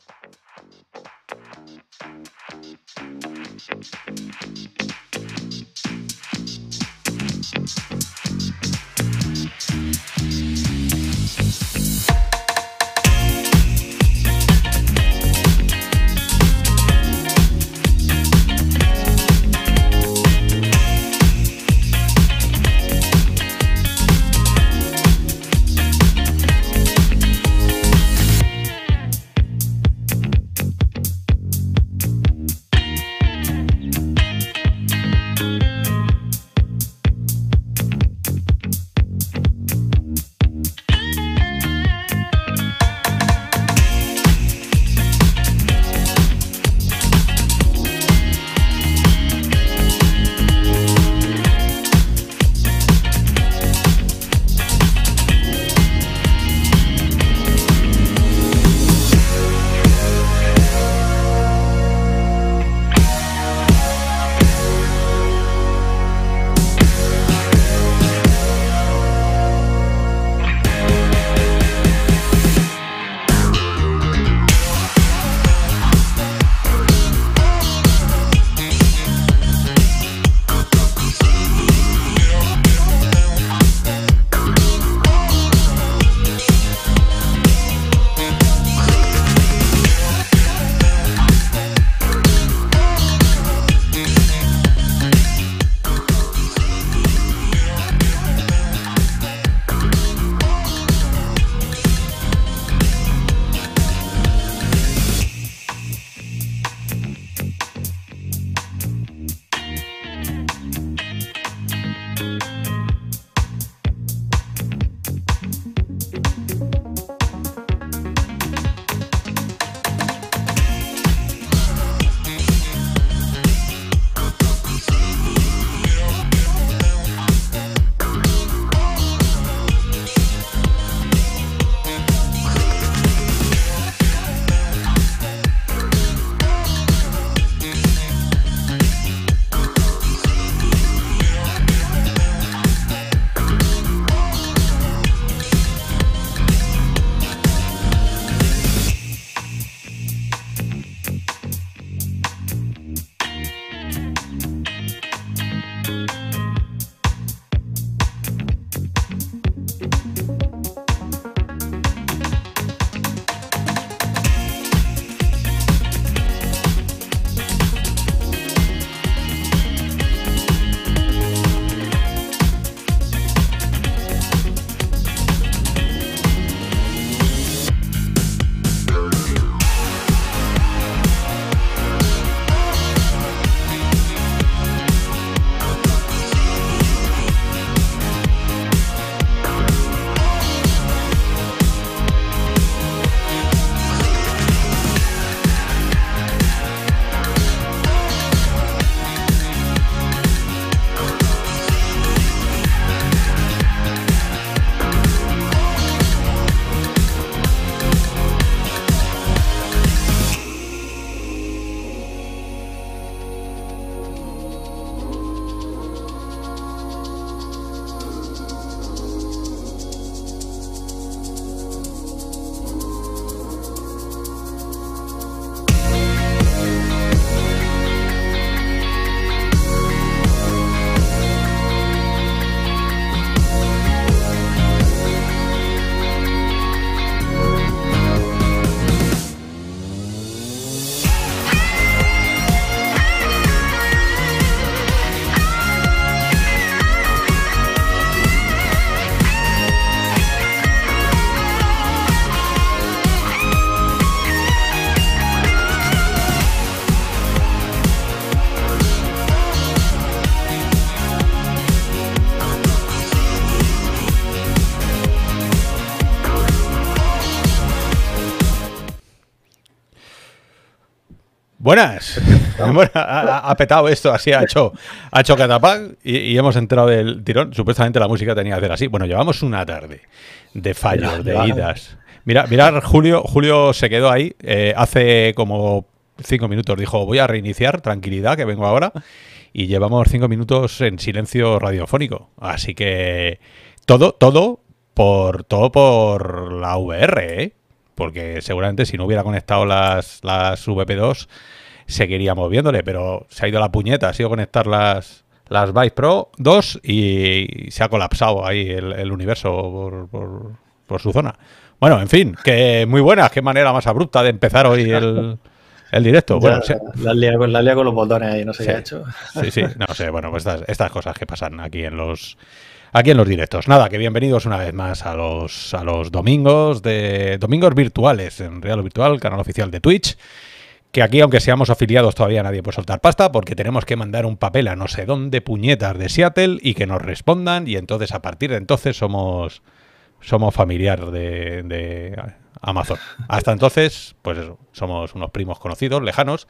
Thank you. buenas. ha, petado esto, así ha hecho, ha y, hemos entrado del tirón. Supuestamente la música tenía que hacer así. Bueno, llevamos una tarde de fallos, de idas. Mira, mirar Julio, Julio se quedó ahí. Eh, hace como cinco minutos dijo, voy a reiniciar, tranquilidad, que vengo ahora. Y llevamos cinco minutos en silencio radiofónico. Así que todo, todo por todo por la VR, ¿eh? porque seguramente si no hubiera conectado las, las VP2 Seguiríamos moviéndole, pero se ha ido la puñeta, ha sido conectar las, las Vive Pro 2 y se ha colapsado ahí el, universo por, su zona. Bueno, en fin, que muy buena qué manera más abrupta de empezar hoy el, directo. Bueno, la, lía con, los botones ahí, no sé ha hecho. Sí, sí, no sé, bueno, pues estas, estas cosas que pasan aquí en los aquí en los directos. Nada, que bienvenidos una vez más a los, a los domingos de domingos virtuales en Real Virtual, canal oficial de Twitch que aquí, aunque seamos afiliados, todavía nadie puede soltar pasta porque tenemos que mandar un papel a no sé dónde puñetas de Seattle y que nos respondan y entonces a partir de entonces somos, somos familiar de, Amazon. Hasta entonces, pues eso, somos unos primos conocidos, lejanos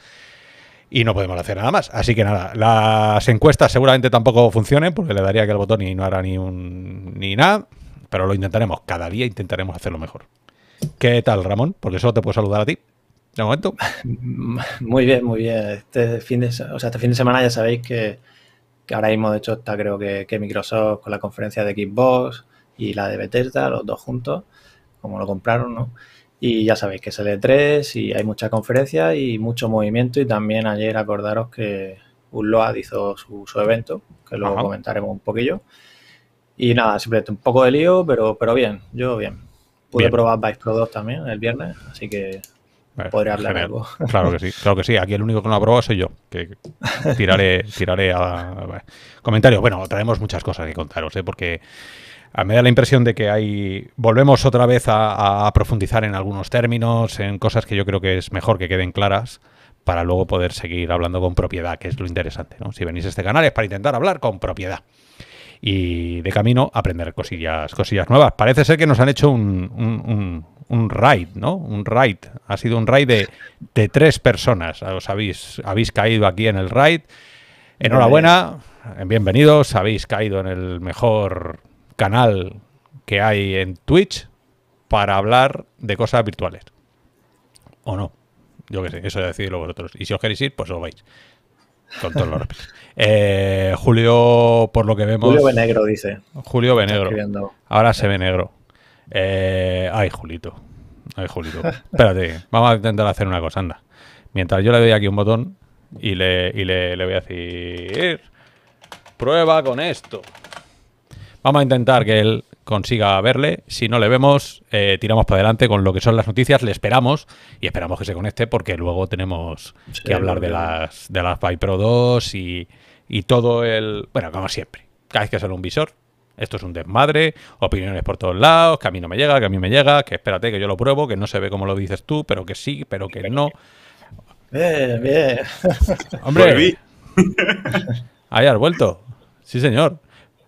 y no podemos hacer nada más. Así que nada, las encuestas seguramente tampoco funcionen porque le daría que el botón y no hará ni un ni nada, pero lo intentaremos. Cada día intentaremos hacerlo mejor. ¿Qué tal, Ramón? Porque solo te puedo saludar a ti. Muy bien, muy bien. Este fin de, o sea, este fin de semana ya sabéis que, ahora mismo, de hecho, está creo que, Microsoft con la conferencia de Xbox y la de Bethesda, los dos juntos, como lo compraron, ¿no? Y ya sabéis que sale el y hay muchas conferencias y mucho movimiento. Y también ayer acordaros que Unload hizo su, evento, que luego comentaremos un poquillo. Y nada, simplemente un poco de lío, pero, pero bien, yo bien. Pude probar Vice Pro 2 también el viernes, así que podré hablar algo. Claro que sí, claro que sí. Aquí el único que no probado soy yo, que tiraré, tiraré a, comentarios. Bueno, traemos muchas cosas que contaros, ¿eh? porque a me da la impresión de que hay. Volvemos otra vez a, profundizar en algunos términos, en cosas que yo creo que es mejor que queden claras para luego poder seguir hablando con propiedad, que es lo interesante, ¿no? Si venís a este canal es para intentar hablar con propiedad y de camino aprender cosillas, cosillas nuevas. Parece ser que nos han hecho un, raid, ¿no? Un raid. Ha sido un raid de, tres personas. Os habéis, habéis caído aquí en el raid. Enhorabuena, bienvenidos. Habéis caído en el mejor canal que hay en Twitch para hablar de cosas virtuales. ¿O no? Yo qué sé, eso ya decís vosotros. Y si os queréis ir, pues os vais. Con todos los Eh, Julio, por lo que vemos. Julio Benegro dice. Julio Benegro. Ahora se ve negro. Eh, ay, Julito. Ay, Julito. Espérate, vamos a intentar hacer una cosa, anda. Mientras yo le doy aquí un botón y le, le, le voy a decir. Prueba con esto. Vamos a intentar que él consiga verle. Si no le vemos, eh, tiramos para adelante con lo que son las noticias, le esperamos y esperamos que se conecte porque luego tenemos que hablar de las, de las Pro 2 y, y, todo el... Bueno, como siempre, cada vez que sale un visor, esto es un desmadre, opiniones por todos lados, que a mí no me llega, que a mí me llega, que espérate que yo lo pruebo, que no se ve como lo dices tú, pero que sí, pero que no. Bien, bien. Hombre, ahí has vuelto. Sí, señor.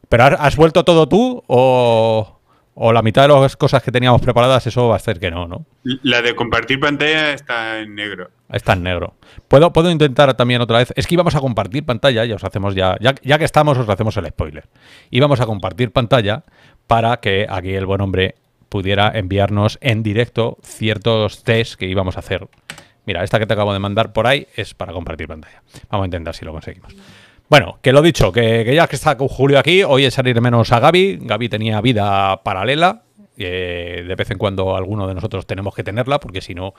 ¿Pero has vuelto todo tú o, la mitad de las cosas que teníamos preparadas, eso va a ser que no, ¿no? La de compartir pantalla está en negro. Está en negro. ¿Puedo, puedo intentar también otra vez. Es que íbamos a compartir pantalla ya os hacemos ya, ya. Ya que estamos, os hacemos el spoiler. Íbamos a compartir pantalla para que aquí el buen hombre pudiera enviarnos en directo ciertos test que íbamos a hacer. Mira, esta que te acabo de mandar por ahí es para compartir pantalla. Vamos a intentar si lo conseguimos. Bueno, que lo dicho, que, ya que está con Julio aquí, hoy es salir menos a Gaby. Gaby tenía vida paralela. Eh, de vez en cuando alguno de nosotros tenemos que tenerla, porque si no,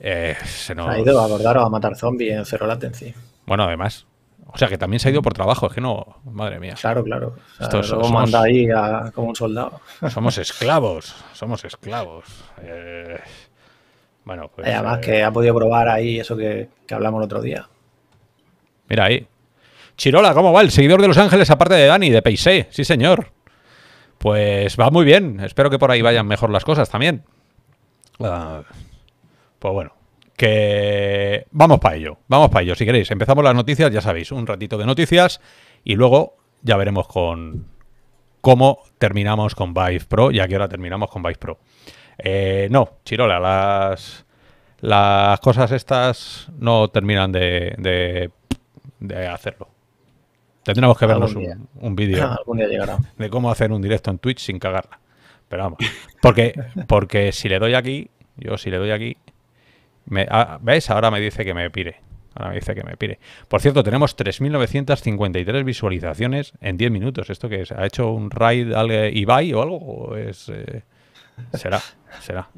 eh, se nos... Ha ido a abordar o a matar zombies en Ferrolaten, sí. Bueno, además. O sea, que también se ha ido por trabajo, es que no... Madre mía. Claro, claro. Esto manda ahí como un soldado. Somos esclavos, somos esclavos. Eh, bueno, pues... Además que ha podido probar ahí eso que hablamos el otro día. Mira ahí, Chirola, ¿cómo va? El seguidor de Los Ángeles, aparte de Dani, de Peisé. Sí, señor. Pues va muy bien. Espero que por ahí vayan mejor las cosas también. Ah, pues bueno, que vamos para ello. Vamos para ello, si queréis. Empezamos las noticias, ya sabéis, un ratito de noticias y luego ya veremos con cómo terminamos con Vice Pro y a ahora terminamos con Vice Pro. Eh, no, Chirola, las, las cosas estas no terminan de hacerlo. Tendremos que vernos un, vídeo de cómo hacer un directo en Twitch sin cagarla. Pero vamos, porque, porque si le doy aquí, yo si le doy aquí, me, ah, ¿ves? Ahora me dice que me pire. Ahora me dice que me pire. Por cierto, tenemos 3.953 visualizaciones en 10 minutos. ¿Esto que es? ¿Ha hecho un raid al Ibai o algo? es, eh, será, será.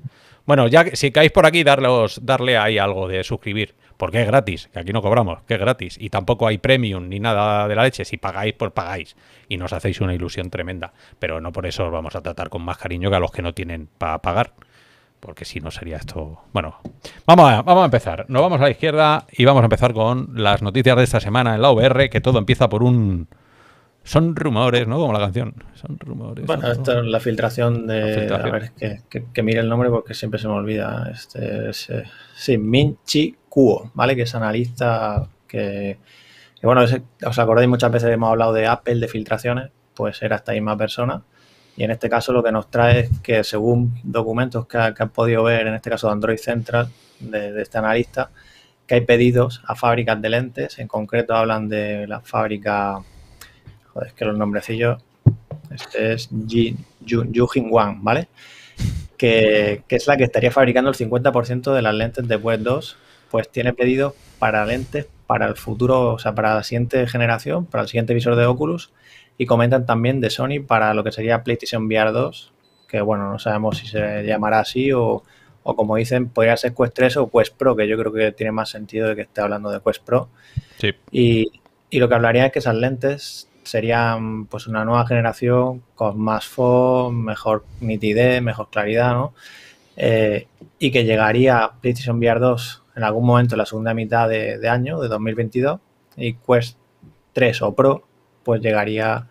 Bueno, ya si caéis por aquí, darle, darle ahí algo de suscribir porque es gratis, que aquí no cobramos, que es gratis. Y tampoco hay premium ni nada de la leche. Si pagáis, pues pagáis. Y nos hacéis una ilusión tremenda. Pero no por eso os vamos a tratar con más cariño que a los que no tienen para pagar. Porque si no sería esto. Bueno, vamos a, vamos a empezar. Nos vamos a la izquierda y vamos a empezar con las noticias de esta semana en la VR, que todo empieza por un. Son rumores, ¿no? Como la canción. Son rumores. Bueno, es la filtración de. A ver, que, mire el nombre porque siempre se me olvida. Este eh, sí, Minchi ¿vale? Que es analista que, bueno, os acordáis muchas veces hemos hablado de Apple, de filtraciones, pues era esta misma persona. Y en este caso lo que nos trae es que según documentos que, han podido ver, en este caso de Android Central, de, este analista, que hay pedidos a fábricas de lentes, en concreto hablan de la fábrica, joder, es que los nombrecillos, este es Yujin ¿vale? Que, que, es la que estaría fabricando el 50% de las lentes de Web 2 pues tiene pedidos para lentes para el futuro, o sea, para la siguiente generación, para el siguiente visor de Oculus. Y comentan también de Sony para lo que sería PlayStation VR 2, que bueno, no sabemos si se llamará así o, como dicen, podría ser Quest 3 o Quest Pro, que yo creo que tiene más sentido de que esté hablando de Quest Pro. Y, lo que hablaría es que esas lentes serían pues una nueva generación con más FOM, mejor nitidez, mejor claridad, ¿no? Eh, y que llegaría PlayStation VR 2 en algún momento en la segunda mitad de, año, de 2022, y Quest 3 o Pro, pues llegaría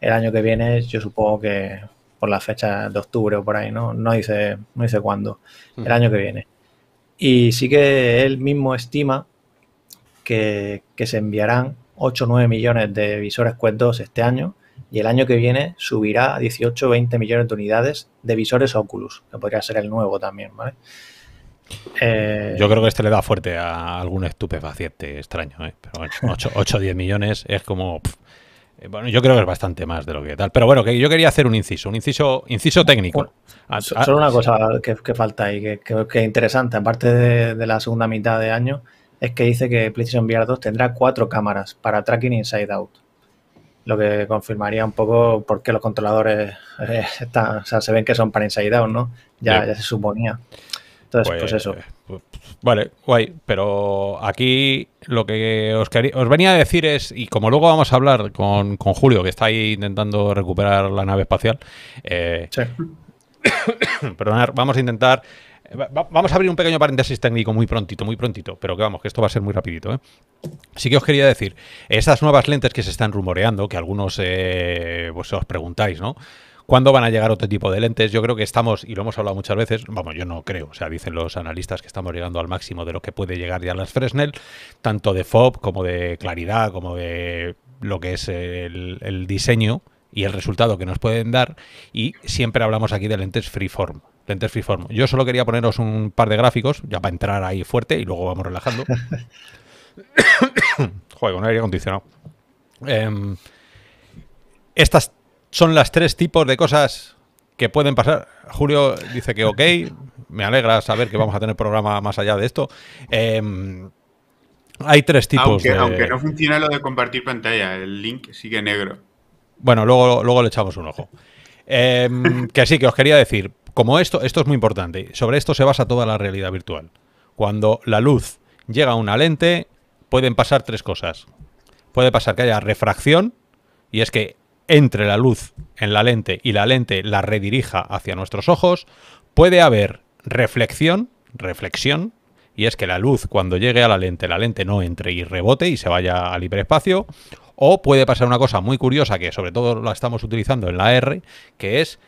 el año que viene, yo supongo que por la fecha de octubre o por ahí, ¿no? No dice, no dice cuándo, el año que viene. Y sí que él mismo estima que, que se enviarán 8 o 9 millones de visores Quest 2 este año y el año que viene subirá a 18 o 20 millones de unidades de visores Oculus, que podría ser el nuevo también, ¿vale? Eh, yo creo que este le da fuerte a algún estupefaciente extraño, ¿eh? pero 8 o 10 millones es como... Eh, bueno, yo creo que es bastante más de lo que tal. Pero bueno, que yo quería hacer un inciso, un inciso, inciso técnico. Ah, ah, solo una cosa que, falta y que, es interesante, aparte de, la segunda mitad de año, es que dice que PlayStation VR 2 tendrá cuatro cámaras para tracking inside out. Lo que confirmaría un poco porque los controladores eh, están, se ven que son para inside out, ¿no? ya se suponía. Pues, pues, eso. Pues, vale, guay. Pero aquí lo que os, os venía a decir es, y como luego vamos a hablar con, Julio, que está ahí intentando recuperar la nave espacial, eh, sí. perdonad, vamos a intentar... vamos a abrir un pequeño paréntesis técnico muy prontito, muy prontito, pero que vamos, que esto va a ser muy rapidito. ¿eh? Sí que os quería decir, esas nuevas lentes que se están rumoreando, que algunos eh, pues os preguntáis, ¿no? ¿Cuándo van a llegar otro tipo de lentes? Yo creo que estamos, y lo hemos hablado muchas veces, vamos, yo no creo, o sea, dicen los analistas que estamos llegando al máximo de lo que puede llegar ya las Fresnel, tanto de FOB como de claridad, como de lo que es el, diseño y el resultado que nos pueden dar. Y siempre hablamos aquí de lentes freeform. Lentes freeform. Yo solo quería poneros un par de gráficos, ya para entrar ahí fuerte y luego vamos relajando. Joder, con aire acondicionado. Em, estas son las tres tipos de cosas que pueden pasar. Julio dice que ok, me alegra saber que vamos a tener programa más allá de esto. Em, hay tres tipos. Aunque, aunque no funciona lo de compartir pantalla, el link sigue negro. Bueno, luego, luego le echamos un ojo. Em, que sí, que os quería decir, como esto, esto es muy importante, sobre esto se basa toda la realidad virtual. Cuando la luz llega a una lente, pueden pasar tres cosas. Puede pasar que haya refracción, y es que entre la luz en la lente y la lente la redirija hacia nuestros ojos, puede haber reflexión, reflexión, y es que la luz cuando llegue a la lente, la lente no entre y rebote y se vaya al hiperespacio, o puede pasar una cosa muy curiosa que sobre todo la estamos utilizando en la R, que es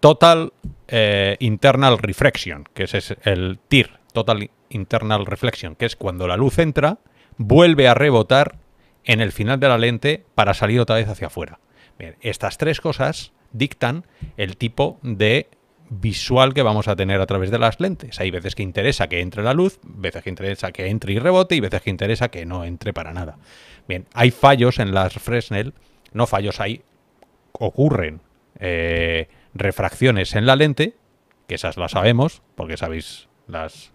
Total eh, Internal Reflection, que es el TIR, Total Internal Reflection, que es cuando la luz entra, vuelve a rebotar en el final de la lente para salir otra vez hacia afuera. Bien, estas tres cosas dictan el tipo de visual que vamos a tener a través de las lentes. Hay veces que interesa que entre la luz, veces que interesa que entre y rebote y veces que interesa que no entre para nada. Bien, hay fallos en las Fresnel, no fallos, hay ocurren eh, refracciones en la lente, que esas las sabemos, porque sabéis las,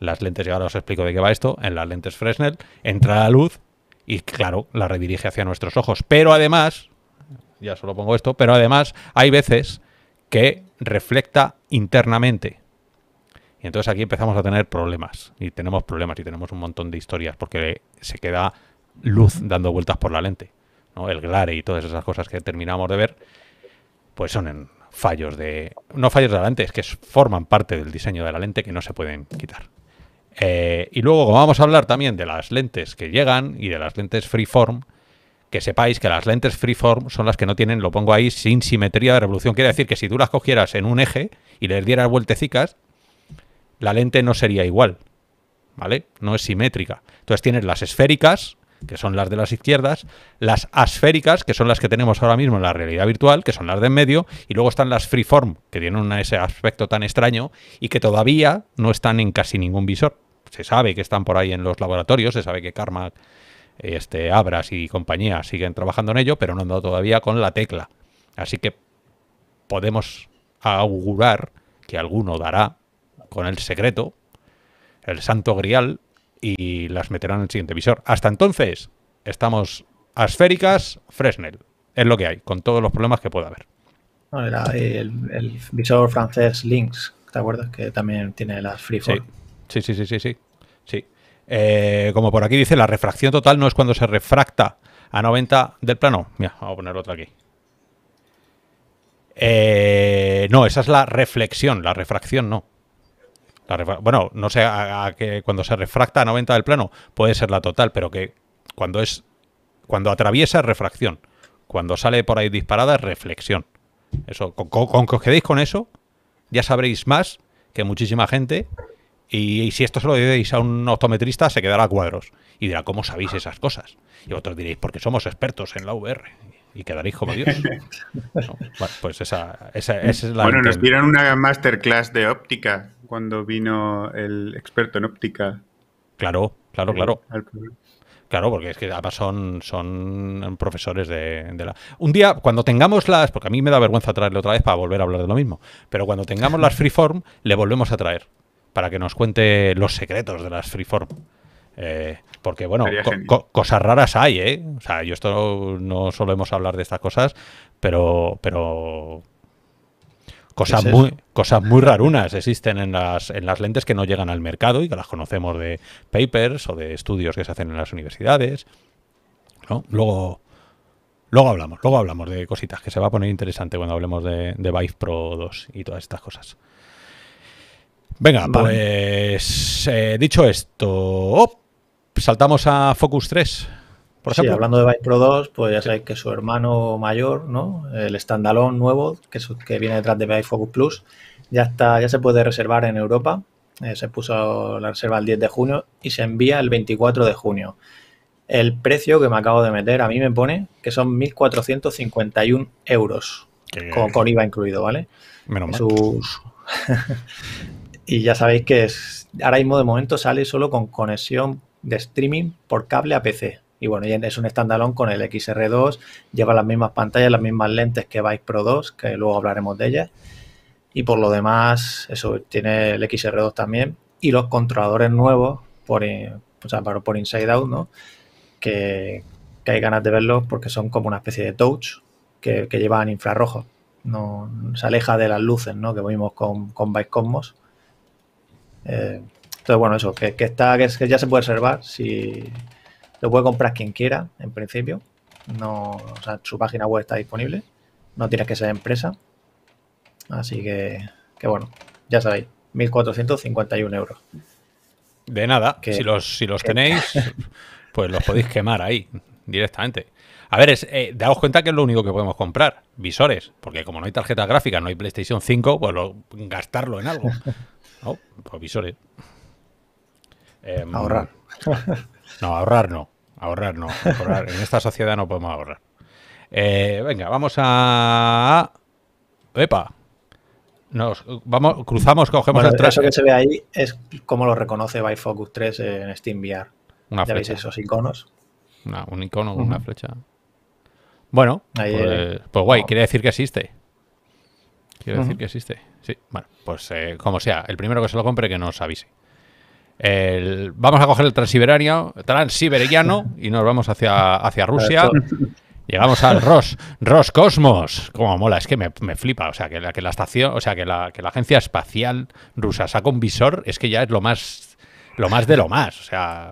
las lentes, y ahora os explico de qué va esto, en las lentes Fresnel entra la luz y claro, la redirige hacia nuestros ojos, pero además ya solo pongo esto, pero además hay veces que reflecta internamente. Y entonces aquí empezamos a tener problemas, y tenemos problemas, y tenemos un montón de historias, porque se queda luz dando vueltas por la lente. ¿no? El glare y todas esas cosas que terminamos de ver, pues son en fallos de... No fallos de la lente, es que forman parte del diseño de la lente que no se pueden quitar. Eh, y luego, como vamos a hablar también de las lentes que llegan y de las lentes freeform, que sepáis que las lentes freeform son las que no tienen, lo pongo ahí, sin simetría de revolución. Quiere decir que si tú las cogieras en un eje y les dieras vueltecicas, la lente no sería igual, ¿vale? No es simétrica. Entonces tienes las esféricas, que son las de las izquierdas, las asféricas, que son las que tenemos ahora mismo en la realidad virtual, que son las de en medio, y luego están las freeform, que tienen ese aspecto tan extraño y que todavía no están en casi ningún visor. Se sabe que están por ahí en los laboratorios, se sabe que Karma este, Abras y compañía siguen trabajando en ello, pero no han dado todavía con la tecla. Así que podemos augurar que alguno dará con el secreto, el santo grial, y las meterán en el siguiente visor. Hasta entonces, estamos asféricas, Fresnel. Es lo que hay, con todos los problemas que pueda haber. el, visor francés Lynx, ¿te acuerdas? Que también tiene las free sí, sí, sí, sí. sí. sí. Eh, como por aquí dice, la refracción total no es cuando se refracta a 90 del plano. Mira, vamos a poner otra aquí. Eh, no, esa es la reflexión, la refracción no. bueno, no sé, que cuando se refracta a 90 del plano puede ser la total, pero que cuando es cuando atraviesa es refracción, cuando sale por ahí disparada es reflexión. Eso, con, con que os quedéis con eso, ya sabréis más que muchísima gente y, si esto se lo diréis a un optometrista, se quedará cuadros. Y dirá, ¿cómo sabéis ah. esas cosas? Y otros diréis, porque somos expertos en la VR. Y quedaréis como Dios. bueno, pues esa, es la. Bueno, nos dieron una masterclass de óptica cuando vino el experto en óptica. Claro, claro, claro. Claro, porque es que además son, son profesores de, de, la... Un día, cuando tengamos las... Porque a mí me da vergüenza traerle otra vez para volver a hablar de lo mismo. Pero cuando tengamos las freeform, le volvemos a traer para que nos cuente los secretos de las freeform. Eh, porque, bueno, cosas raras hay, ¿eh? O sea, yo esto no solemos hablar de estas cosas, pero, pero cosas muy cosas muy rarunas existen en las lentes que no llegan al mercado y que las conocemos de papers o de estudios que se hacen en las universidades luego luego hablamos luego hablamos de cositas que se va a poner interesante cuando hablemos de, de Vive Pro 2 y todas estas cosas Venga, pues eh, dicho esto, saltamos a Focus 3. Por ejemplo. hablando de Vice Pro 2, pues ya sabéis que su hermano mayor, ¿no? El standalone nuevo, que, que viene detrás de Vive Focus Plus, ya está, ya se puede reservar en Europa. Eh, se puso la reserva el 10 de junio y se envía el 24 de junio. El precio que me acabo de meter, a mí me pone que son 1.451 euros, con, IVA incluido, ¿vale? Menos mal. Sus, Y ya sabéis que es, ahora mismo de momento sale solo con conexión de streaming por cable a PC. Y bueno, es un standalone con el XR2, lleva las mismas pantallas, las mismas lentes que Vice Pro 2, que luego hablaremos de ellas. Y por lo demás, eso tiene el XR2 también. Y los controladores nuevos por, o sea, por Inside Out, ¿no? Que, hay ganas de verlos porque son como una especie de touch que, llevan infrarrojos. No, se aleja de las luces, ¿no? Que vimos con, con Cosmos eh, entonces, bueno, eso, que, está, que, ya se puede reservar, si lo puede comprar quien quiera, en principio. No, su página web está disponible, no tiene que ser empresa. Así que, que bueno, ya sabéis, 1.451 euros. De nada, que, si los, si los tenéis, pues los podéis quemar ahí, directamente. A ver, es, eh, daos cuenta que es lo único que podemos comprar, visores, porque como no hay tarjetas gráficas, no hay PlayStation 5, pues gastarlo en algo. Oh, provisores. Eh. Em, ahorrar. No, ahorrar no. Ahorrar no. En esta sociedad no podemos ahorrar. Eh, venga, vamos a. ¡Epa! Nos vamos, cruzamos, cogemos el traje. Eso que se ve ahí es como lo reconoce Focus 3 en SteamVR. Una flecha. veis esos iconos? un icono con una flecha. Bueno, pues, pues, guay, quiere decir que existe. Quiero decir que existe. Sí, bueno, pues eh, como sea, el primero que se lo compre que nos avise. vamos a coger el transiberiano, transiberiano y nos vamos hacia, hacia Rusia. Llegamos al Ros, Roscosmos. Como mola, es que me, flipa. O sea, que la, que la estación, o sea, que la, agencia espacial rusa saca un visor, es que ya es lo más, lo más de lo más. O sea.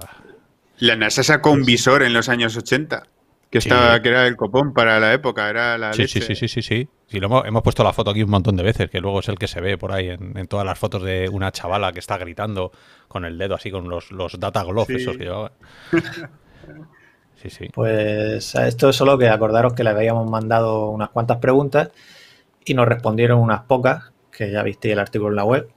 La NASA sacó un visor en los años 80. Que, era el copón para la época, era la sí, sí, sí, sí, sí, lo hemos, puesto la foto aquí un montón de veces, que luego es el que se ve por ahí en, todas las fotos de una chavala que está gritando con el dedo así, con los, los data gloves esos Sí, sí. Pues esto es solo que acordaros que le habíamos mandado unas cuantas preguntas y nos respondieron unas pocas, que ya visteis el artículo en la web.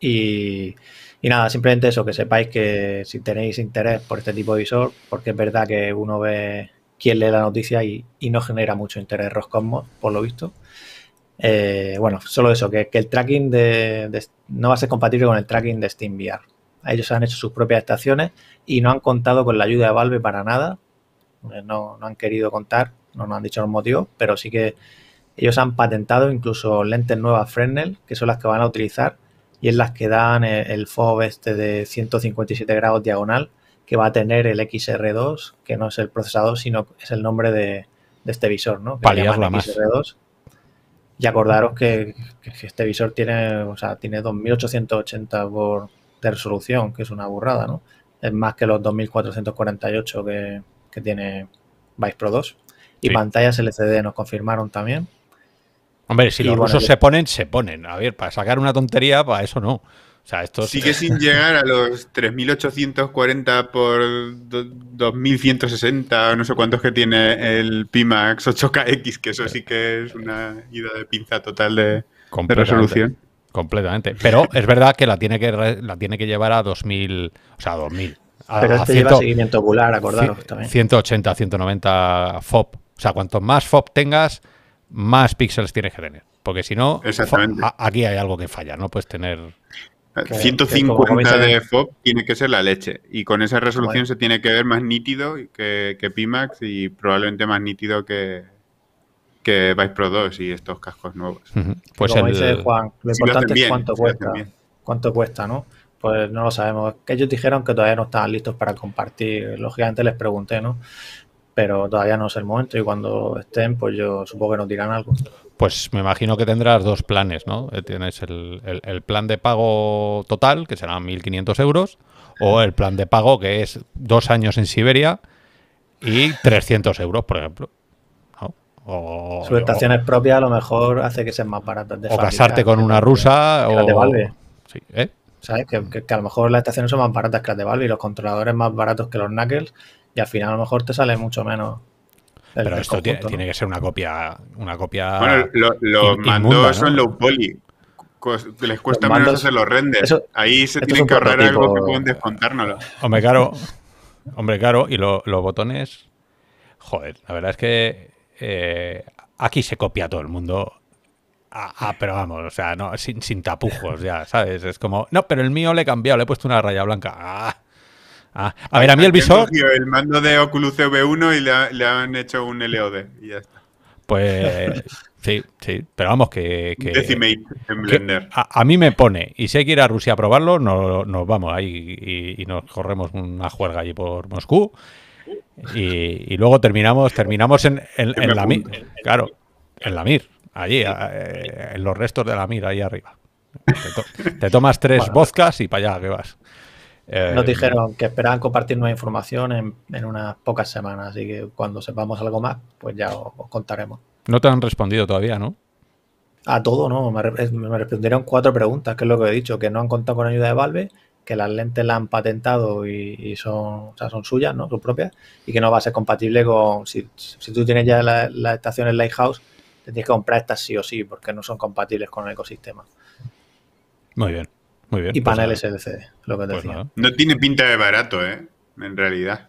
Y, y, nada, simplemente eso, que sepáis que si tenéis interés por este tipo de visor, porque es verdad que uno ve quién lee la noticia y, no genera mucho interés Roscosmos, por lo visto. Eh, bueno, solo eso, que, el tracking de, no va a ser compatible con el tracking de SteamVR. Ellos han hecho sus propias estaciones y no han contado con la ayuda de Valve para nada. Eh, no, han querido contar, no nos han dicho los motivos, pero sí que ellos han patentado incluso lentes nuevas Fresnel, que son las que van a utilizar y es las que dan el, FOV este de 157 grados diagonal, que va a tener el XR2, que no es el procesador, sino es el nombre de, este visor, ¿no? 2 Y acordaros que, este visor tiene, o sea, tiene 2880 por de resolución, que es una burrada, ¿no? Es más que los 2448 que, que tiene Vice Pro 2. Y pantallas LCD nos confirmaron también. Hombre, si los rusos se ponen, se ponen. A ver, para sacar una tontería, para eso no. O sea, esto Sigue sin llegar a los 3.840 por 2.160, no sé cuántos que tiene el Pimax 8KX, que eso sí que es una ida de pinza total de, resolución. Completamente. Pero es verdad que la tiene que, la tiene que llevar a 2.000, o sea, a 2.000. A, Pero seguimiento ocular, acordaros 180, 190 FOB. O sea, cuanto más FOB tengas, más píxeles tienes que tener. Porque si no, aquí hay algo que falla, no puedes tener. 150 ah, de FOB tiene que ser la leche. Y con esa resolución se tiene que ver más nítido que, Pimax y probablemente más nítido que, que Vice Pro 2 y estos cascos nuevos. Pues el, lo importante es cuánto cuesta. Cuánto cuesta, ¿no? Pues no lo sabemos. Ellos dijeron que todavía no estaban listos para compartir. Lógicamente les pregunté, ¿no? pero todavía no es el momento y cuando estén, pues yo supongo que nos dirán algo. Pues me imagino que tendrás dos planes, ¿no? Eh, tienes el, plan de pago total, que serán 1.500 euros, o el plan de pago que es dos años en Siberia y 300 euros, por ejemplo. O, Sus estaciones propias a lo mejor hace que sean más baratas. De o casarte con una rusa que, sí, ¿eh? que, a lo mejor las estaciones son más baratas que las de Valve y los controladores más baratos que los Knuckles y al final a lo mejor te sale mucho menos. Pero esto tiene, que ser una copia. Una copia bueno, lo, lo mandó eso en low poly. Les cuesta menos hacer los renders. Ahí se tienen que ahorrar algo que pueden descontárnoslo. Hombre, caro Hombre, caro Y los botones. Joder, la verdad es que eh, aquí se copia todo el mundo. Ah, ah, pero vamos, o sea, no, sin, sin tapujos ya, ¿sabes? Es como, no, pero el mío le he cambiado, le he puesto una raya blanca. Ah, Ah, a ver, a mí el visor. El mando de Oculus V1 y le, han hecho un LOD y Pues sí, sí, pero vamos que... a, mí me pone, y si hay que ir a Rusia a probarlo, no, nos vamos ahí y, nos corremos una juerga allí por Moscú. Y, luego terminamos terminamos en, en, la Mir, claro, en la Mir, allí, eh, en los restos de la Mir, ahí arriba. Te, tomas tres vodkas y para allá que vas. Eh, Nos dijeron que esperaban compartir nueva información en, unas pocas semanas, así que cuando sepamos algo más, pues ya os, contaremos. No te han respondido todavía, ¿no? A todo, no. Me, respondieron cuatro preguntas, que es lo que he dicho, que no han contado con ayuda de Valve, que las lentes las han patentado y, son, o sea, son suyas, ¿no? Sus propias, y que no va a ser compatible con. Si, tú tienes ya la estación en Lighthouse, te tienes que comprar estas sí o sí, porque no son compatibles con el ecosistema. Muy bien. Muy bien. Y pues paneles LCD, lo que te pues decía. No tiene pinta de barato, ¿eh? En realidad.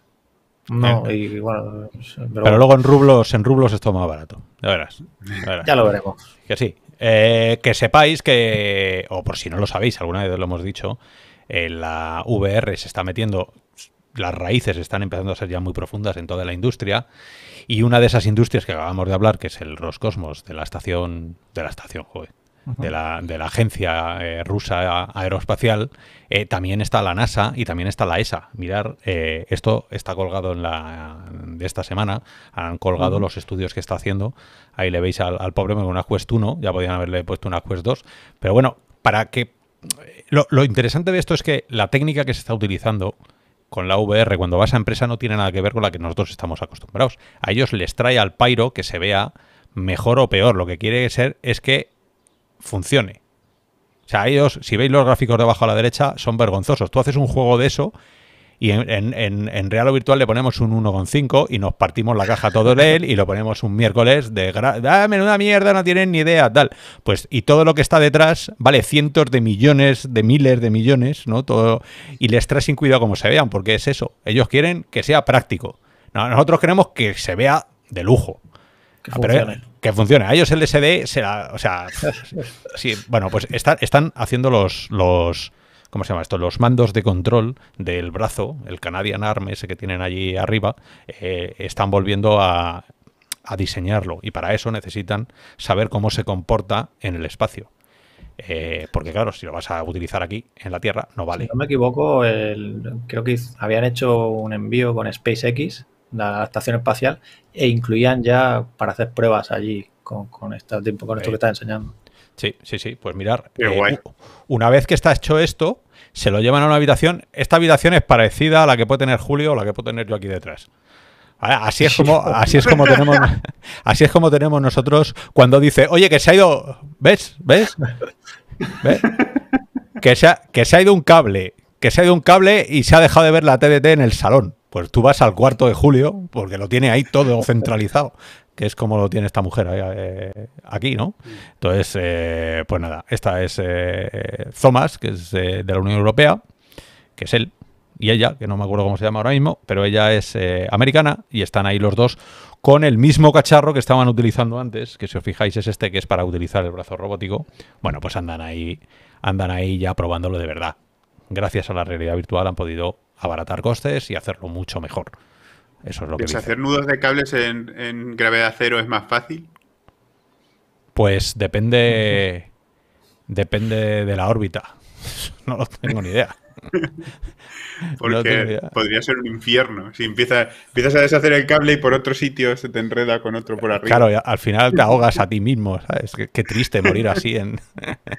No, y bueno. Pero, luego en rublos, en rublos es todo más barato. Ya lo veremos. Eh, que sepáis que, o por si no lo sabéis, alguna vez lo hemos dicho, eh, la VR se está metiendo, las raíces están empezando a ser ya muy profundas en toda la industria. Y una de esas industrias que acabamos de hablar, que es el Roscosmos de la estación, de la estación, joder, de la, agencia eh, rusa aeroespacial, eh, también está la NASA y también está la ESA. Mirar, eh, esto está colgado en la de esta semana, han colgado los estudios que está haciendo. Ahí le veis al, al pobre con una Quest 1, ya podían haberle puesto una Quest 2, pero bueno, para que lo, lo, interesante de esto es que la técnica que se está utilizando con la VR cuando vas a empresa no tiene nada que ver con la que nosotros estamos acostumbrados. A ellos les trae al pairo que se vea mejor o peor. Lo que quiere ser es que funcione. O sea, ellos, si veis los gráficos de abajo a la derecha, son vergonzosos. Tú haces un juego de eso y en, real o virtual le ponemos un 1,5 y nos partimos la caja todo de él y lo ponemos un miércoles de... ¡Ah, menuda mierda! No tienen ni idea, tal. Pues, y todo lo que está detrás vale cientos de millones, de miles de millones, ¿no? Todo, y les trae sin cuidado como se vean, porque es eso. Ellos quieren que sea práctico. nosotros queremos que se vea de lujo. Ah, eh, que funcione. que funcione. A ellos el SD será. O sea. bueno, pues están haciendo los, los. ¿Cómo se llama esto? Los mandos de control del brazo, el Canadian Arm ese que tienen allí arriba, eh, están volviendo a, diseñarlo. Y para eso necesitan saber cómo se comporta en el espacio. Eh, porque claro, si lo vas a utilizar aquí en la Tierra, no vale. Si no me equivoco, el, creo que habían hecho un envío con SpaceX la estación espacial, e incluían ya para hacer pruebas allí con, con, con esto que está enseñando. Sí, sí, sí. Pues mirar, eh, una vez que está hecho esto, se lo llevan a una habitación. Esta habitación es parecida a la que puede tener Julio o la que puedo tener yo aquí detrás. Ah, así es como, así es como tenemos, así es como tenemos nosotros cuando dice, oye, que se ha ido, ¿ves? ¿Ves? Que, que se ha ido un cable, que se ha ido un cable y se ha dejado de ver la TDT en el salón. Pues tú vas al cuarto de julio, porque lo tiene ahí todo centralizado, que es como lo tiene esta mujer eh, eh, aquí, ¿no? Mm. Entonces, eh, pues nada, esta es Thomas, que es de la Unión Europea, que es él, y ella, que no me acuerdo cómo se llama ahora mismo, pero ella es americana y están ahí los dos con el mismo cacharro que estaban utilizando antes, que si os fijáis es este, que es para utilizar el brazo robótico. Bueno, pues andan ahí, andan ahí ya probándolo de verdad. Gracias a la realidad virtual han podido abaratar costes y hacerlo mucho mejor. Eso es lo que dice. hacer nudos de cables en, en, gravedad cero es más fácil? Pues depende. Depende de la órbita. No lo tengo ni idea. Porque podría ser un infierno. Si empiezas, empiezas a deshacer el cable y por otro sitio se te enreda con otro por arriba. Claro, al final te ahogas a ti mismo. ¿sabes? Qué, triste morir así.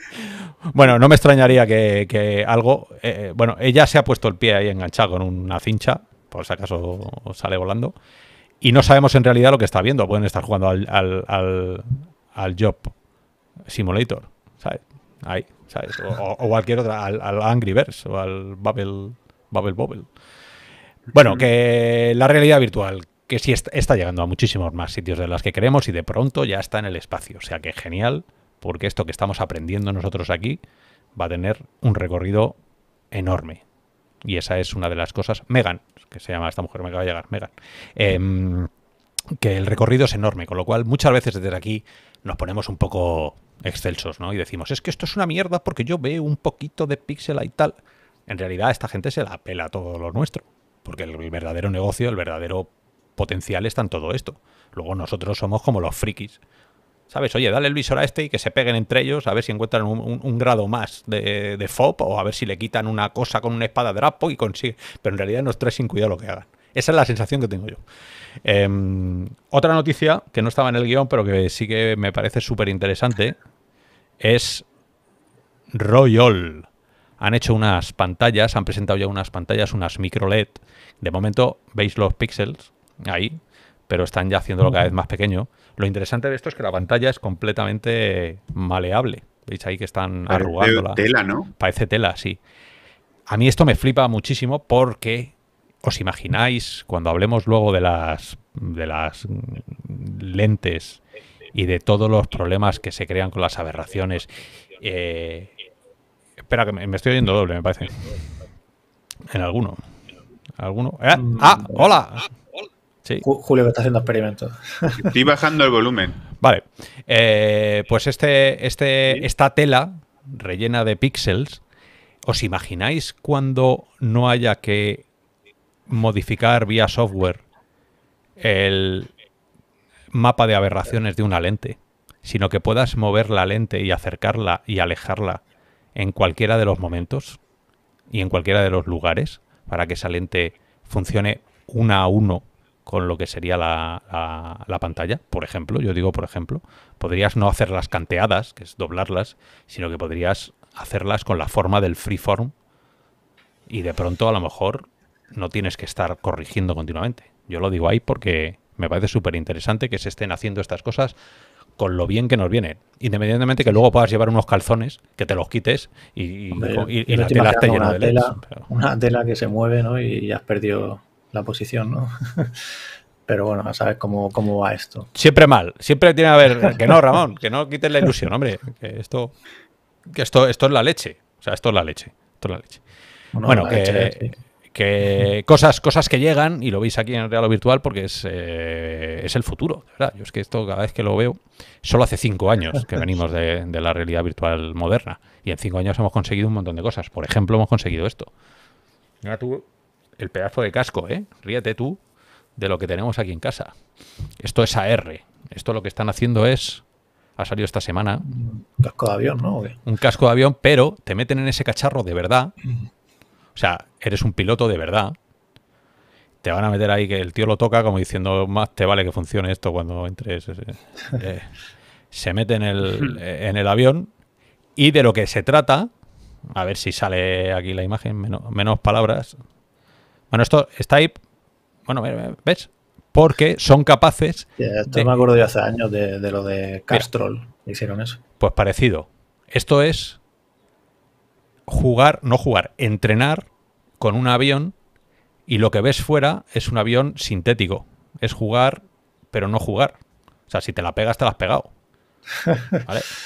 bueno, no me extrañaría que, algo. Eh, eh, bueno, ella se ha puesto el pie ahí enganchado con una cincha, por si acaso sale volando. Y no sabemos en realidad lo que está viendo. Pueden estar jugando al Job Simulator. ¿sabes? ¿sabes? O, cualquier otra, al, Angry Birds o al Bubble, Bubble Bueno, que la realidad virtual, que sí está, llegando a muchísimos más sitios de las que queremos y de pronto ya está en el espacio. O sea que genial, porque esto que estamos aprendiendo nosotros aquí va a tener un recorrido enorme. Y esa es una de las cosas. Megan, que se llama esta mujer, me acaba de llegar, Megan. Em, que el recorrido es enorme, con lo cual muchas veces desde aquí nos ponemos un poco excelsos, ¿no? Y decimos, es que esto es una mierda porque yo veo un poquito de pixel y tal. En realidad esta gente se la pela todo lo nuestro, porque el verdadero negocio, el verdadero potencial está en todo esto. Luego nosotros somos como los frikis. ¿Sabes? Oye, dale el visor a este y que se peguen entre ellos a ver si encuentran un, grado más de, de, o a ver si le quitan una cosa con una espada de drapo y consigue. Pero en realidad nos trae sin cuidado lo que hagan. Esa es la sensación que tengo yo. Em, otra noticia que no estaba en el guión, pero que sí que me parece súper interesante, es Royol. Han hecho unas pantallas, han presentado ya unas pantallas, unas micro LED. De momento veis los píxeles ahí, pero están ya haciéndolo cada vez más pequeño. Lo interesante de esto es que la pantalla es completamente maleable. Veis ahí que están arrugándola. Parece tela, ¿no? Parece tela, sí. A mí esto me flipa muchísimo porque ¿Os imagináis, cuando hablemos luego de las, de las lentes y de todos los problemas que se crean con las aberraciones? Eh, espera, que me, estoy oyendo doble, me parece. En alguno. ¿Alguno? Eh, mm. ¡Ah! ¡Hola! Julio que está haciendo experimentos. Estoy bajando el volumen. Vale. Eh, pues este, este, esta tela rellena de píxeles, ¿os imagináis cuando no haya que modificar vía software el mapa de aberraciones de una lente, sino que puedas mover la lente y acercarla y alejarla en cualquiera de los momentos y en cualquiera de los lugares para que esa lente funcione una a uno con lo que sería la, la, pantalla, por ejemplo, yo digo por ejemplo, podrías no hacer las canteadas, que es doblarlas, sino que podrías hacerlas con la forma del freeform y de pronto a lo mejor no tienes que estar corrigiendo continuamente. Yo lo digo ahí porque me parece súper interesante que se estén haciendo estas cosas con lo bien que nos viene. Independientemente que luego puedas llevar unos calzones, que te los quites y, la tela una de tela, Una tela que se mueve ¿no? y has perdido la posición, ¿no? pero bueno, a cómo, cómo va esto. Siempre mal, siempre tiene que haber... Que no, Ramón, que no quites la ilusión, hombre. Que esto, que esto, esto es la leche. O sea, esto es la leche. Esto es la leche. Bueno, que que cosas, cosas que llegan, y lo veis aquí en Real o Virtual, porque es, eh, es el futuro, verdad. Yo es que esto cada vez que lo veo, solo hace cinco años que venimos de, la realidad virtual moderna, y en cinco años hemos conseguido un montón de cosas. Por ejemplo, hemos conseguido esto. Mira tú el pedazo de casco, ¿eh? Ríete tú de lo que tenemos aquí en casa. Esto es AR. Esto lo que están haciendo es ha salido esta semana. Un casco de avión, ¿no? Un casco de avión, pero te meten en ese cacharro de verdad o sea, eres un piloto de verdad. Te van a meter ahí que el tío lo toca como diciendo, más te vale que funcione esto cuando entres. Eh, eh, eh, se mete en el, hmm. en el avión y de lo que se trata, a ver si sale aquí la imagen, menos, palabras. Bueno, esto está ahí. Bueno, ¿ves? Porque son capaces. esto me acuerdo de hace años de, lo de Castrol. hicieron eso. Pues parecido. Esto es jugar, no jugar, entrenar con un avión y lo que ves fuera es un avión sintético. Es jugar, pero no jugar. O sea, si te la pegas, te la has pegado.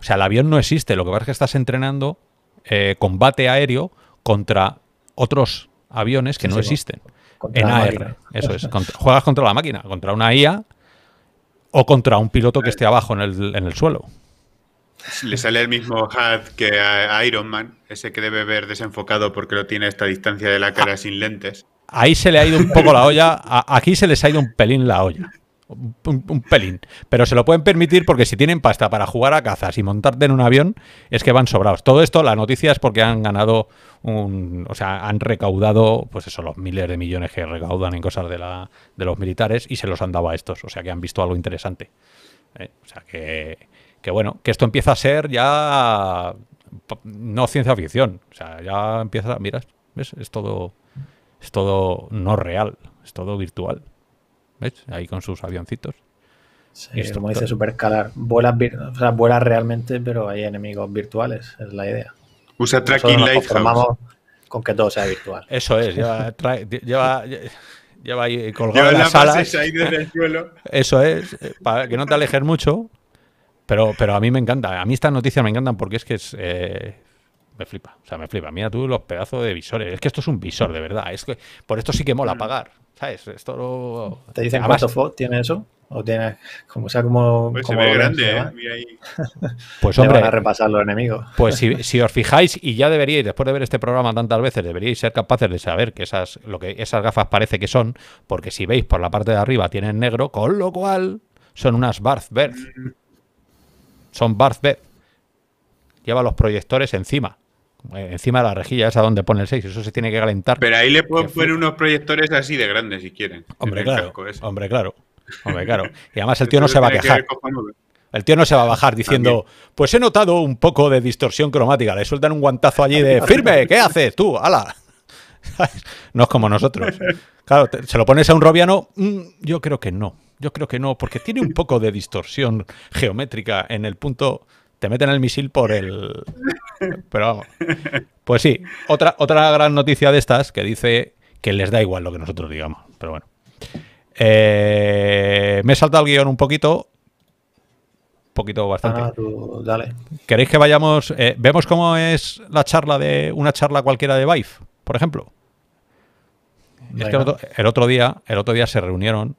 O sea, el avión no existe. Lo que pasa es que estás entrenando eh, combate aéreo contra otros aviones que no existen. En AR. Eso es. juegas contra la máquina, contra una IA o contra un piloto que esté abajo en el, en el suelo. Le sale el mismo hat que a Iron Man, ese que debe ver desenfocado porque lo tiene a esta distancia de la ah. cara sin lentes. Ahí se le ha ido un poco la olla, aquí se les ha ido un pelín la olla. Un, pelín. Pero se lo pueden permitir porque si tienen pasta para jugar a cazas y montarte en un avión, es que van sobrados. Todo esto, la noticia es porque han ganado un. O sea, han recaudado, pues eso, los miles de millones que recaudan en cosas de, la, de los militares y se los han dado a estos. O sea, que han visto algo interesante. ¿eh? O sea, que que bueno, que esto empieza a ser ya no ciencia ficción, o sea, ya empieza, miras, Es todo es todo no real, es todo virtual. ¿Ves? Ahí con sus avioncitos. Sí, como dice Supercalar, vuelas, realmente, pero hay enemigos virtuales, es la idea. Usa tracking Lighthouse. con que todo sea virtual. Eso es, lleva, ahí colgado las alas. el suelo. Eso es, eh, para que no te alejes mucho, pero, pero a mí me encanta. A mí estas noticias me encantan porque es que es. Eh, me flipa. O sea, me flipa. Mira tú los pedazos de visores. Es que esto es un visor, de verdad. Es que por esto sí que mola pagar. ¿Sabes? Esto ¿Te dicen Además, tiene eso? ¿O tiene, como sea, como... Pues como grande, eh, Pues hombre... Van a repasar los enemigos. Pues si, si, os fijáis, y ya deberíais, después de ver este programa tantas veces, deberíais ser capaces de saber que esas, lo que esas gafas parece que son, porque si veis por la parte de arriba tienen negro, con lo cual son unas Barth Berth. Mm son Barth Lleva los proyectores encima. Encima de la rejilla, es a donde pone el 6. Eso se tiene que calentar. Pero ahí le pueden poner unos proyectores así de grandes si quieren. Hombre, claro. Hombre, claro. Hombre, claro. Y además el tío no se va a quejar. El tío no se va a bajar diciendo, pues he notado un poco de distorsión cromática. Le sueltan un guantazo allí de, firme, ¿qué haces tú? ¡Hala! no es como nosotros. Claro, se lo pones a un robiano, mm, yo creo que no. Yo creo que no, porque tiene un poco de distorsión geométrica en el punto. Te meten el misil por el. Pero vamos. Pues sí, otra, otra gran noticia de estas que dice que les da igual lo que nosotros digamos. Pero bueno. Eh, me he saltado el guión un poquito. Un poquito bastante. Ah, dale. ¿Queréis que vayamos? Eh, ¿Vemos cómo es la charla de una charla cualquiera de Vive, por ejemplo? el, otro, día, el otro día se reunieron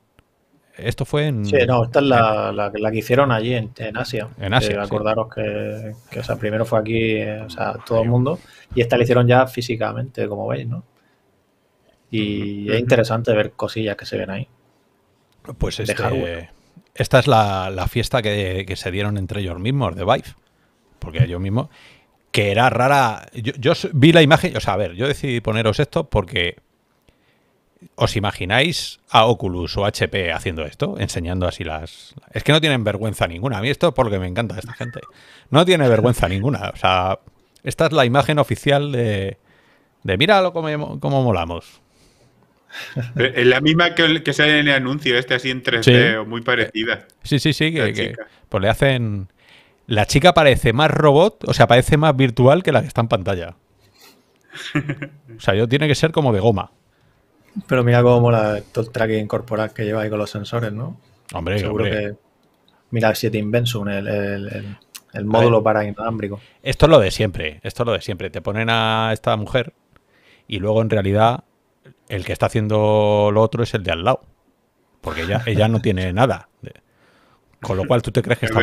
esto fue en. Sí, no, esta es la, que hicieron allí en, Asia. En Asia. acordaros que, o sea, primero fue aquí, eh, o sea, todo el mundo. Y esta la hicieron ya físicamente, como veis, ¿no? Y es interesante ver cosillas que se ven ahí. Pues este, esta es la, fiesta que, se dieron entre ellos mismos, de Vive. Porque ellos mismos. Que era rara. Yo, yo vi la imagen. O sea, a ver, yo decidí poneros esto porque ¿Os imagináis a Oculus o HP haciendo esto? Enseñando así las... Es que no tienen vergüenza ninguna. A mí esto es porque me encanta esta gente. No tiene vergüenza ninguna. O sea, esta es la imagen oficial de... De míralo cómo, cómo molamos. Eh, es la misma que, que, sale en el anuncio, este así en 3D, o muy parecida. Eh, sí, sí, sí. Que, pues le hacen. La chica parece más robot, o sea, parece más virtual que la que está en pantalla. O sea, yo tiene que ser como de goma. Pero mira cómo la todo el tracking corporal que lleva ahí con los sensores, ¿no? Hombre, Seguro que. Mira el 7 Invention, el, módulo para inalámbrico. Esto es lo de siempre. Esto es lo de siempre. Te ponen a esta mujer y luego en realidad el que está haciendo lo otro es el de al lado. Porque ella, ella no tiene nada. Con lo cual tú te crees que está.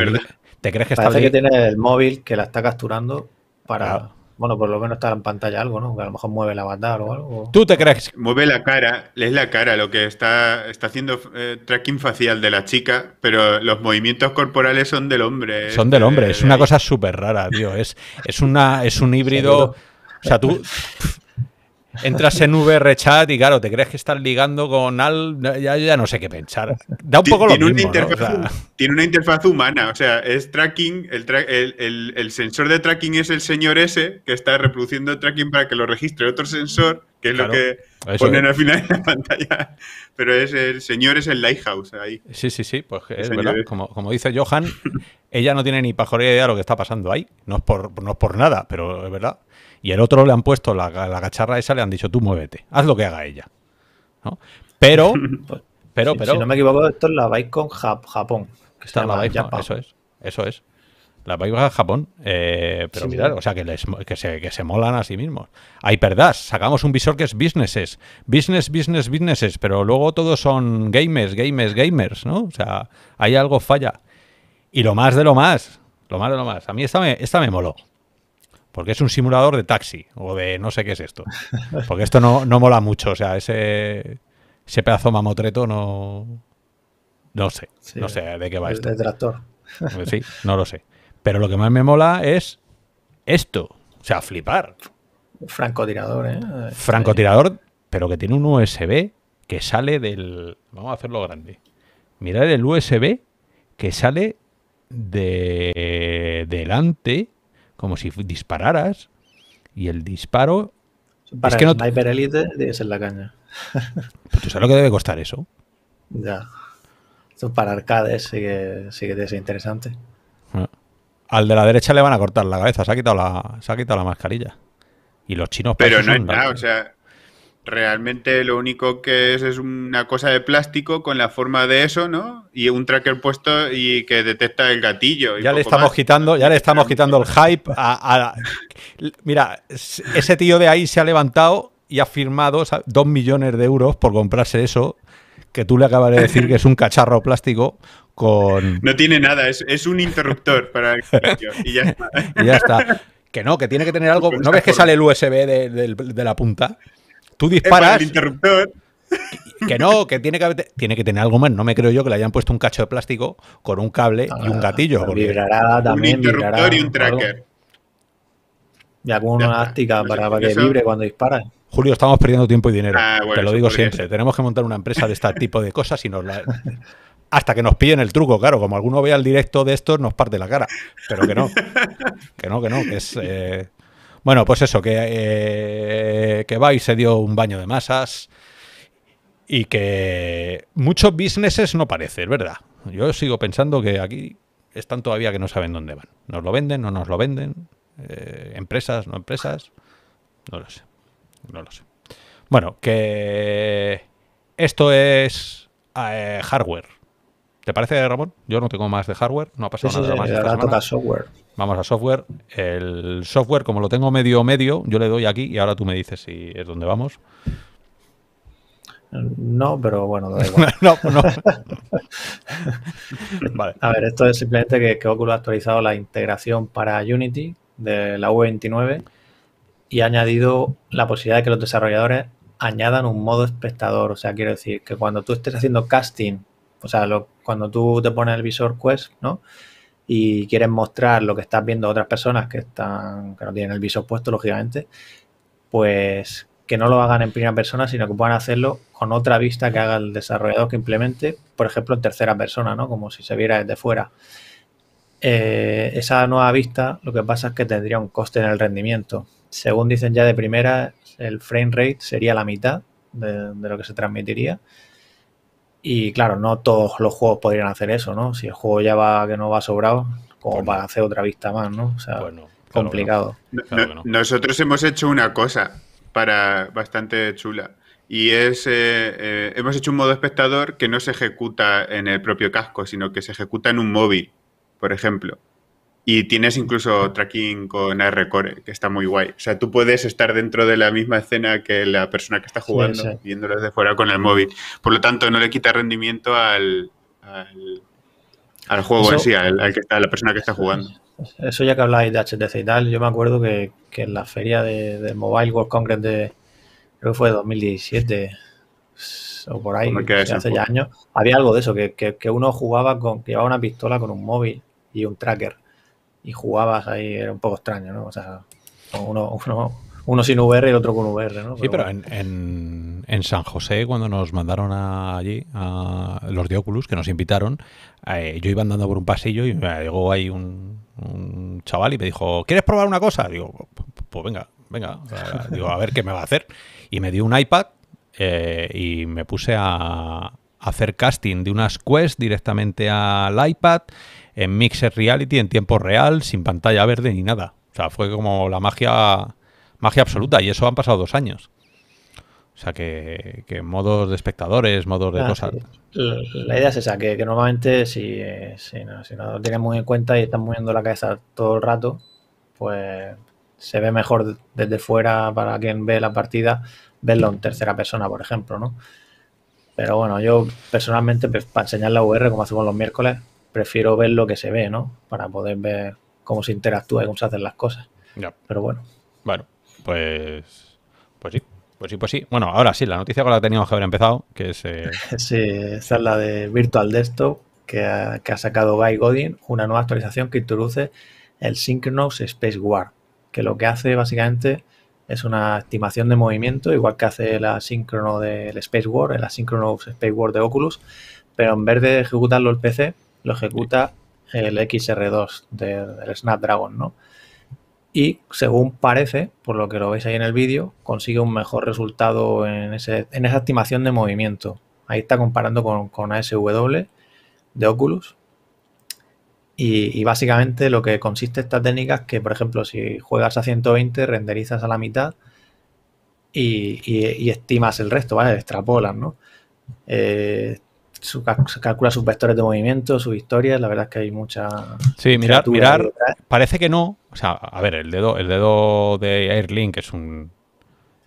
Te crees que Parece que tiene el móvil que la está capturando para. Bueno, por lo menos está en pantalla algo, ¿no? Que a lo mejor mueve la banda o algo. ¿Tú te crees? Mueve la cara, Lees la cara lo que está, está haciendo eh, tracking facial de la chica, pero los movimientos corporales son del hombre. Son del hombre, es una cosa súper rara, tío. Es, es, una, es un híbrido. O sea, tú entras en VR chat y claro, te crees que estás ligando con al. Ya, no sé qué pensar. Da un poco tiene mismo. Una Tiene una interfaz humana, o sea, es tracking. El, el, sensor de tracking es el señor ese que está reproduciendo tracking para que lo registre otro sensor, que es lo que ponen al final de la pantalla. Pero es el señor es el lighthouse ahí. Sí, sí, sí, pues es verdad. Como, dice Johan, ella no tiene ni pajoría idea de lo que está pasando ahí. No por, no es por nada, pero es verdad. Y el otro le han puesto la, la cacharra esa, le han dicho, tú muévete, haz lo que haga ella. Pero, pero, pues, Si, no me equivoco, esto es la jap Japón. Que está la eso es, eso es. La Baikon Japón. Eh, pero mirad, o sea, que, que, se, molan a sí mismos. hay Hyperdash, sacamos un visor que es businesses. Business, business, businesses. Pero luego todos son gamers, gamers, gamers, ¿no? O sea, hay algo falla. Y lo más de lo más, lo más de lo más. A mí esta me, esta me moló porque es un simulador de taxi o de no sé qué es esto. Porque esto no, mola mucho, o sea, ese, ese pedazo mamotreto no... No sé, no sé de qué va esto. tractor. Pues sí, no lo sé. Pero lo que más me mola es esto, o sea, flipar. Francotirador, ¿eh? Francotirador, pero que tiene un USB que sale del... Vamos a hacerlo grande. Mirad el USB que sale de delante como si dispararas. Y el disparo. Para es que el no Sniper Elite debe ser la caña. Pues tú sabes lo que debe costar eso. Ya. Esto para arcades sí que, interesante. Ah. Al de la derecha le van a cortar la cabeza, se ha quitado la, se ha quitado la mascarilla. Y los chinos. Pero no es nada, o sea, Realmente lo único que es es una cosa de plástico con la forma de eso, ¿no? Y un tracker puesto y que detecta el gatillo. ya le estamos quitando, ya le estamos quitando el hype a, Mira, ese tío de ahí se ha levantado y ha firmado dos millones de euros por comprarse eso que tú le acabas de decir que es un cacharro plástico con... No tiene nada, es, un interruptor para el y ya está. y ya está. Que no, que tiene que tener algo... ¿No pues ves que sale el USB de la punta? tú disparas. Que, no, que tiene que, tiene que tener algo más. No me creo yo que le hayan puesto un cacho de plástico con un cable y un ah, gatillo. también. Un interruptor y un tracker. Y alguna táctica para, que vibre cuando dispara. Julio, estamos perdiendo tiempo y dinero. Ah, Te lo digo siempre. Tenemos que montar una empresa de este tipo de cosas y nos la... hasta que nos pillen el truco, claro. Como alguno vea el directo de estos, nos parte la cara. Pero que no. Que no, que no. Que es. Eh, bueno, pues eso, que, eh, que va y se dio un baño de masas y que muchos businesses no parece, verdad. Yo sigo pensando que aquí están todavía que no saben dónde van. ¿Nos lo venden? ¿No nos lo venden? Eh, ¿Empresas? ¿No empresas? No lo sé. No lo sé. Bueno, que esto es eh, hardware. ¿Te parece, Ramón? Yo no tengo más de hardware, no ha pasado nada más. Ahora software. Vamos a software. El software, como lo tengo medio medio, yo le doy aquí y ahora tú me dices si es donde vamos. No, pero bueno, da igual. no, A ver, esto es simplemente que, Oculus ha actualizado la integración para Unity de la V29 y ha añadido la posibilidad de que los desarrolladores añadan un modo espectador. O sea, quiero decir que cuando tú estés haciendo casting, o sea, cuando tú te pones el visor Quest, ¿no? y quieren mostrar lo que estás viendo a otras personas que están que no tienen el visor puesto, lógicamente, pues que no lo hagan en primera persona, sino que puedan hacerlo con otra vista que haga el desarrollador que implemente, por ejemplo, en tercera persona, ¿no? Como si se viera desde fuera. Eh, esa nueva vista lo que pasa es que tendría un coste en el rendimiento. Según dicen ya de primera, el frame rate sería la mitad de lo que se transmitiría y claro, no todos los juegos podrían hacer eso, ¿no? Si el juego ya va que no va sobrado, como pues para hacer otra vista más, ¿no? O sea, pues complicado. Nosotros hemos hecho una cosa para bastante chula. Y es, eh, eh, hemos hecho un modo espectador que no se ejecuta en el propio casco, sino que se ejecuta en un móvil, por ejemplo. Y tienes incluso tracking con R-Core, que está muy guay. O sea, tú puedes estar dentro de la misma escena que la persona que está jugando, sí, viéndolo desde fuera con el móvil. Por lo tanto, no le quita rendimiento al, al, juego en sí, al, que a la persona que está jugando. Eso ya que habláis de HTC y tal, yo me acuerdo que, que en la feria de, Mobile World Congress de, creo que fue 2017 o por ahí, hace ya años, había algo de eso, que, uno jugaba con, llevaba una pistola con un móvil y un tracker y jugabas ahí, era un poco extraño, ¿no? O sea, uno, uno, sin VR y el otro con VR, ¿no? sí, pero en, San José, cuando nos mandaron allí, a los de Oculus, que nos invitaron, eh, yo iba andando por un pasillo y me llegó ahí un, chaval y me dijo, ¿quieres probar una cosa? Digo, pues venga, venga, digo, a ver qué me va a hacer. Y me dio un iPad eh, y me puse a hacer casting de unas quests directamente al iPad en Mixer Reality en tiempo real, sin pantalla verde ni nada. O sea, fue como la magia, magia absoluta y eso han pasado dos años. O sea, que, que modos de espectadores, modos de ah, cosas. La idea es esa, que, normalmente si, si, no, lo tienen muy en cuenta y están moviendo la cabeza todo el rato, pues se ve mejor desde fuera para quien ve la partida verlo en tercera persona, por ejemplo, ¿no? Pero bueno, yo personalmente, pues, para enseñar la VR, como hacemos los miércoles, prefiero ver lo que se ve, ¿no? Para poder ver cómo se interactúa y cómo se hacen las cosas. Pero bueno. Bueno, pues, pues sí. Pues sí, pues sí. Bueno, ahora sí, la noticia que la teníamos que haber empezado, que es... Eh, sí, esa es la de Virtual Desktop, que ha, que ha, sacado Guy Godin, una nueva actualización que introduce el Synchronous Space War, que lo que hace básicamente es una estimación de movimiento, igual que hace el asíncrono del Space War, el asíncrono Space War de Oculus, pero en vez de ejecutarlo el PC, lo ejecuta el XR2 del Snapdragon, ¿no? Y según parece, por lo que lo veis ahí en el vídeo, consigue un mejor resultado en, esa estimación de movimiento. Ahí está comparando con, con ASW de Oculus. Y, básicamente lo que consiste esta técnica es que, por ejemplo, si juegas a 120, renderizas a la mitad y, estimas el resto, ¿vale? Extrapolas, ¿no? Eh, su, calcula sus vectores de movimiento, sus historias, la verdad es que hay mucha... Sí, mirar, parece que no, o sea, a ver, el dedo, el de Airlink es un,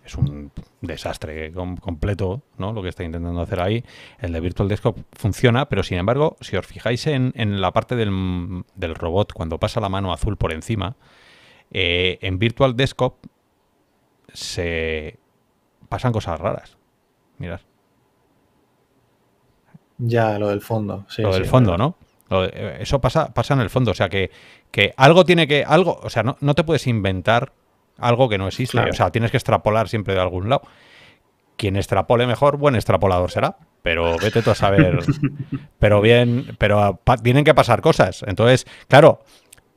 es un desastre completo, ¿no? Lo que está intentando hacer ahí. El de Virtual Desktop funciona, pero sin embargo, si os fijáis en, la parte del, del, robot, cuando pasa la mano azul por encima, eh, en Virtual Desktop se pasan cosas raras. Mirad. Ya, lo del fondo. Sí, lo del fondo, ¿no? Eh, eso pasa, pasa en el fondo. O sea, que, que algo tiene que. algo O sea, no, te puedes inventar algo que no existe. O sea, tienes que extrapolar siempre de algún lado. Quien extrapole mejor, buen extrapolador será. Pero vete tú a saber. pero bien, pero tienen que pasar cosas. Entonces, claro,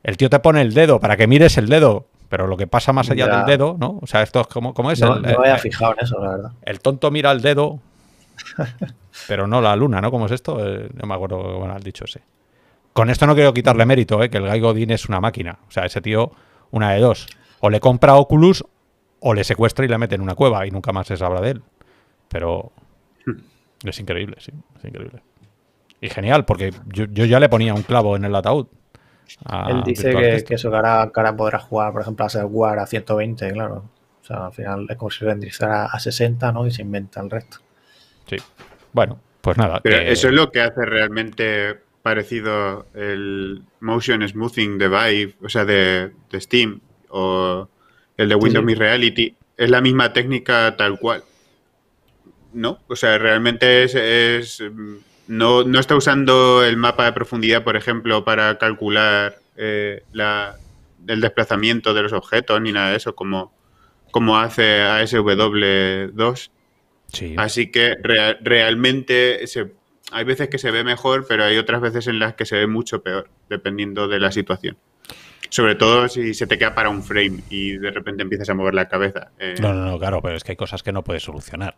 el tío te pone el dedo para que mires el dedo. Pero lo que pasa más allá del dedo, ¿no? O sea, esto es como, es. No, me había eh, fijado en eso, la verdad. El tonto mira el dedo pero no la luna, ¿no? ¿Cómo es esto? Eh, no me acuerdo cómo han dicho, ese Con esto no quiero quitarle mérito, ¿eh? que el Guy Godin es una máquina. O sea, ese tío, una de dos. O le compra Oculus o le secuestra y le mete en una cueva y nunca más se sabrá de él. Pero hmm. es increíble, sí. Es increíble. Y genial, porque yo, ya le ponía un clavo en el ataúd. Él dice que, eso que ahora, podrá jugar, por ejemplo, a ser a 120, claro. O sea, al final es como si a, 60, ¿no? Y se inventa el resto. Sí. Bueno, pues nada. Pero eso es lo que hace realmente parecido el motion smoothing de Vive, o sea, de, Steam o el de Windows sí. Reality. Es la misma técnica tal cual. ¿No? O sea, realmente es, no, no, está usando el mapa de profundidad, por ejemplo, para calcular eh, la, el desplazamiento de los objetos ni nada de eso, como, como hace ASW2. Así que realmente hay veces que se ve mejor, pero hay otras veces en las que se ve mucho peor, dependiendo de la situación. Sobre todo si se te queda para un frame y de repente empiezas a mover la cabeza. Eh. no, no, no, claro, pero es que hay cosas que no puedes solucionar.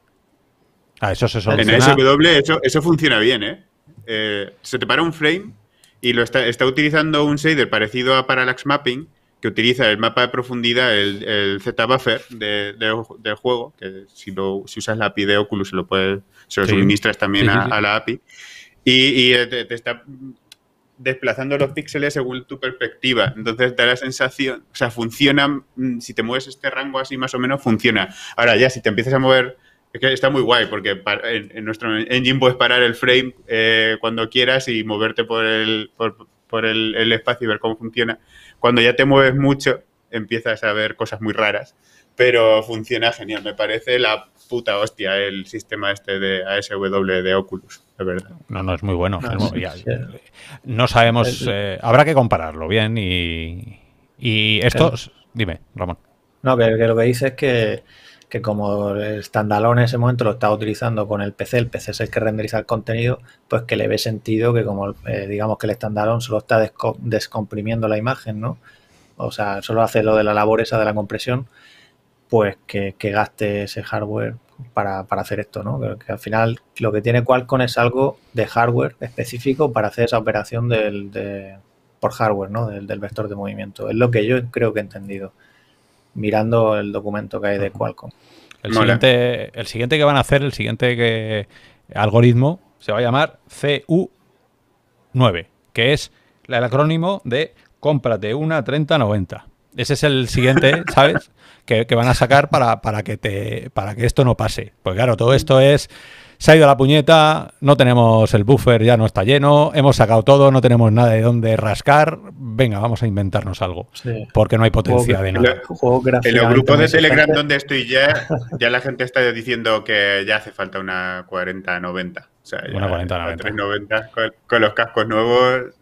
Ah, eso se soluciona. En SW eso, funciona bien, eh. ¿eh? Se te para un frame y lo está, está utilizando un shader parecido a Parallax Mapping que utiliza el mapa de profundidad, el, Z-Buffer de, del juego, que si, lo, si usas la API de Oculus se lo, puedes, se lo suministras también a, la API, y, eh, te, está desplazando los píxeles según tu perspectiva. Entonces da la sensación, o sea, funciona, mm, si te mueves este rango así más o menos, funciona. Ahora ya, si te empiezas a mover, es que está muy guay, porque en, nuestro engine puedes parar el frame eh, cuando quieras y moverte por el, por, por el espacio y ver cómo funciona cuando ya te mueves mucho, empiezas a ver cosas muy raras, pero funciona genial, me parece la puta hostia el sistema este de ASW de Oculus, de verdad. No, no, es muy bueno. No, sabemos, eh, habrá que compararlo bien y, y esto, dime, Ramón. No, que, lo que dice es que que como Standalone en ese momento lo está utilizando con el PC, el PC es el que renderiza el contenido, pues que le ve sentido que como eh, digamos que el Standalone solo está descomprimiendo la imagen, ¿no? O sea, solo hace lo de la labor esa de la compresión, pues que, gaste ese hardware para, hacer esto, ¿no? Que, al final lo que tiene Qualcomm es algo de hardware específico para hacer esa operación del, de, por hardware, ¿no? del vector de movimiento. Es lo que yo creo que he entendido mirando el documento que hay de Qualcomm. El, siguiente, el siguiente que van a hacer, el siguiente que, algoritmo, se va a llamar CU9, que es el acrónimo de cómprate una 3090. Ese es el siguiente, ¿sabes? Que, van a sacar para, para, que te, para que esto no pase. Pues claro, todo esto es se ha ido la puñeta, no tenemos el buffer, ya no está lleno, hemos sacado todo, no tenemos nada de dónde rascar, venga, vamos a inventarnos algo, porque no hay potencia de nada. en los grupos de Telegram donde estoy ya, ya la gente está diciendo que ya hace falta una 40-90. O sea, una 40-90. Con, los cascos nuevos.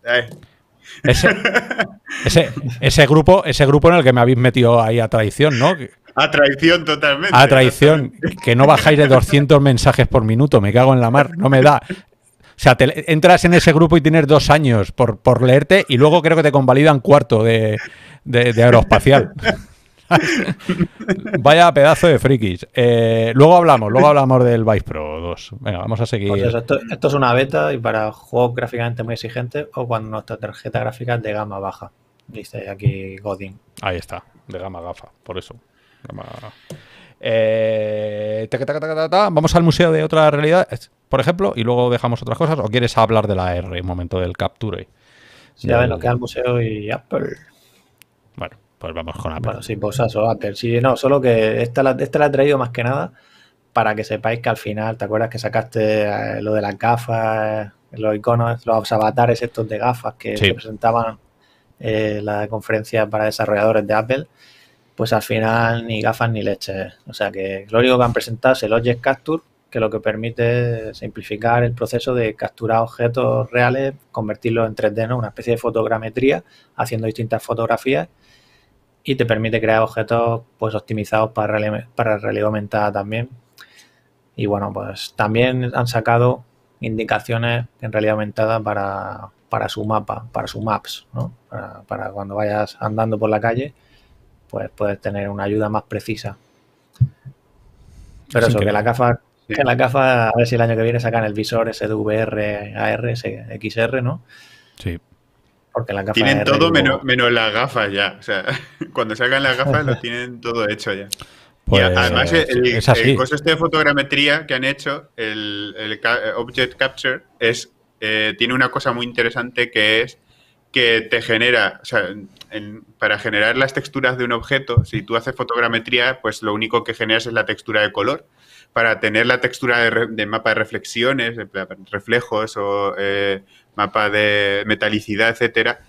ese, grupo, ese grupo en el que me habéis metido ahí a traición, ¿no? A traición totalmente. A traición, que no bajáis de 200 mensajes por minuto, me cago en la mar, no me da. O sea, entras en ese grupo y tienes dos años por, por leerte y luego creo que te convalidan cuarto de, aeroespacial. Vaya pedazo de frikis. Eh, luego hablamos, luego hablamos del Vice Pro 2. Venga, vamos a seguir. Pues esto, esto, es una beta y para juegos gráficamente muy exigentes o cuando nuestra tarjeta gráfica es de gama baja. Dice aquí Godin. Ahí está, de gama gafa, por eso. Eh, vamos al museo de otra realidad, por ejemplo, y luego dejamos otras cosas. ¿O quieres hablar de la R, un momento del Capture? ya ven, lo que el museo y Apple. Bueno, pues vamos con Apple. Bueno, sí, posas o Apple. Sí, no, solo que esta la, he traído más que nada para que sepáis que al final, ¿te acuerdas que sacaste eh, lo de las gafas, los iconos, los avatares estos de gafas que presentaban eh, la conferencia para desarrolladores de Apple? pues al final ni gafas ni leche. O sea que lo único que han presentado es el Object Capture, que lo que permite es simplificar el proceso de capturar objetos reales, convertirlos en 3D, Una especie de fotogrametría, haciendo distintas fotografías y te permite crear objetos pues optimizados para, para realidad aumentada también. Y bueno, pues también han sacado indicaciones en realidad aumentada para, para su mapa, para su maps, ¿no? para cuando vayas andando por la calle pues puedes tener una ayuda más precisa. Pero eso, que la gafa a ver si el año que viene sacan el visor SDVR, AR, XR, ¿no? Sí. Porque la gafa Tienen todo menos, la gafa gafas ya. O sea, cuando sacan las gafas lo tienen todo hecho ya. y pues, además, el, es este de fotogrametría que han hecho, el, eh, Object Capture, es eh, tiene una cosa muy interesante que es que te genera, o sea, para generar las texturas de un objeto, si tú haces fotogrametría, pues lo único que generas es la textura de color. Para tener la textura de, mapa de reflexiones, reflejos o eh, mapa de metalicidad, etcétera,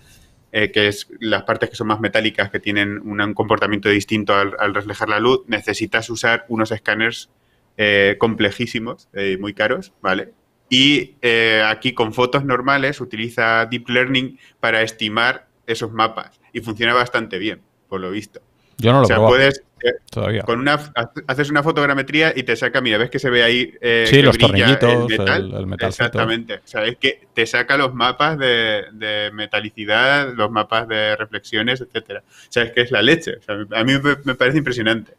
eh, que es las partes que son más metálicas, que tienen un, comportamiento distinto al, reflejar la luz, necesitas usar unos escáneres eh, complejísimos y muy caros, ¿vale? Y eh, aquí con fotos normales utiliza Deep Learning para estimar esos mapas y funciona bastante bien, por lo visto. Yo no lo O probado. Eh, con una, haces una fotogrametría y te saca, mira, ves que se ve ahí. Eh, sí, los el metal. Exactamente. O sea, que te saca los mapas de, de metalicidad, los mapas de reflexiones, etcétera. sabes qué es la leche. a mí me parece impresionante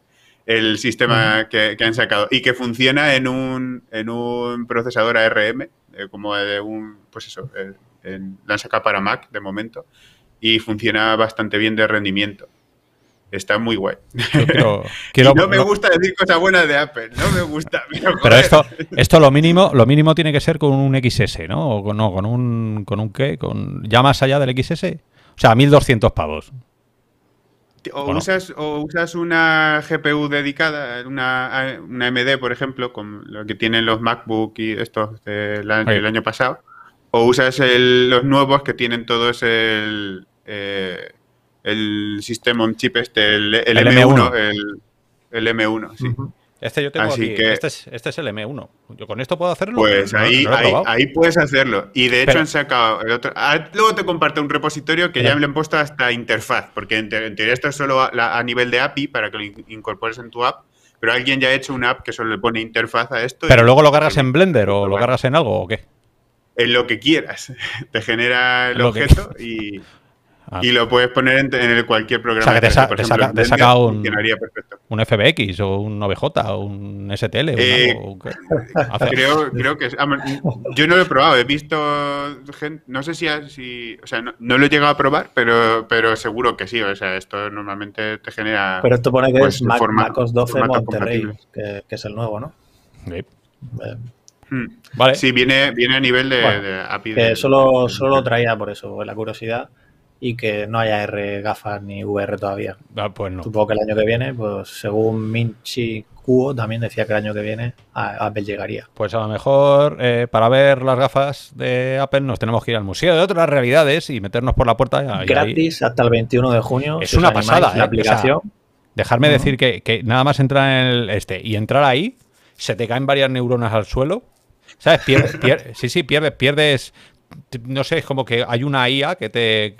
el sistema que, han sacado y que funciona en un, en un procesador ARM, eh, como de un, pues eso, en, lo han sacado para Mac de momento y funciona bastante bien de rendimiento. Está muy guay. no me gusta decir cosas buenas de Apple, no me gusta. Pero, esto, esto lo mínimo, lo mínimo tiene que ser con un XS, ¿no? O con, no, con un, con un qué, con ya más allá del XS, o sea, 1200 pavos. O, usas, o usas una GPU dedicada, una, una MD, por ejemplo, con lo que tienen los MacBook y estos del año, año pasado, o usas los nuevos que tienen todos el, eh, el sistema on chip, este, el, M1, El, M1, sí. Este yo tengo aquí. Este, este, es, el M1. Yo con esto puedo hacerlo. Pues ahí, ahí, puedes hacerlo. Y de hecho han sacado. Ah, luego te comparto un repositorio que ya le lo han puesto hasta interfaz, porque en, esto es solo a, nivel de API para que lo incorpores en tu app. Pero alguien ya ha hecho una app que solo le pone interfaz a esto. Pero luego lo cargas en Blender o lo cargas en algo o qué. En lo que quieras. te genera el objeto y. Ah. Y lo puedes poner en, cualquier programa. O sea, que te, saca, un, FBX o un OBJ o un STL. Eh, creo, creo, que... Ah, yo no lo he probado, he visto gente... No sé si... o sea, no, lo he llegado a probar, pero, pero seguro que sí. O sea, esto normalmente te genera... Pero esto pone que pues, es MacOS 12 Monterrey, que, es el nuevo, ¿no? Sí. Eh, hmm. Vale. viene, viene a nivel de, de API. solo, solo traía por eso, la curiosidad y que no haya R gafas ni VR todavía. Ah, pues no. Supongo que el año que viene, pues según Minchi Kuo también decía que el año que viene Apple llegaría. Pues a lo mejor eh, para ver las gafas de Apple nos tenemos que ir al Museo de otras realidades y meternos por la puerta. Gratis hasta el 21 de junio. Es una pasada. La eh, aplicación. dejarme decir que, nada más entrar en el este y entrar ahí, se te caen varias neuronas al suelo. ¿Sabes? sí, sí, pierdes, pierdes no sé, es como que hay una IA que, te,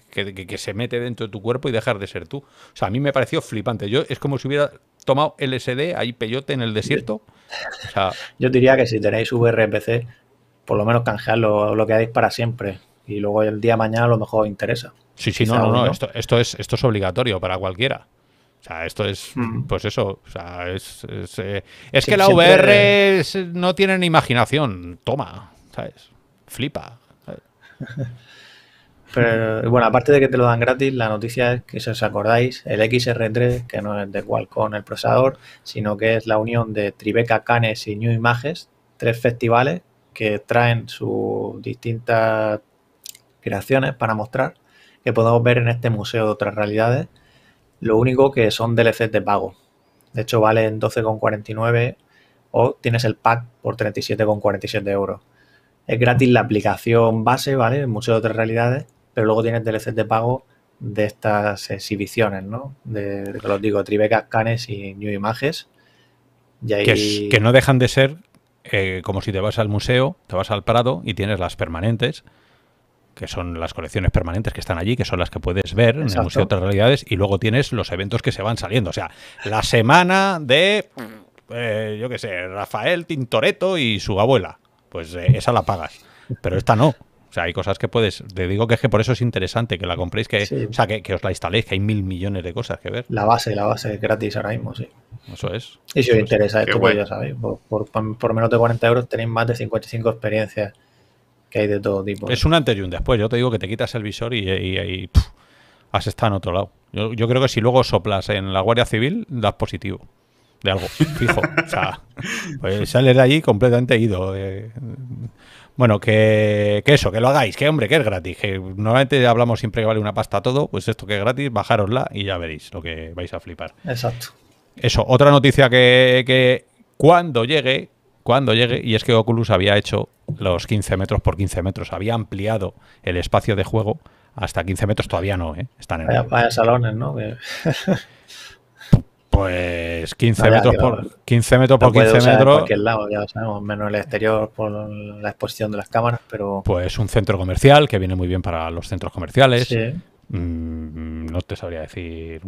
se mete dentro de tu cuerpo y dejar de ser tú. O sea, a mí me pareció flipante. Yo es como si hubiera tomado LSD ahí peyote en el desierto. Yo diría que si tenéis VRPC, por lo menos canjearlo, lo que hagáis para siempre. Y luego el día mañana a lo mejor os interesa. Sí, sí, no, no, no, Esto, es, esto es obligatorio para cualquiera. O sea, esto es, pues eso, o sea, es, es, eh, que la VR no tiene no tienen imaginación, toma, ¿sabes? Flipa. Pero bueno, aparte de que te lo dan gratis, la noticia es que, si os acordáis, el XR3, que no es de con el procesador, sino que es la unión de Tribeca, Canes y New Images, tres festivales que traen sus distintas creaciones para mostrar, que podemos ver en este museo de otras realidades. Lo único que son DLCs de pago. De hecho, valen 12,49 o tienes el pack por 37,47 euros. Es gratis la aplicación base, ¿vale? En de otras realidades, pero luego tienes DLC de pago de estas exhibiciones, ¿no? De, de que los digo, Tribeca, Canes y New Images. que, no dejan de ser eh, como si te vas al museo, te vas al Prado y tienes las permanentes, que son las colecciones permanentes que están allí, que son las que puedes ver en el Museo de Otras Realidades, y luego tienes los eventos que se van saliendo. O sea, la semana de, eh, yo qué sé, Rafael Tintoretto y su abuela pues eh, esa la pagas. Pero esta no. O sea, hay cosas que puedes. Te digo que es que por eso es interesante que la compréis, que, que, os la instaléis, que hay mil millones de cosas que ver. La base, la base es gratis ahora mismo, sí. Eso es. Y si os interesa esto, pues ya sabéis, por, menos de 40 euros tenéis más de 55 experiencias que hay de todo tipo. Es un antes y un después. Yo te digo que te quitas el visor y, y, has estado en otro lado. Yo, yo creo que si luego soplas en la Guardia Civil, das positivo de algo, fijo. o sea, pues de allí completamente ido. Eh. bueno, que, que, eso, que lo hagáis, que hombre, que es gratis. Que normalmente hablamos siempre que vale una pasta todo, pues esto que es gratis, bajárosla y ya veréis lo que vais a flipar. Exacto. Eso, otra noticia que, que cuando llegue, cuando llegue, y es que Oculus había hecho los 15 metros por 15 metros, había ampliado el espacio de juego hasta 15 metros, todavía no, ¿eh? están en... vaya salones, ¿no? Pues 15 metros por 15 metros por 15 metros. En cualquier lado, ya lo sabemos, menos el exterior por la exposición de las cámaras, pero. Pues un centro comercial que viene muy bien para los centros comerciales. Sí. Mm, no te sabría decir.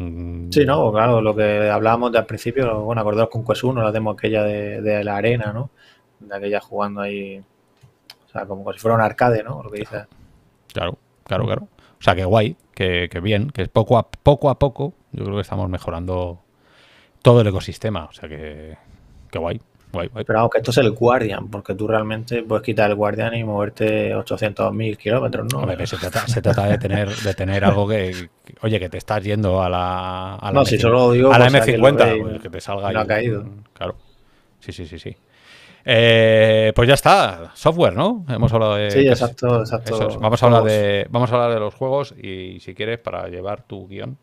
Sí, no, claro, lo que hablábamos de al principio, bueno, acordaros con Quest 1, la demo aquella de, de la arena, ¿no? De aquella jugando ahí. O sea, como si fuera un arcade, ¿no? Lo que dices. Claro, claro, claro. O sea, que guay, que, bien, que poco a, poco a poco yo creo que estamos mejorando todo el ecosistema. O sea que, que guay, guay, guay. Pero aunque esto es el Guardian, porque tú realmente puedes quitar el Guardian y moverte 800.000 kilómetros, ¿no? se, trata, de, tener, de tener algo que, oye, que te estás yendo a la, a la, M 50 pues, pues, que, te salga. No caído. Claro. Sí, sí, sí, sí. Eh, pues ya está, software, ¿no? Hemos hablado de. Sí, pues, exacto, exacto. Vamos, a hablar de, vamos a hablar de los juegos y si quieres, para llevar tu guión,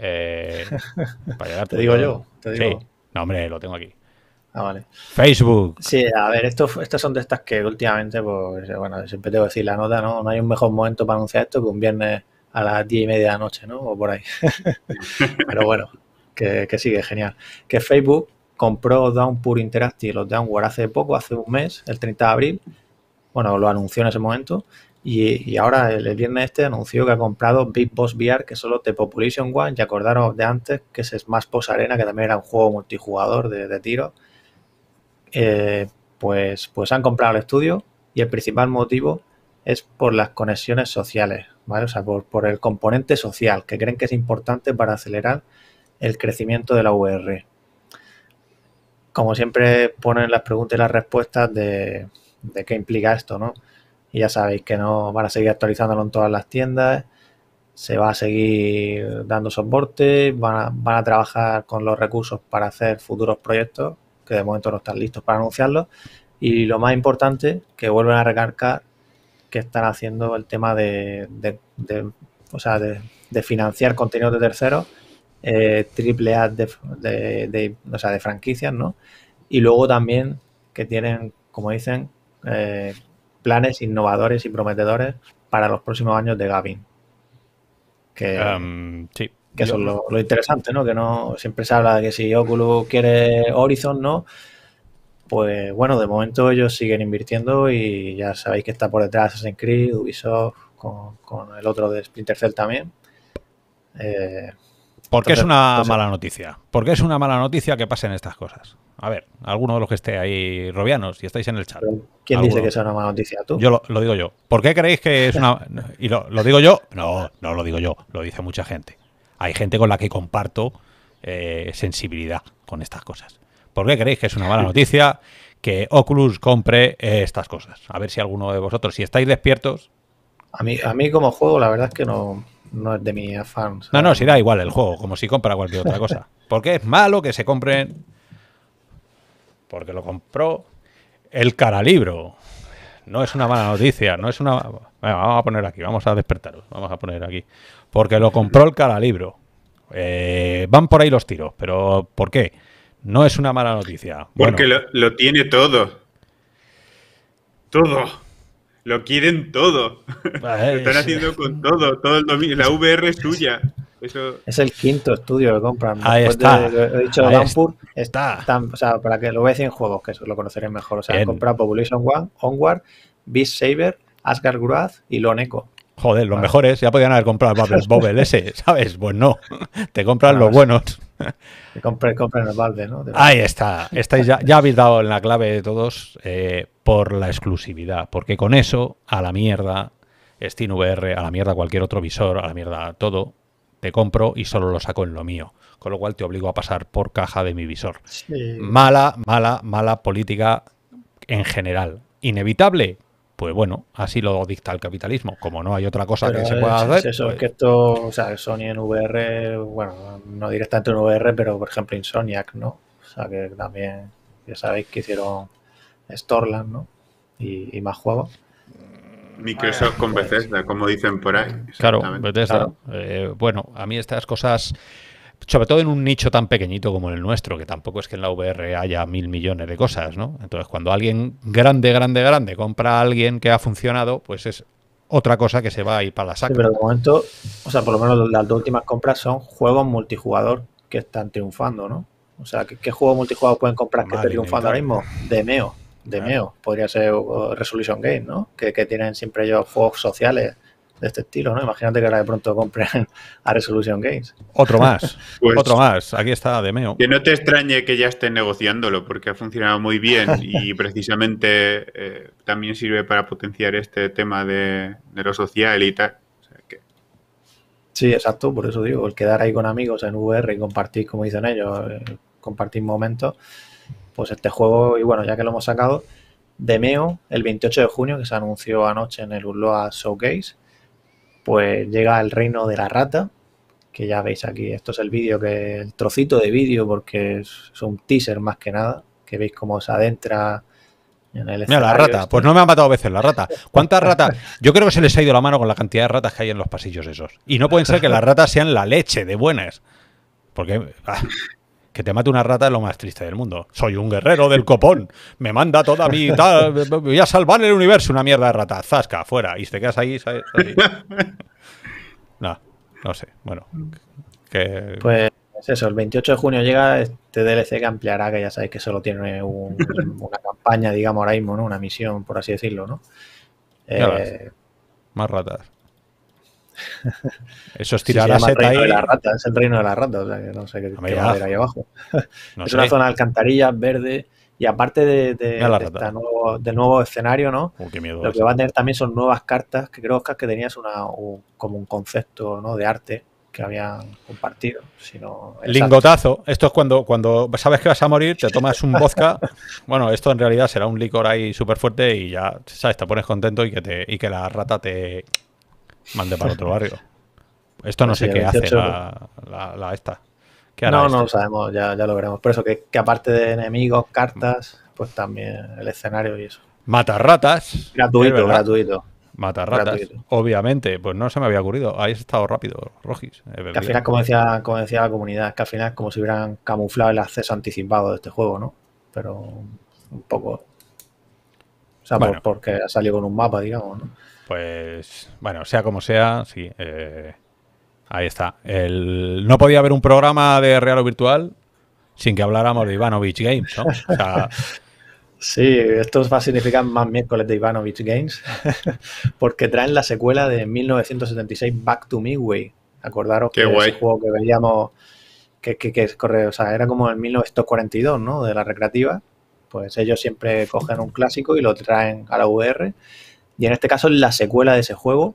eh, te digo yo, te digo. No, hombre, lo tengo aquí. Ah, vale. Facebook. Sí, a ver, esto, estas son de estas que últimamente, pues, bueno, siempre tengo que decir la nota, ¿no? No hay un mejor momento para anunciar esto que un viernes a las diez y media de la noche, ¿no? O por ahí. Pero bueno, que, sigue genial. Que Facebook compró Downpour Interactive, los Downward hace poco, hace un mes, el 30 de abril. Bueno, lo anunció en ese momento y, ahora el, viernes este anunció que ha comprado Big Boss VR, que solo de Population One, y acordaron de antes que es más pos Arena, que también era un juego multijugador de, tiro. Eh, pues, pues han comprado el estudio y el principal motivo es por las conexiones sociales, ¿vale? O sea, por, el componente social, que creen que es importante para acelerar el crecimiento de la VR. Como siempre ponen las preguntas y las respuestas de qué implica esto, ¿no? Y ya sabéis que no van a seguir actualizándolo en todas las tiendas. Se va a seguir dando soporte. Van a, van a trabajar con los recursos para hacer futuros proyectos que de momento no están listos para anunciarlos. Y lo más importante, que vuelven a recargar que están haciendo el tema de, de, financiar contenido de terceros, eh, triple A de, de franquicias, ¿no? Y luego también que tienen, como dicen, eh, planes innovadores y prometedores para los próximos años de Gavin. Que, em, que eso es lo, interesante, ¿no? Que no siempre se habla de que si Oculus quiere Horizon, ¿no? Pues bueno, de momento ellos siguen invirtiendo y ya sabéis que está por detrás Assassin's Creed, Ubisoft, con, con el otro de Splinter Cell también. Eh, ¿Por qué es una pues mala noticia? ¿Por qué es una mala noticia que pasen estas cosas? A ver, alguno de los que esté ahí, Robianos, si estáis en el chat. ¿Quién dice que es una mala noticia? ¿Tú? Yo lo, digo yo. ¿Por qué creéis que es una... y lo, digo yo? No, no lo digo yo, lo dice mucha gente. Hay gente con la que comparto eh, sensibilidad con estas cosas. ¿Por qué creéis que es una mala noticia que Oculus compre eh, estas cosas? A ver si alguno de vosotros, si estáis despiertos... A mí, a mí como juego, la verdad es que no no es de mi afán. No, no, si da igual el juego, como si compra cualquier otra cosa. Porque es malo que se compren. Porque lo compró el caralibro. No es una mala noticia, no es una. vamos a poner aquí, vamos a despertaros, vamos a poner aquí. Porque lo compró el caralibro. Eh, van por ahí los tiros, pero ¿por qué? No es una mala noticia. porque lo tiene todo. Todo. Lo quieren todo. lo están haciendo con todo. todo el la VR es suya. Eso... Es el quinto estudio que compran. Ahí está. lo he dicho, Dampur. Está. o sea, para que lo veáis en juegos, que eso lo conoceréis mejor. O sea, compran han comprado Population One, Onward, Beast Saber, Asgard Gruaz y Loneco. Joder, los mejores. Ya podían haber comprado Bobel Bubble, ese, ¿sabes? Pues no. Te compran los buenos compren, el balde ¿no? Ahí está. ya, habéis dado en la clave de todos eh, por la exclusividad. Porque con eso, a la mierda, SteamVR VR, a la mierda cualquier otro visor, a la mierda todo, te compro y solo lo saco en lo mío. Con lo cual te obligo a pasar por caja de mi visor. Mala, mala, mala política en general. Inevitable, pues bueno, así lo dicta el capitalismo. Como no hay otra cosa que se pueda hacer. eso, es pues que esto, o sea, Sony en VR, bueno, no directamente en VR, pero por ejemplo Insomniac, ¿no? O sea, que también, ya sabéis que hicieron Storland, ¿no? Y, más juegos. Microsoft con pues Bethesda, como dicen por ahí. Claro, Bethesda. Eh, bueno, a mí estas cosas sobre todo en un nicho tan pequeñito como el nuestro, que tampoco es que en la VR haya mil millones de cosas, ¿no? Entonces, cuando alguien grande, grande, grande compra a alguien que ha funcionado, pues es otra cosa que se va a ir para la saca. Sí, pero de momento, o sea, por lo menos las dos últimas compras son juegos multijugador que están triunfando, ¿no? O sea, ¿qué, juegos juego multijugador pueden comprar que estén triunfando ahora mismo? Demeo. Demeo. Podría ser uh, Resolution Game, ¿no? que tienen siempre ellos juegos sociales de este estilo, ¿no? Imagínate que ahora de pronto compren a Resolution Games. Otro más, pues otro más. Aquí está Demeo. Que no te extrañe que ya estén negociándolo, porque ha funcionado muy bien y precisamente eh, también sirve para potenciar este tema de, de lo social y tal. Sí, exacto, por eso digo, el quedar ahí con amigos en VR y compartir, como dicen ellos, eh, compartir momentos, pues este juego, y bueno, ya que lo hemos sacado, Demeo, el 28 de junio, que se anunció anoche en el Urloa Showcase, pues llega al reino de la rata, que ya veis aquí, esto es el vídeo, que el trocito de vídeo, porque es un teaser más que nada, que veis cómo se adentra en el Mira, la rata, este. pues no me ha matado veces la rata. ¿Cuántas ratas? Yo creo que se les ha ido la mano con la cantidad de ratas que hay en los pasillos esos. Y no pueden ser que las ratas sean la leche de buenas. Porque ah, que te mate una rata es lo más triste del mundo. Soy un guerrero del copón. Me manda toda mi tal. Voy a salvar el universo. Una mierda de rata. Zasca, fuera. Y te quedas ahí, ¿sabes? No, no sé. Bueno. Que... Pues eso, el 28 de junio llega este DLC que ampliará, que ya sabéis que solo tiene una campaña, digamos, ahora mismo, ¿no? Una misión, por así decirlo, ¿no? Eh, más ratas. Eso es tirar la seta ahí. la es el reino de la rata, no sé qué, ahí abajo. es una zona de alcantarillas, verde, y aparte de, de, de este nuevo, nuevo escenario, ¿no? Uh, lo que va a tener también son nuevas cartas, que creo, Oscar, que tenías una, como un concepto ¿no? de arte que habían compartido. Sino Lingotazo. Esto es cuando, cuando sabes que vas a morir, te tomas un vodka. bueno, esto en realidad será un licor ahí súper fuerte y ya, ¿sabes? Te pones contento y que, te, y que la rata te, mande para otro barrio. Esto no pues sé qué hace la, esta. no, no este? lo sabemos, ya, lo veremos. Por eso que, aparte de enemigos, cartas, pues también el escenario y eso. ratas? Gratuito, gratuito. ¿Mata ratas? obviamente, pues no se me había ocurrido. Ahí has estado rápido, Rojis. Que al final, como decía, como decía la comunidad, que al final es como si hubieran camuflado el acceso anticipado de este juego, ¿no? Pero un poco. O sea, porque ha salido con un mapa, digamos, ¿no? Pues, bueno, sea como sea, sí. Eh, ahí está. El, no podía haber un programa de real o virtual sin que habláramos de Ivanovich Games, ¿no? Sí, esto va a significar más miércoles de Ivanovich Games, porque traen la secuela de 1976 Back to Midway. Acordaros que ese juego que veíamos, que, que, que corre, o sea, era como en 1942, ¿no? De la recreativa. Pues ellos siempre cogen un clásico y lo traen a la VR y en este caso es la secuela de ese juego,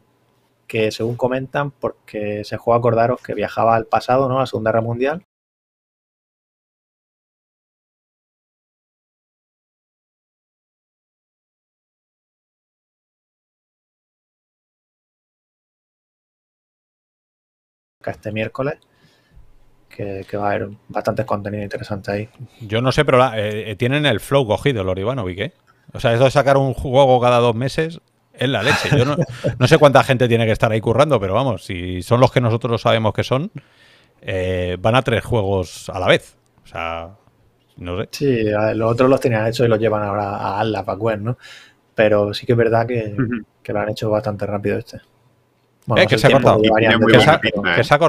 que según comentan, porque ese juego, acordaros, que viajaba al pasado, ¿no? A la Segunda Guerra Mundial. este miércoles. Que, va a haber bastantes contenido interesante ahí. Yo no sé, pero eh, eh, tienen el flow cogido, Loribano, ¿vi qué? ¿eh? O sea, eso de sacar un juego cada dos meses es la leche. no, sé cuánta gente tiene que estar ahí currando, pero vamos, si son los que nosotros sabemos que son, eh, van a tres juegos a la vez. O sea, no sé. Sí, los otros los tenían hecho y los llevan ahora a Atlas, para ¿no? Pero sí que es verdad que, lo han hecho bastante rápido este. Bueno, que, se ha ¿eh? cortado. Que, se ha,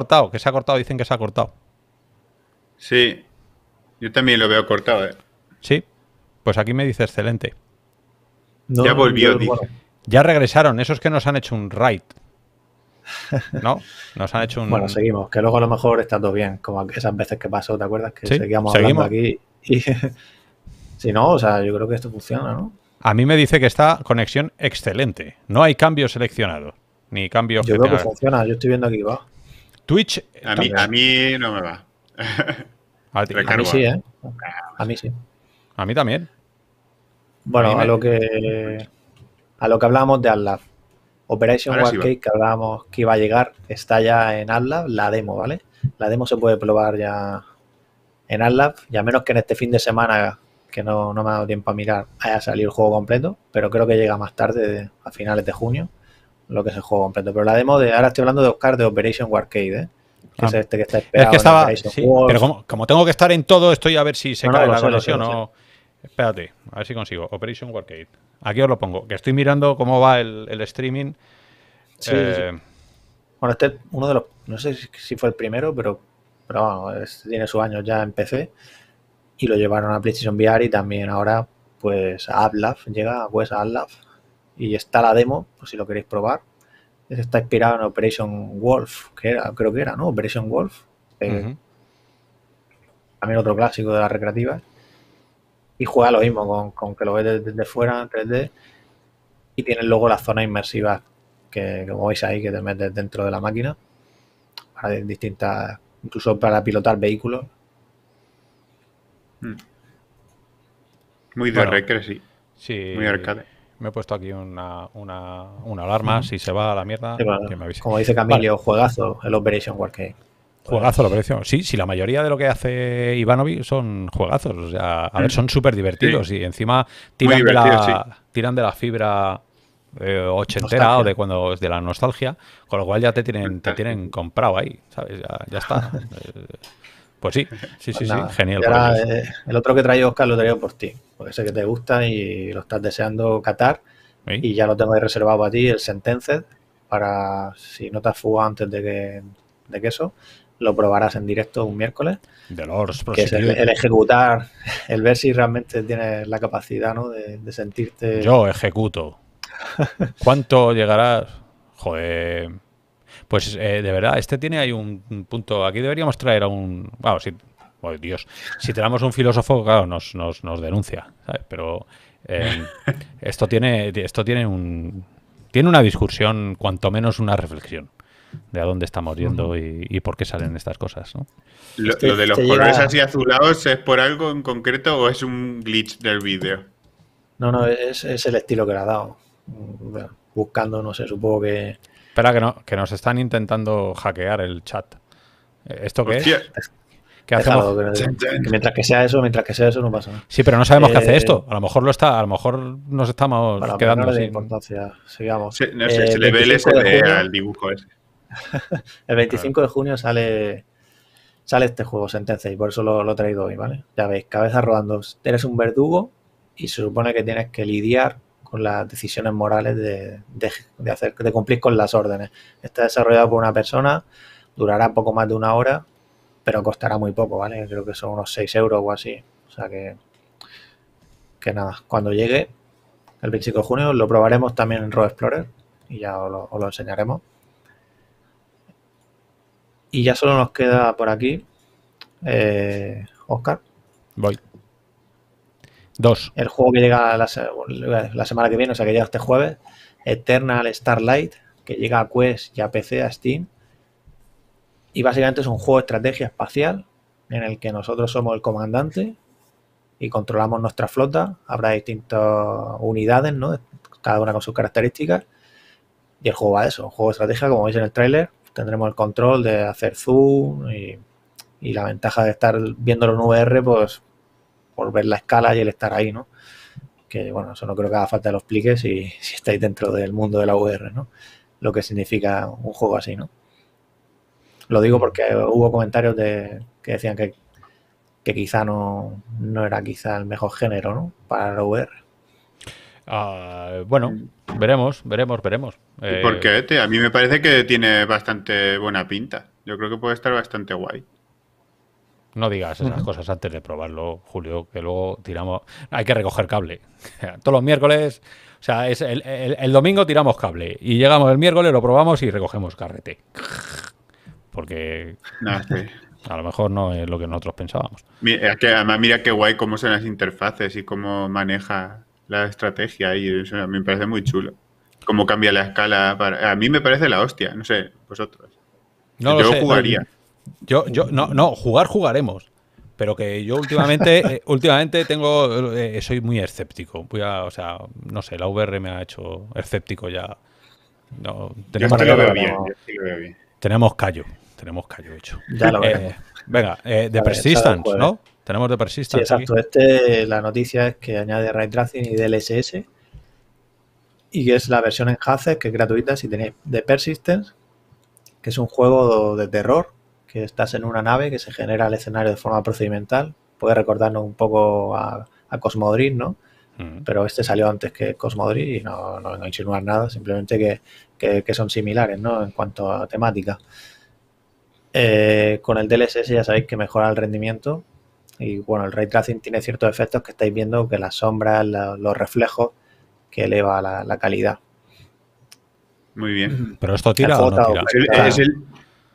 cortado, dicen que se ha cortado. Sí, yo también lo veo cortado, ¿eh? Sí, pues aquí me dice excelente. ya volvió, dice. Ya regresaron, esos que nos han hecho un raid. ¿No? Nos han hecho un. Bueno, seguimos, que luego a lo mejor está todo bien, como esas veces que pasó, ¿te acuerdas? Que seguíamos, hablando aquí. si no, o sea, yo creo que esto funciona, ¿no? A mí me dice que está conexión excelente. No hay cambio seleccionado. ni cambio... Yo creo que funciona, yo estoy viendo aquí, va. Twitch. A mí, a mí no me va. a, ti. a mí sí, ¿eh? Ah, a mí sí. A mí también. Bueno, a lo que a lo que hablábamos de Atlas. Operation Warcade, que hablábamos que iba a llegar, está ya en Atlas, la demo, ¿vale? La demo se puede probar ya en Atlas, y a menos que en este fin de semana, que no, me ha dado tiempo a mirar, haya salido el juego completo, pero creo que llega más tarde, a finales de junio, lo que es el juego completo. Pero la demo de, ahora estoy hablando de Oscar de Operation Warcade, ¿eh? Que ah. es este que está esperando. estaba, pero como, como, tengo que estar en todo, estoy a ver si se cae la conexión o... Espérate, a ver si consigo. Operation Warcade. Aquí os lo pongo, que estoy mirando cómo va el, streaming. Eh, bueno, este es uno de los. No sé si fue el primero, pero, bueno, este tiene su año ya en PC. Y lo llevaron a PlayStation VR y también ahora, pues a AppLab. Llega pues, a AppLab. Y está la demo, por si lo queréis probar. Está inspirado en Operation Wolf, que creo que era, ¿no? Operation Wolf. Eh, también otro clásico de las recreativas y juega lo mismo, con, que lo ves desde, fuera en 3D y tienes luego las zonas inmersivas que como veis ahí que te metes dentro de la máquina distintas, incluso para pilotar vehículos. Mm. Muy de recre, sí. Me he puesto aquí una, alarma, si se va a la mierda, Como dice Camilo, juegazo, el Operation Warcade. Juegazo lo colección. Pues- sí, sí, la mayoría de lo que hace Ivanovic son juegazos. O sea, a ver, mm. son súper divertidos y encima tiran de, la, fibra eh, ochentera o de cuando de la nostalgia, con lo cual ya te tienen, te tienen comprado ahí, ¿sabes? Ya, está. Eh, pues sí, sí, sí, pues sí, genial. Pues. Eh, el otro que trae Oscar lo traigo por ti, porque sé que te gusta y lo estás deseando catar. Y ya lo tengo ahí reservado a ti, el Sentenced, para si no te has fugado antes de de que eso lo probarás en directo un miércoles. que es el, ejecutar, el ver si realmente tienes la capacidad de, sentirte. Yo ejecuto. ¿Cuánto llegarás? Joder. Pues eh, de verdad, este tiene ahí un punto. Aquí deberíamos traer a un. Wow, si, Dios. Si tenemos un filósofo, claro, nos, denuncia. Pero eh, esto tiene, esto tiene un. Tiene una discusión, cuanto menos una reflexión de a dónde estamos yendo y, por qué salen estas cosas. ¿no? Lo, de los colores así azulados es por algo en concreto o es un glitch del vídeo? No, no, es, el estilo que le ha dado. Buscando, no sé, supongo que. Espera, que, no, que nos están intentando hackear el chat. Eh, ¿Esto qué es? ¿Qué Que, mientras que sea eso, mientras que sea eso, no pasa Sí, pero no sabemos qué hace eh, esto. A lo mejor lo está, a lo mejor nos estamos para quedando. de importancia, sigamos. no sé, eh, se le ve el SD al dibujo ese. El 25 de junio sale, sale este juego, Sentencia, y por eso lo, he traído hoy, ¿vale? Ya veis, cabeza rodando. Eres un verdugo y se supone que tienes que lidiar con las decisiones morales de, de, hacer, cumplir con las órdenes. Está desarrollado por una persona, durará poco más de una hora, pero costará muy poco, ¿vale? Creo que son unos 6 euros o así. O sea que, que nada, cuando llegue el 25 de junio lo probaremos también en Road Explorer y ya os lo enseñaremos. Y ya solo nos queda por aquí eh, Oscar. Voy. Dos. El juego que llega la, semana que viene, o sea que llega este jueves. Eternal Starlight, que llega a Quest y a PC, a Steam. Y básicamente es un juego de estrategia espacial en el que nosotros somos el comandante y controlamos nuestra flota. Habrá distintas unidades, ¿no? cada una con sus características. Y el juego va a eso, un juego de estrategia, como veis en el tráiler, tendremos el control de hacer zoom y, la ventaja de estar viéndolo en VR, pues por ver la escala y el estar ahí, ¿no? Que bueno, eso no creo que haga falta los lo explique si, estáis dentro del mundo de la VR, ¿no? Lo que significa un juego así, ¿no? Lo digo porque hubo comentarios de, que decían que, que quizá no, no era quizá el mejor género, ¿no? Para la VR. Ah, bueno, mm. veremos, veremos, veremos. Porque eh, ¿Por qué? A mí me parece que tiene bastante buena pinta. Yo creo que puede estar bastante guay. No digas esas cosas antes de probarlo, Julio, que luego tiramos. Hay que recoger cable. Todos los miércoles, o sea, es el, domingo tiramos cable y llegamos el miércoles, lo probamos y recogemos carrete. Porque. A lo mejor no es lo que nosotros pensábamos. Mira, que además, mira qué guay cómo son las interfaces y cómo maneja la estrategia y Eso a mí me parece muy chulo. Cómo cambia la escala. Para... A mí me parece la hostia, no sé, vosotros. yo jugaría. Yo, yo, no, no, jugar jugaremos. Pero que yo últimamente, eh, últimamente tengo, eh, soy muy escéptico. Voy a, o sea, no sé, la VR me ha hecho escéptico ya. No, tenemos, tenemos callo, tenemos callo hecho. Ya eh, venga, de Persistence, ¿no? Tenemos de Persistence. exacto. Este, la noticia es que añade Ray Tracing y DLSS. Y que es la versión en Hazard, que es gratuita si tenéis de Persistence, que es un juego de terror, que estás en una nave que se genera el escenario de forma procedimental. Puede recordarnos un poco a, a ¿no? Mm. pero este salió antes que Cosmodri y no, no, a insinuar nada, simplemente que, son similares ¿no? en cuanto a temática. Eh, con el DLSS ya sabéis que mejora el rendimiento y bueno, el ray tracing tiene ciertos efectos que estáis viendo, que las sombras, los reflejos, que eleva la, calidad. Muy bien. Mm, pero esto tira, o no tira?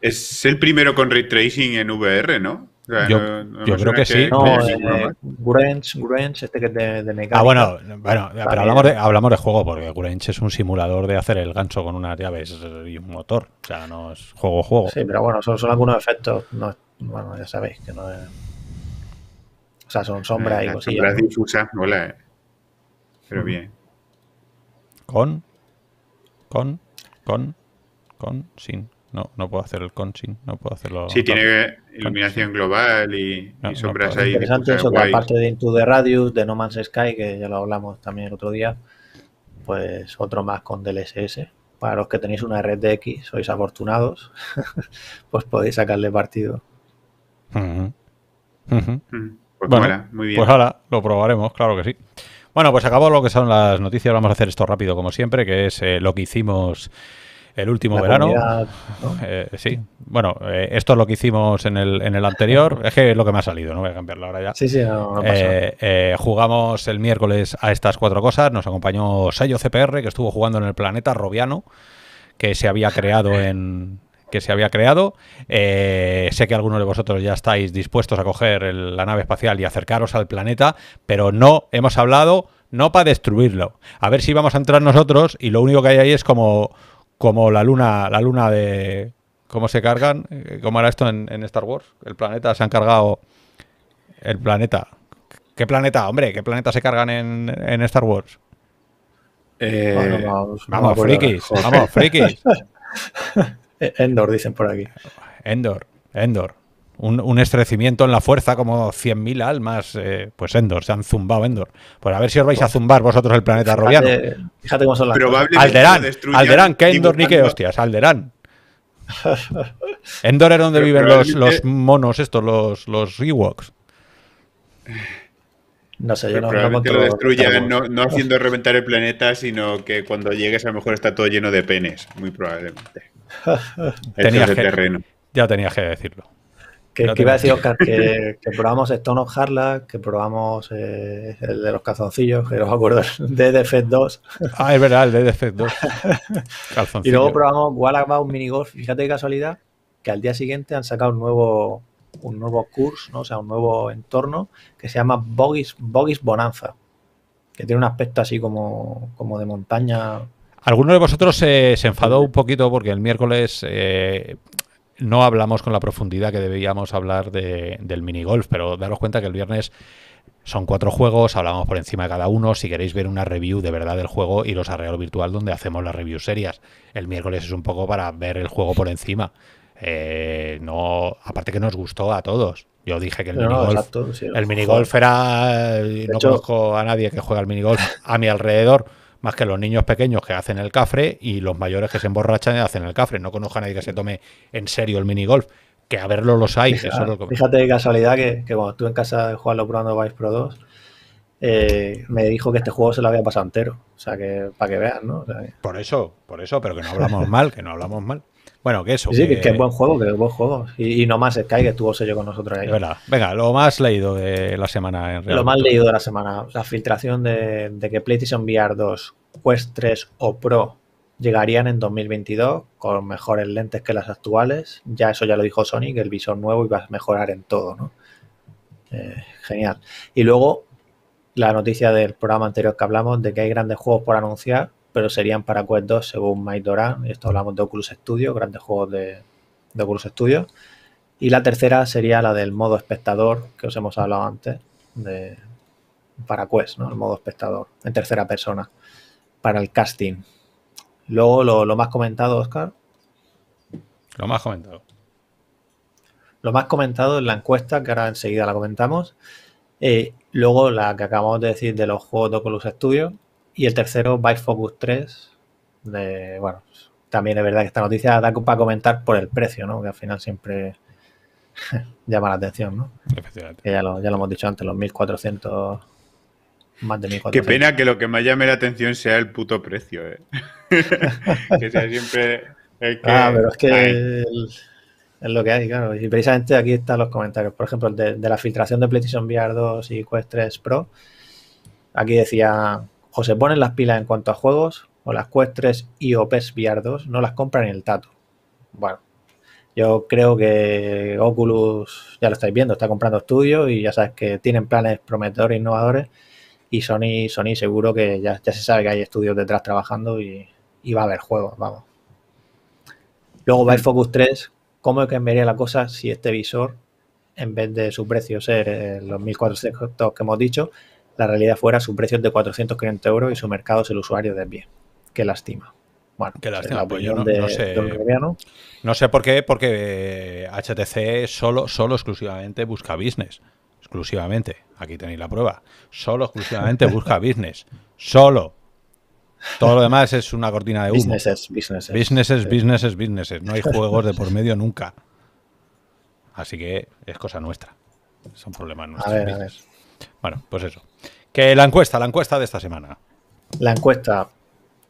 Es, el, primero con ray tracing en VR, ¿no? yo, creo que, sí. No, eh, eh, Grange, este que es de, de Ah, bueno, bueno pero hablamos de, juego, porque Grange es un simulador de hacer el gancho con una llaves y un motor. O sea, no es juego-juego. Sí, pero bueno, son, son algunos efectos. bueno, ya sabéis que no es o sea, son sombras y cosillas. Sombras difusas, hola. Eh. Pero mm. bien. Con, con, con, con, sin. No, no puedo hacer el con sin, no puedo hacerlo. Sí, tiene iluminación global y, sombras ahí. Interesante eso, que de Into the Radius, de No Man's Sky, que ya lo hablamos también el otro día, pues otro más con DLSS. Para los que tenéis una red de X, sois afortunados, pues podéis sacarle partido. Uh pues bueno, muy bien. Pues ahora lo probaremos, claro que sí. Bueno, pues acabó lo que son las noticias. Vamos a hacer esto rápido, como siempre, que es eh, lo que hicimos el último verano. Eh, sí, bueno, eh, esto es lo que hicimos en el, en el anterior. es que es lo que me ha salido, no voy a cambiarlo ahora ya. Sí, sí, no, pasa. Jugamos el miércoles a estas cuatro cosas. Nos acompañó Sayo CPR, que estuvo jugando en el planeta Robiano, que se había creado en, que se había creado. Eh, sé que algunos de vosotros ya estáis dispuestos a coger la nave espacial y acercaros al planeta, pero no hemos hablado, no para destruirlo. A ver si vamos a entrar nosotros y lo único que hay ahí es como, como la luna, la luna de... ¿Cómo se cargan? Eh, ¿Cómo era esto en, Star Wars? El planeta se han cargado... El planeta. ¿Qué planeta, hombre? ¿Qué planeta se cargan en, Star Wars? Eh, vamos, vamos, frikis, vamos, frikis. Endor, dicen por aquí. Endor, Endor. Un, estrecimiento en la fuerza como 100.000 almas. Eh, pues Endor, se han zumbado Endor. Pues a ver si os vais a zumbar vosotros el planeta fíjate, Fíjate cómo son las Alderán, Alderán, que Endor ni qué hostias, Alderán. Endor es donde viven los, monos estos, los, los Ewoks. No sé, yo no lo destruyan no, haciendo reventar el planeta, sino que cuando llegues a lo mejor está todo lleno de penes, muy probablemente. Ya tenías que decirlo. Que, iba a decir, Oscar, que, probamos Stone of Harla, que probamos eh, el de los calzoncillos, que los me acuerdo, Defect 2. Ah, es verdad, el DDF 2. y luego probamos Wallabout Minigolf. Fíjate qué casualidad, que al día siguiente han sacado un nuevo un nuevo curso, ¿no? o sea, un nuevo entorno que se llama Bogis, Bogis Bonanza, que tiene un aspecto así como, como de montaña Alguno de vosotros se enfadó un poquito porque el miércoles eh, no hablamos con la profundidad que debíamos hablar del minigolf, pero daros cuenta que el viernes son cuatro juegos, hablamos por encima de cada uno. Si queréis ver una review de verdad del juego, y los arreglos Virtual donde hacemos las reviews serias. El miércoles es un poco para ver el juego por encima. Eh, no, aparte que nos gustó a todos. Yo dije que el minigolf, era. no conozco a nadie que juega al minigolf a mi alrededor más que los niños pequeños que hacen el cafre y los mayores que se emborrachan y hacen el cafre. No conozco a nadie que se tome en serio el minigolf, que a verlo los hay. Fíjate, que de casualidad que, cuando estuve en casa de Juan lo probando Vice Pro 2, eh, me dijo que este juego se lo había pasado entero. O sea, que para que vean, ¿no? Por eso, por eso, pero que no hablamos mal, que no hablamos mal. Bueno, que eso. Sí, que, es buen juego, que es buen juego. Y, no más Sky, que estuvo sello con nosotros ahí. Venga, lo más leído de la semana en realidad. Lo más leído de la semana. La filtración de, que PlayStation VR 2, Quest 3 o Pro llegarían en 2022 con mejores lentes que las actuales. Ya eso ya lo dijo Sony, que el visor nuevo iba a mejorar en todo, ¿no? Eh, genial. Y luego la noticia del programa anterior que hablamos de que hay grandes juegos por anunciar pero serían para Quest 2 según Mike Doran. Esto hablamos de Oculus Studio, grandes juegos de, Oculus Studio. Y la tercera sería la del modo espectador, que os hemos hablado antes, de, para Quest, ¿no? El modo espectador, en tercera persona, para el casting. Luego, lo, más comentado, Oscar. Lo más comentado. Lo más comentado en la encuesta, que ahora enseguida la comentamos. Eh, luego, la que acabamos de decir de los juegos de Oculus Studio, y el tercero, focus 3, de, bueno, también es verdad que esta noticia da para comentar por el precio, ¿no? Que al final siempre llama la atención, ¿no? ya lo, hemos dicho antes, los 1400 más de 1400. Qué pena que lo que más llame la atención sea el puto precio, ¿eh? que sea siempre el que... Ah, pero es que es lo que hay, claro. Y precisamente aquí están los comentarios. Por ejemplo, de, de la filtración de PlayStation VR 2 y Quest 3 Pro, aquí decía o se ponen las pilas en cuanto a juegos, o las Quest 3 y OPS VR 2 no las compran en el tato. Bueno, yo creo que Oculus, ya lo estáis viendo, está comprando estudios y ya sabes que tienen planes prometedores e innovadores. Y Sony, Sony seguro que ya, ya, se sabe que hay estudios detrás trabajando y, va a haber juegos, vamos. Luego Focus 3, ¿cómo cambiaría la cosa si este visor, en vez de su precio ser eh, los 1400 que hemos dicho, la realidad fuera su precio de 440 euros y su mercado es el usuario de bien. Qué lástima. Bueno, qué lástima, pues yo no, sé. No sé por qué, porque HTC eh, solo, solo exclusivamente busca business. Exclusivamente. Aquí tenéis la prueba. Solo exclusivamente busca business. Solo. Todo lo demás es una cortina de humo. Businesses, businesses. Businesses, businesses, businesses. No hay juegos de por medio nunca. Así que es cosa nuestra. Son problemas nuestros. Bueno, pues eso. Que la encuesta, la encuesta de esta semana. La encuesta,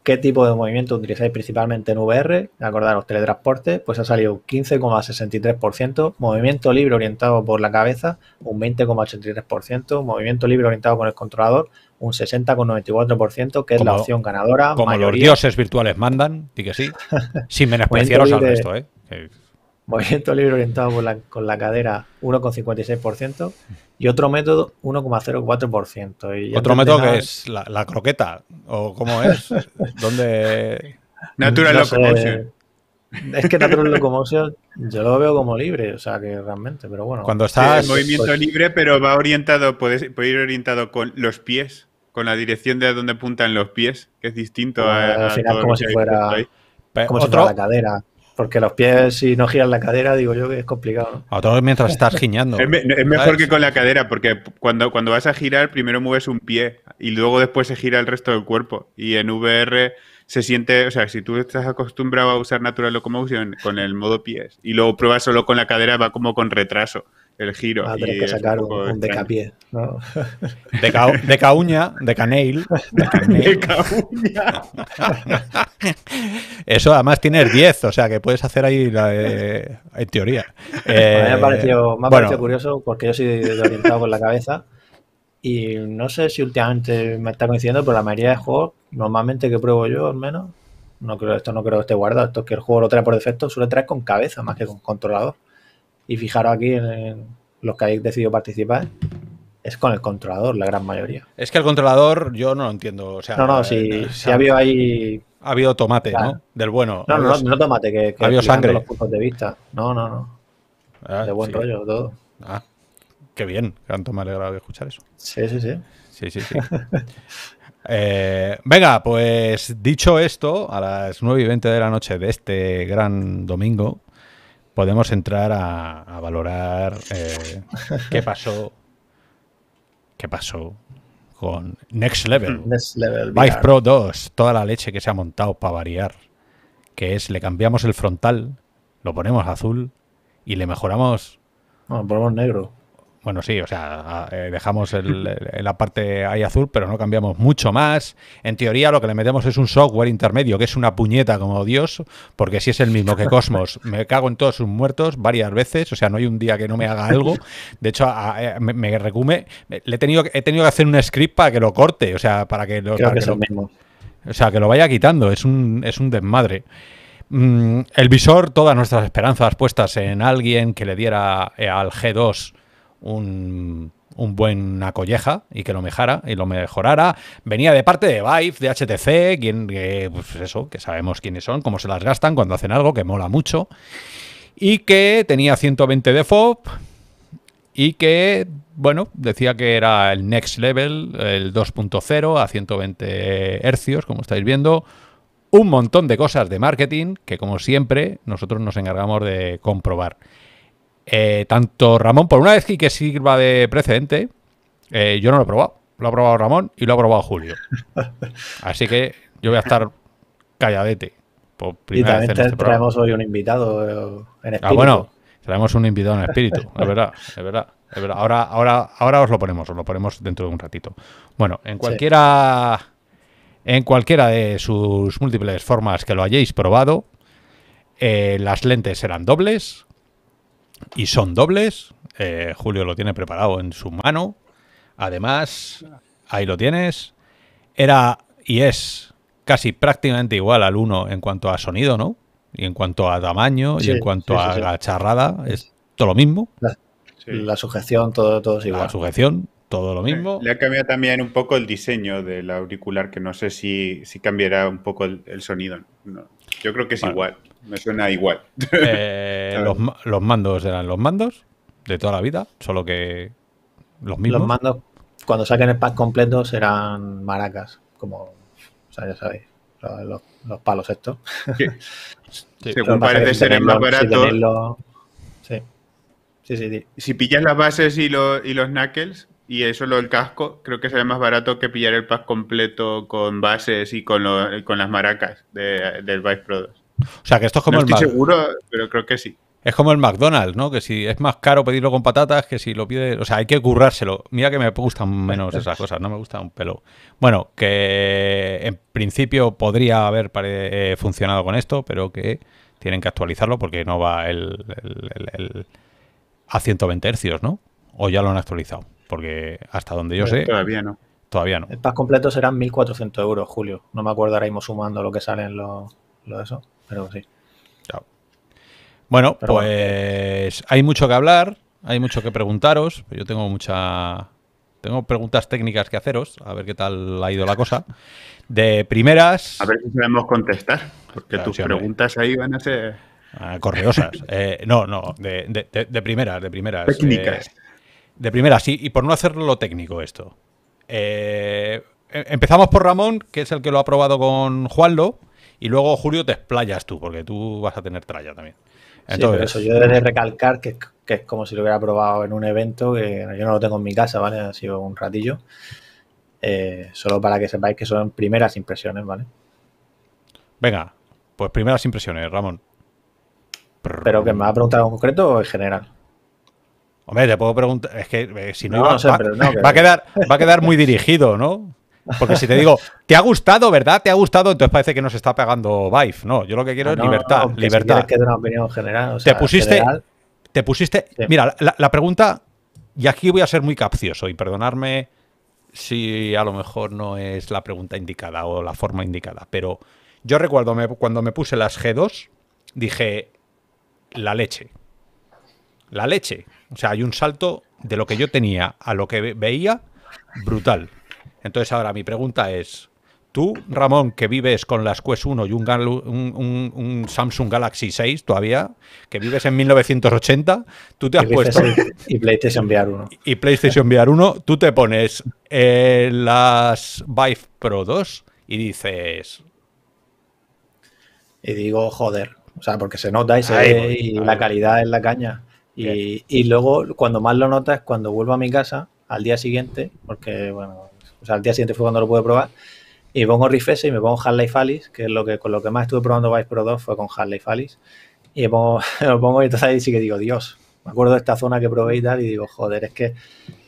¿qué tipo de movimiento utilizáis principalmente en VR? Acordaros, teletransporte, pues ha salido un 15,63%, movimiento libre orientado por la cabeza, un 20,83%, movimiento libre orientado con el controlador, un 60,94%, que es la opción ganadora. Como los dioses virtuales mandan, y que sí, sin menospreciaros al resto, ¿eh? Movimiento libre orientado con la cadera 1,56% y otro método 1,04%. ¿Otro método que es la, croqueta? ¿O cómo es? ¿Dónde...? Natural Locomotion. Es que Natural Locomotion yo lo veo como libre, o sea que realmente, pero bueno. Cuando estás... en movimiento pues libre, pero va orientado, puede, puede ir orientado con los pies, con la dirección de donde apuntan los pies, que es distinto pues a... la cadera. Porque los pies, si no giran la cadera, digo yo que es complicado. mientras estás giñando. es, mejor que con la cadera, porque cuando, cuando vas a girar, primero mueves un pie y luego después se gira el resto del cuerpo. Y en VR se siente, o sea, si tú estás acostumbrado a usar natural locomotion con el modo pies y luego pruebas solo con la cadera, va como con retraso el giro. Va ah, que sacar un, decapié. De, ca, de cauña, caneil. Eso además tienes 10, o sea que puedes hacer ahí la, en teoría. me ha eh, parecido, me ha parecido curioso porque yo soy orientado con la cabeza. Y no sé si últimamente me está coincidiendo, pero la mayoría de juegos, normalmente que pruebo yo al menos, no creo, esto no creo que esté guardado, esto es que el juego lo trae por defecto, suele traer con cabeza más que con controlador. Y fijaros aquí en, los que habéis decidido participar es con el controlador, la gran mayoría. Es que el controlador yo no lo entiendo. O no, no, eh, si, ha habido ahí... Ha habido tomate, ¿no? Del bueno. No, no, no, no tomate, que, ha habido sangre. Los de vista. No, no, no. Ah, de buen rollo, todo. Ah, qué bien. Tanto me alegrado escuchar eso. Sí, sí, sí. Sí, sí, sí. Eh, venga, pues dicho esto, a las 9 y 20 de la noche de este gran domingo, podemos entrar a, valorar eh, qué pasó. ¿Qué pasó? con Next Level. Next Vive Pro 2, toda la leche que se ha montado para variar. Que es, le cambiamos el frontal, lo ponemos azul y le mejoramos. lo ponemos negro. Bueno, sí, o sea, eh, dejamos la parte ahí azul, pero no cambiamos mucho más. En teoría lo que le metemos es un software intermedio, que es una puñeta como Dios, porque si es el mismo que Cosmos, me cago en todos sus muertos varias veces, o sea, no hay un día que no me haga algo. De hecho, eh, me, recume, le he tenido, he tenido que hacer un script para que lo corte, o sea, para que lo... O sea, que lo vaya quitando, es un, es un desmadre mm, el visor, todas nuestras esperanzas puestas en alguien que le diera eh, al G2 un, buen buena colleja y que lo mejara y lo mejorara. Venía de parte de Vive, de HTC, quien, pues eso, que sabemos quiénes son, cómo se las gastan cuando hacen algo que mola mucho. Y que tenía 120 de FOB y que, bueno, decía que era el next level, el 2.0 a 120 hercios, como estáis viendo. Un montón de cosas de marketing que, como siempre, nosotros nos encargamos de comprobar. Eh, tanto Ramón, por una vez que, sirva de precedente, eh, yo no lo he probado. Lo ha probado Ramón y lo ha probado Julio. Así que yo voy a estar calladete. Por primera este traemos hoy un invitado eh, en ah, espíritu. Ah, bueno, traemos un invitado en espíritu, es verdad, es verdad. Ahora, ahora, ahora os lo ponemos, os lo ponemos dentro de un ratito. Bueno, en cualquiera, en cualquiera de sus múltiples formas que lo hayáis probado, las lentes serán dobles, y son dobles. Eh, Julio lo tiene preparado en su mano. Además, ahí lo tienes. Era y es casi prácticamente igual al uno en cuanto a sonido, ¿no? Y en cuanto a tamaño y en cuanto a la charrada, es todo lo mismo. La, sujeción, todo, todo es igual. La sujeción, todo lo mismo. Le ha cambiado también un poco el diseño del auricular, que no sé si, si cambiará un poco el, sonido. yo creo que es igual. Me suena igual. Eh, los, mandos eran los mandos de toda la vida, solo que los mismos. Los mandos, cuando saquen el pack completo, serán maracas, como, ya sabéis, los, palos estos. Según parece ser más baratos Si pillas las bases y, los, y los knuckles, y eso lo el casco, creo que será más barato que pillar el pack completo con bases y con, las maracas de, del Vice 2 o sea, que esto es como el Es como el McDonald's, ¿no? Que si es más caro pedirlo con patatas que si lo pide, O sea, hay que currárselo. Mira que me gustan menos esas cosas, no me gusta un pelo. Bueno, que en principio podría haber eh, funcionado con esto, pero que tienen que actualizarlo porque no va el, a 120 hercios, ¿no? O ya lo han actualizado. Porque hasta donde yo eh, sé. Todavía no. Todavía no. El pack completo serán 1.400 euros, Julio. No me acuerdo ahora sumando lo que salen los, lo de eso sí. Bueno, pues hay mucho que hablar, hay mucho que preguntaros. Yo tengo mucha. Tengo preguntas técnicas que haceros, a ver qué tal ha ido la cosa. De primeras. A ver si sabemos contestar, porque tus preguntas ahí van a ser. Ah, correosas. Eh, no, no, de, primeras, de primeras. Eh, técnicas. de primeras, sí, y por no hacerlo técnico esto. Eh, em, empezamos por Ramón, que es el que lo ha probado con Juanlo. Y luego, Julio, te explayas tú, porque tú vas a tener tralla también. sí, pero eso yo de recalcar que, es como si lo hubiera probado en un evento, que yo no lo tengo en mi casa, ¿vale? Ha sido un ratillo. Eh, solo para que sepáis que son primeras impresiones, ¿vale? Venga, pues primeras impresiones, Ramón. ¿Pero que me va a preguntar en concreto o en general? Hombre, te puedo preguntar. Es que eh, si no, iba, a quedar, va a quedar muy dirigido, ¿no? Porque si te digo, ¿te ha gustado, verdad? ¿Te ha gustado? Entonces parece que nos está pegando Vive. No, yo lo que quiero es ah, libertad. libertad. que una opinión general. te pusiste. te pusiste. Mira, la, pregunta. Y aquí voy a ser muy capcioso y perdonarme si a lo mejor no es la pregunta indicada o la forma indicada. Pero yo recuerdo cuando me puse las G2, dije. La leche. La leche. O sea, hay un salto de lo que yo tenía a lo que veía brutal. Entonces ahora mi pregunta es, tú, Ramón, que vives con las Quest 1 y un, Samsung Galaxy 6 todavía, que vives en 1980, tú te has puesto... Y, PlayStation VR 1. Y PlayStation VR 1, tú te pones eh, las Vive Pro 2 y dices... Y digo, joder, o sea, porque se nota y se y la calidad es la caña. Y, y, luego, cuando más lo notas, cuando vuelvo a mi casa, al día siguiente, porque, bueno, o sea, al día siguiente fue cuando lo pude probar, y pongo rifese y me pongo Harley life que es lo que con lo que más estuve probando Vice Pro 2 fue con Harley life y pongo, lo pongo y entonces ahí sí que digo, Dios, me acuerdo de esta zona que probé y tal, y digo, joder, es que,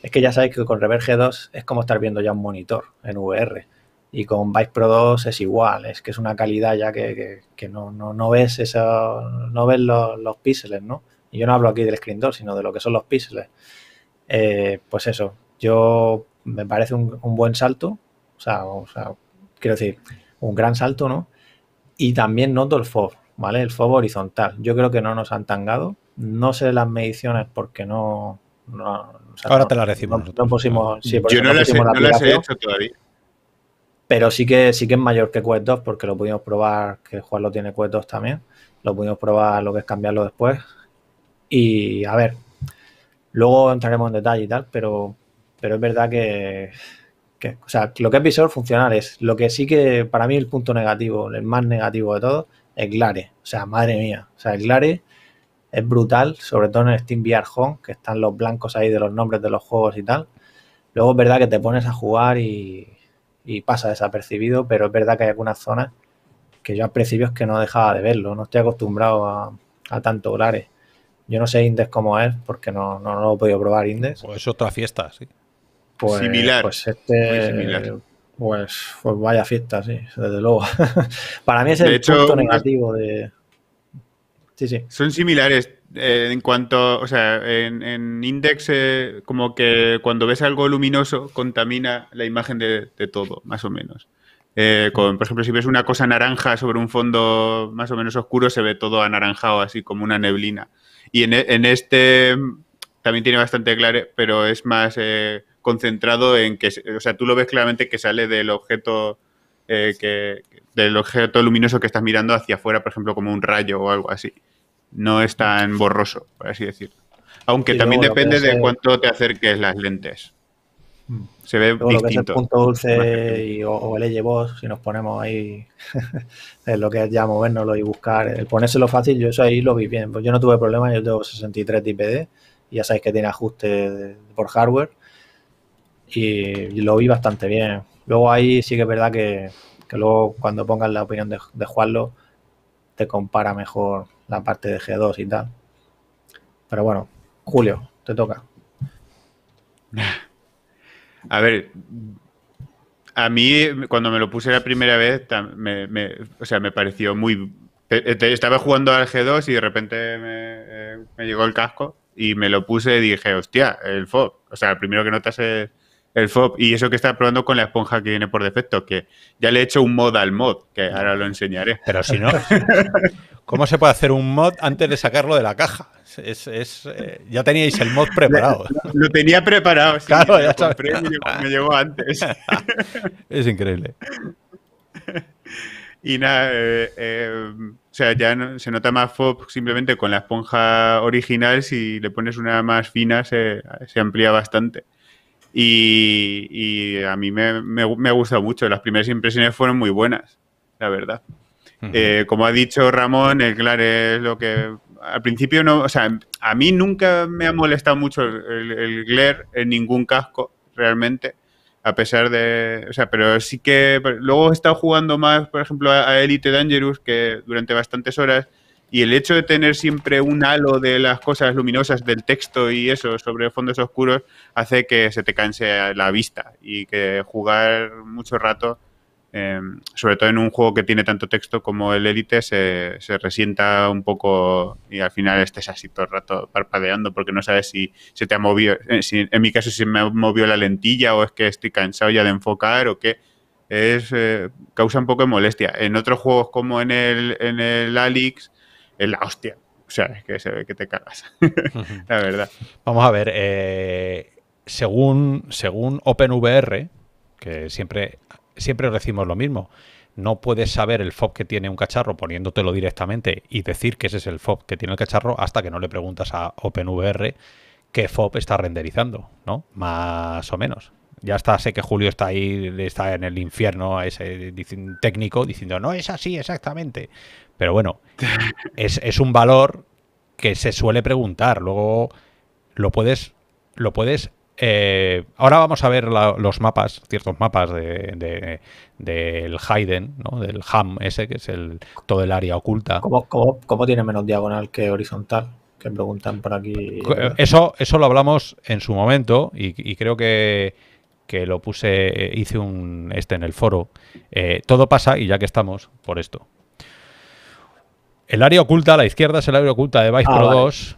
es que ya sabéis que con g 2 es como estar viendo ya un monitor en VR. Y con Vice Pro 2 es igual, es que es una calidad ya que, no, ves eso, no ves los, píxeles, ¿no? Y yo no hablo aquí del screen door, sino de lo que son los píxeles. Eh, pues eso, yo me parece un, buen salto, o sea, quiero decir, un gran salto, ¿no? Y también noto el FOB, ¿vale? El FOB horizontal. Yo creo que no nos han tangado. No sé las mediciones porque no... Ahora te las decimos. No, pusimos, sí, Yo no, las, he, hecho todavía. Pero sí que, sí que es mayor que Quest 2 porque lo pudimos probar, que Juan lo tiene Quest 2 también. Lo pudimos probar lo que es cambiarlo después. Y a ver, luego entraremos en detalle y tal, pero pero es verdad que, o sea, lo que es visor funcional es lo que sí que para mí el punto negativo, el más negativo de todo, es Glare. O sea, madre mía. O sea, Glare es brutal, sobre todo en el Steam VR Home, que están los blancos ahí de los nombres de los juegos y tal. Luego es verdad que te pones a jugar y, pasa desapercibido, pero es verdad que hay algunas zonas que yo al principio es que no dejaba de verlo, no estoy acostumbrado a, tanto Glare. Yo no sé Indes cómo es, porque no, no, lo he podido probar Indes. Pues es otra fiesta, sí. Pues, similar. Pues este, pues, pues, vaya fiesta, sí, desde luego. Para mí es el punto negativo de. Sí, sí. Son similares. Eh, en cuanto, o sea, en, en Index, eh, como que cuando ves algo luminoso, contamina la imagen de, todo, más o menos. Eh, por ejemplo, si ves una cosa naranja sobre un fondo más o menos oscuro, se ve todo anaranjado, así como una neblina. Y en, este también tiene bastante claro, pero es más concentrado en que, o sea, tú lo ves claramente que sale del objeto eh, que, del objeto luminoso que estás mirando hacia afuera, por ejemplo, como un rayo o algo así. No es tan borroso, por así decirlo. Aunque también depende de cuánto te acerques las lentes. Mm. Se ve distinto. punto dulce y, o, el si nos ponemos ahí, es lo que es ya movernoslo y buscar. El ponérselo fácil, yo eso ahí lo vi bien. Pues yo no tuve problema, yo tengo 63 de y ya sabéis que tiene ajuste por hardware y, lo vi bastante bien. Luego ahí sí que es verdad que, luego cuando pongas la opinión de, de, Juanlo te compara mejor la parte de G2 y tal. Pero bueno, Julio, te toca. A ver, a mí cuando me lo puse la primera vez, me, o sea, me pareció muy... Eh, eh, estaba jugando al G2 y de repente eh, me, llegó el casco y me lo puse y dije, hostia, el FOB. O sea, el primero que notas es el FOB. Y eso que está probando con la esponja que viene por defecto, que ya le he hecho un mod al mod, que ahora lo enseñaré. Pero si no, ¿cómo se puede hacer un mod antes de sacarlo de la caja? Es, es eh, ya teníais el mod preparado. Lo, tenía preparado, sí, Claro, ya me, antes. es increíble. Y nada, eh, eh, o sea, ya se nota más FOB simplemente con la esponja original. Si le pones una más fina, se, se amplía bastante. Y, a mí me, me, ha gustado mucho. Las primeras impresiones fueron muy buenas, la verdad. Eh, como ha dicho Ramón, el glare es lo que al principio no, o sea, a mí nunca me ha molestado mucho el, glare en ningún casco, realmente, a pesar de, o sea, pero sí que luego he estado jugando más, por ejemplo, a, a Elite Dangerous, que durante bastantes horas y el hecho de tener siempre un halo de las cosas luminosas del texto y eso sobre fondos oscuros hace que se te canse la vista y que jugar mucho rato, em, sobre todo en un juego que tiene tanto texto como el Elite, se, se, resienta un poco y al final estés así todo el rato parpadeando porque no sabes si se te ha movido, eh, en mi caso si me movió la lentilla o es que estoy cansado ya de enfocar o qué es eh, causa un poco de molestia. En otros juegos como en el, en el Alix, es la hostia. O sea, es que se ve que te cagas, la verdad. Vamos a ver, eh, según, según OpenVR, que siempre, siempre decimos lo mismo, no puedes saber el FOB que tiene un cacharro poniéndotelo directamente y decir que ese es el FOB que tiene el cacharro hasta que no le preguntas a OpenVR qué FOB está renderizando, ¿no? Más o menos. Ya está, sé que Julio está ahí, está en el infierno ese técnico diciendo, no es así exactamente. Pero bueno, es, un valor que se suele preguntar. Luego lo puedes. Lo puedes. Eh, ahora vamos a ver los mapas, ciertos mapas del de, ¿no? del Ham ese, que es el, todo el área oculta. ¿Cómo, tiene menos diagonal que horizontal? Que preguntan por aquí. Eso, eso lo hablamos en su momento y, creo que, que lo puse, hice un este en el foro. Eh, todo pasa, y ya que estamos, por esto. El área oculta a la izquierda es el área oculta de Vice ah, Pro 2.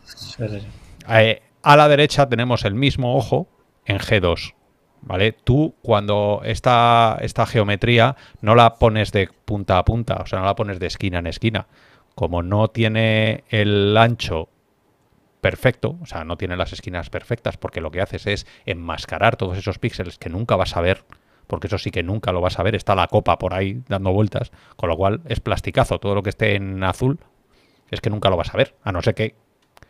Eh, a la derecha tenemos el mismo ojo en G2. ¿Vale? Tú cuando esta, esta geometría no la pones de punta a punta, o sea, no la pones de esquina en esquina. Como no tiene el ancho perfecto, o sea, no tiene las esquinas perfectas, porque lo que haces es enmascarar todos esos píxeles que nunca vas a ver porque eso sí que nunca lo vas a ver, está la copa por ahí dando vueltas, con lo cual es plasticazo, todo lo que esté en azul es que nunca lo vas a ver, a no ser que,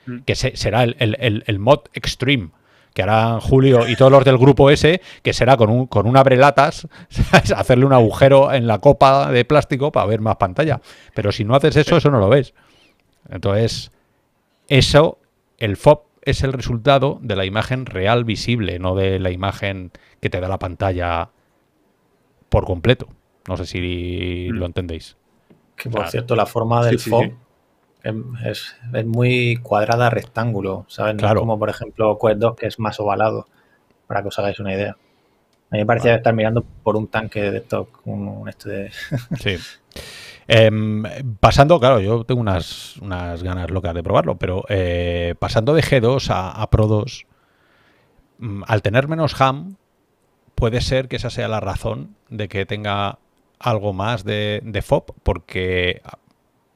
mm. que será el, mod extreme que hará Julio y todos los del grupo S, que será con un, con abrelatas, hacerle un agujero en la copa de plástico para ver más pantalla. Pero si no haces eso, eso no lo ves. Entonces, eso, el FOP es el resultado de la imagen real visible, no de la imagen que te da la pantalla por completo. No sé si mm. lo entendéis. Que por cierto, la forma del sí, em, Es, muy cuadrada rectángulo, saben como por ejemplo Quest 2 que es más ovalado, para que os hagáis una idea. A mí me parecía estar mirando por un tanque de esto sí. Em, pasando, claro, yo tengo unas, unas, ganas locas de probarlo, pero eh, pasando de G2 a, a Pro 2, mm, al tener menos ham, puede ser que esa sea la razón de que tenga algo más de, de FOB, porque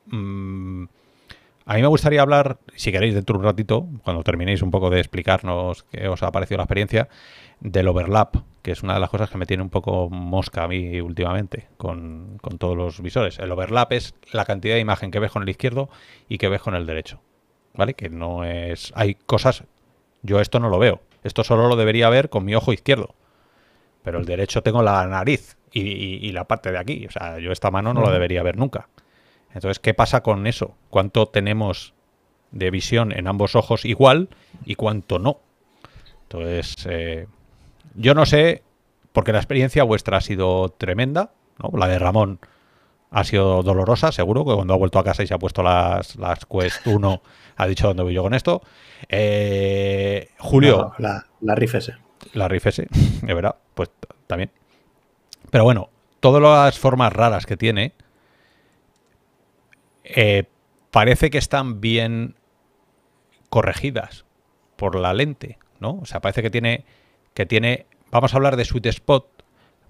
mm, a mí me gustaría hablar, si queréis dentro de un ratito, cuando terminéis un poco de explicarnos qué os ha parecido la experiencia, del overlap, que es una de las cosas que me tiene un poco mosca a mí últimamente con, con todos los visores. El overlap es la cantidad de imagen que ves con el izquierdo y que ves con el derecho. ¿Vale? Que no es. Hay cosas. Yo esto no lo veo. Esto solo lo debería ver con mi ojo izquierdo pero el derecho tengo la nariz y, la parte de aquí. O sea, yo esta mano no la debería ver nunca. Entonces, ¿qué pasa con eso? ¿Cuánto tenemos de visión en ambos ojos igual y cuánto no? Entonces, eh, yo no sé, porque la experiencia vuestra ha sido tremenda, ¿no? La de Ramón ha sido dolorosa, seguro, que cuando ha vuelto a casa y se ha puesto las, Quest 1, ha dicho dónde voy yo con esto. Eh, Julio. la, la La rifese, de verdad pues también. Pero bueno, todas las formas raras que tiene eh, parece que están bien corregidas por la lente, ¿no? O sea, parece que tiene, que tiene, vamos a hablar de sweet spot,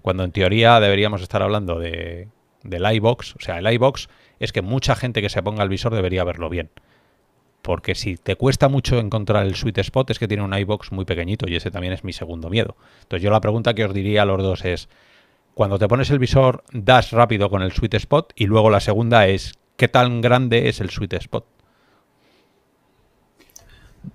cuando en teoría deberíamos estar hablando de, del iBox. O sea, el iBox es que mucha gente que se ponga el visor debería verlo bien. Porque si te cuesta mucho encontrar el sweet spot es que tiene un iBox muy pequeñito y ese también es mi segundo miedo. Entonces yo la pregunta que os diría a los dos es, cuando te pones el visor, das rápido con el sweet spot y luego la segunda es, ¿qué tan grande es el sweet spot?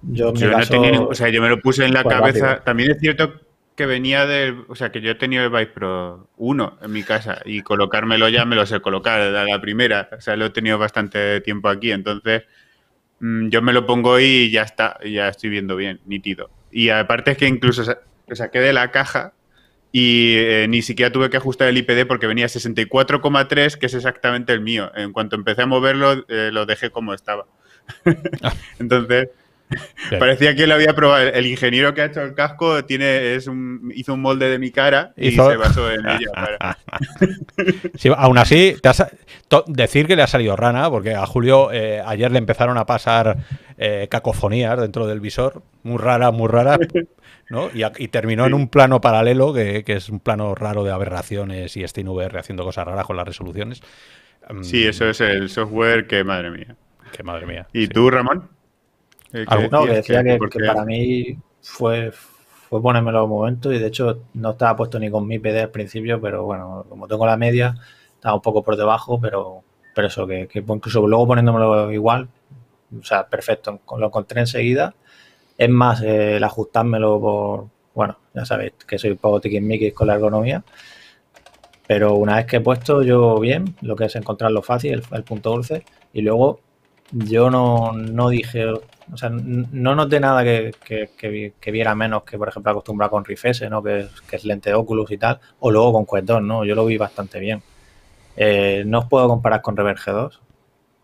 Yo, me lo puse en la cabeza. También es cierto que venía de, o sea, que yo he tenido el Vice Pro 1 en mi casa y colocármelo ya me lo sé colocar a la primera. O sea, lo he tenido bastante tiempo aquí, entonces Mm, yo me lo pongo y ya está, ya estoy viendo bien, nítido. Y aparte es que incluso saqué de la caja y eh, ni siquiera tuve que ajustar el IPD porque venía 64,3, que es exactamente el mío. En cuanto empecé a moverlo, eh, lo dejé como estaba. Ah. Entonces, Parecía que lo había probado. El ingeniero que ha hecho el casco tiene, es un, hizo un molde de mi cara y se basó en ella. aún así, decir que le ha salido rana, porque a Julio eh, ayer le empezaron a pasar eh, cacofonías dentro del visor, muy rara, muy rara Y, terminó en un plano paralelo, que, es un plano raro de aberraciones y SteamVR haciendo cosas raras con las resoluciones. Sí, mm. eso es el software que, madre mía. Que madre mía. ¿Y tú, Ramón? Eh, que, no, que decía que, para mí fue, fue ponérmelo al momento y de hecho no estaba puesto ni con mi PD al principio, pero bueno, como tengo la media, estaba un poco por debajo, pero, pero eso, que, que incluso luego poniéndomelo igual, o sea, perfecto, lo encontré enseguida. Es más, eh, el ajustármelo por, bueno, ya sabéis que soy un poco tiquismiquis con la ergonomía, pero una vez que he puesto yo bien, lo que es encontrar lo fácil, el, punto dulce, y luego yo no, no dije, no nos no nada que, viera menos que, por ejemplo, acostumbrado con Rifese, ¿no? Que, es lente de Oculus y tal. O luego con Quest 2, ¿no? Yo lo vi bastante bien. Eh, no os puedo comparar con g 2.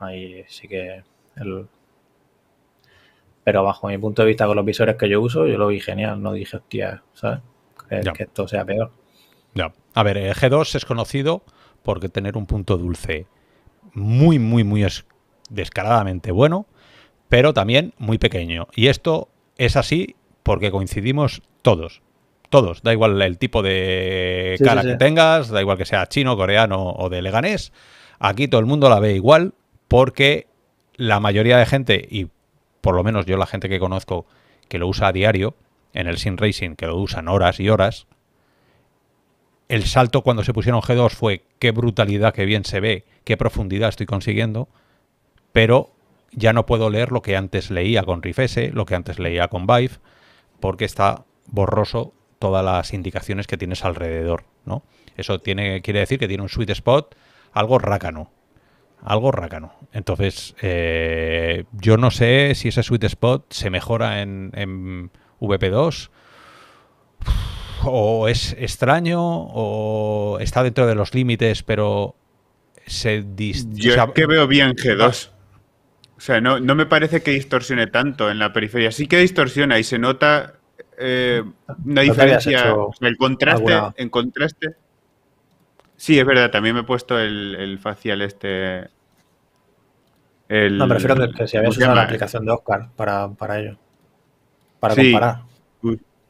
Ahí sí que... Pero bajo mi punto de vista con los visores que yo uso, yo lo vi genial. No dije, hostia, ¿sabes? Que, esto sea peor. Ya. A ver, el eh, G2 es conocido porque tener un punto dulce muy, muy, muy descaradamente bueno pero también muy pequeño. Y esto es así porque coincidimos todos. Todos, da igual el tipo de cara que tengas, da igual que sea chino, coreano o de leganés, aquí todo el mundo la ve igual porque la mayoría de gente, y por lo menos yo la gente que conozco que lo usa a diario, en el sin Racing, que lo usan horas y horas, el salto cuando se pusieron G2 fue qué brutalidad, qué bien se ve, qué profundidad estoy consiguiendo, pero ya no puedo leer lo que antes leía con Rifese, lo que antes leía con Vive, porque está borroso todas las indicaciones que tienes alrededor, ¿no? Eso tiene, quiere decir que tiene un sweet spot algo rácano, algo rácano. Entonces, eh, yo no sé si ese sweet spot se mejora en, VP2 o es extraño o está dentro de los límites, pero se Yo que veo bien G2. O sea, no, no me parece que distorsione tanto en la periferia. Sí que distorsiona y se nota eh, una diferencia. el contraste, en contraste. Sí, es verdad, también me he puesto el, facial este. no, prefiero que, si usado la aplicación de Oscar para, ello. Para sí. comparar.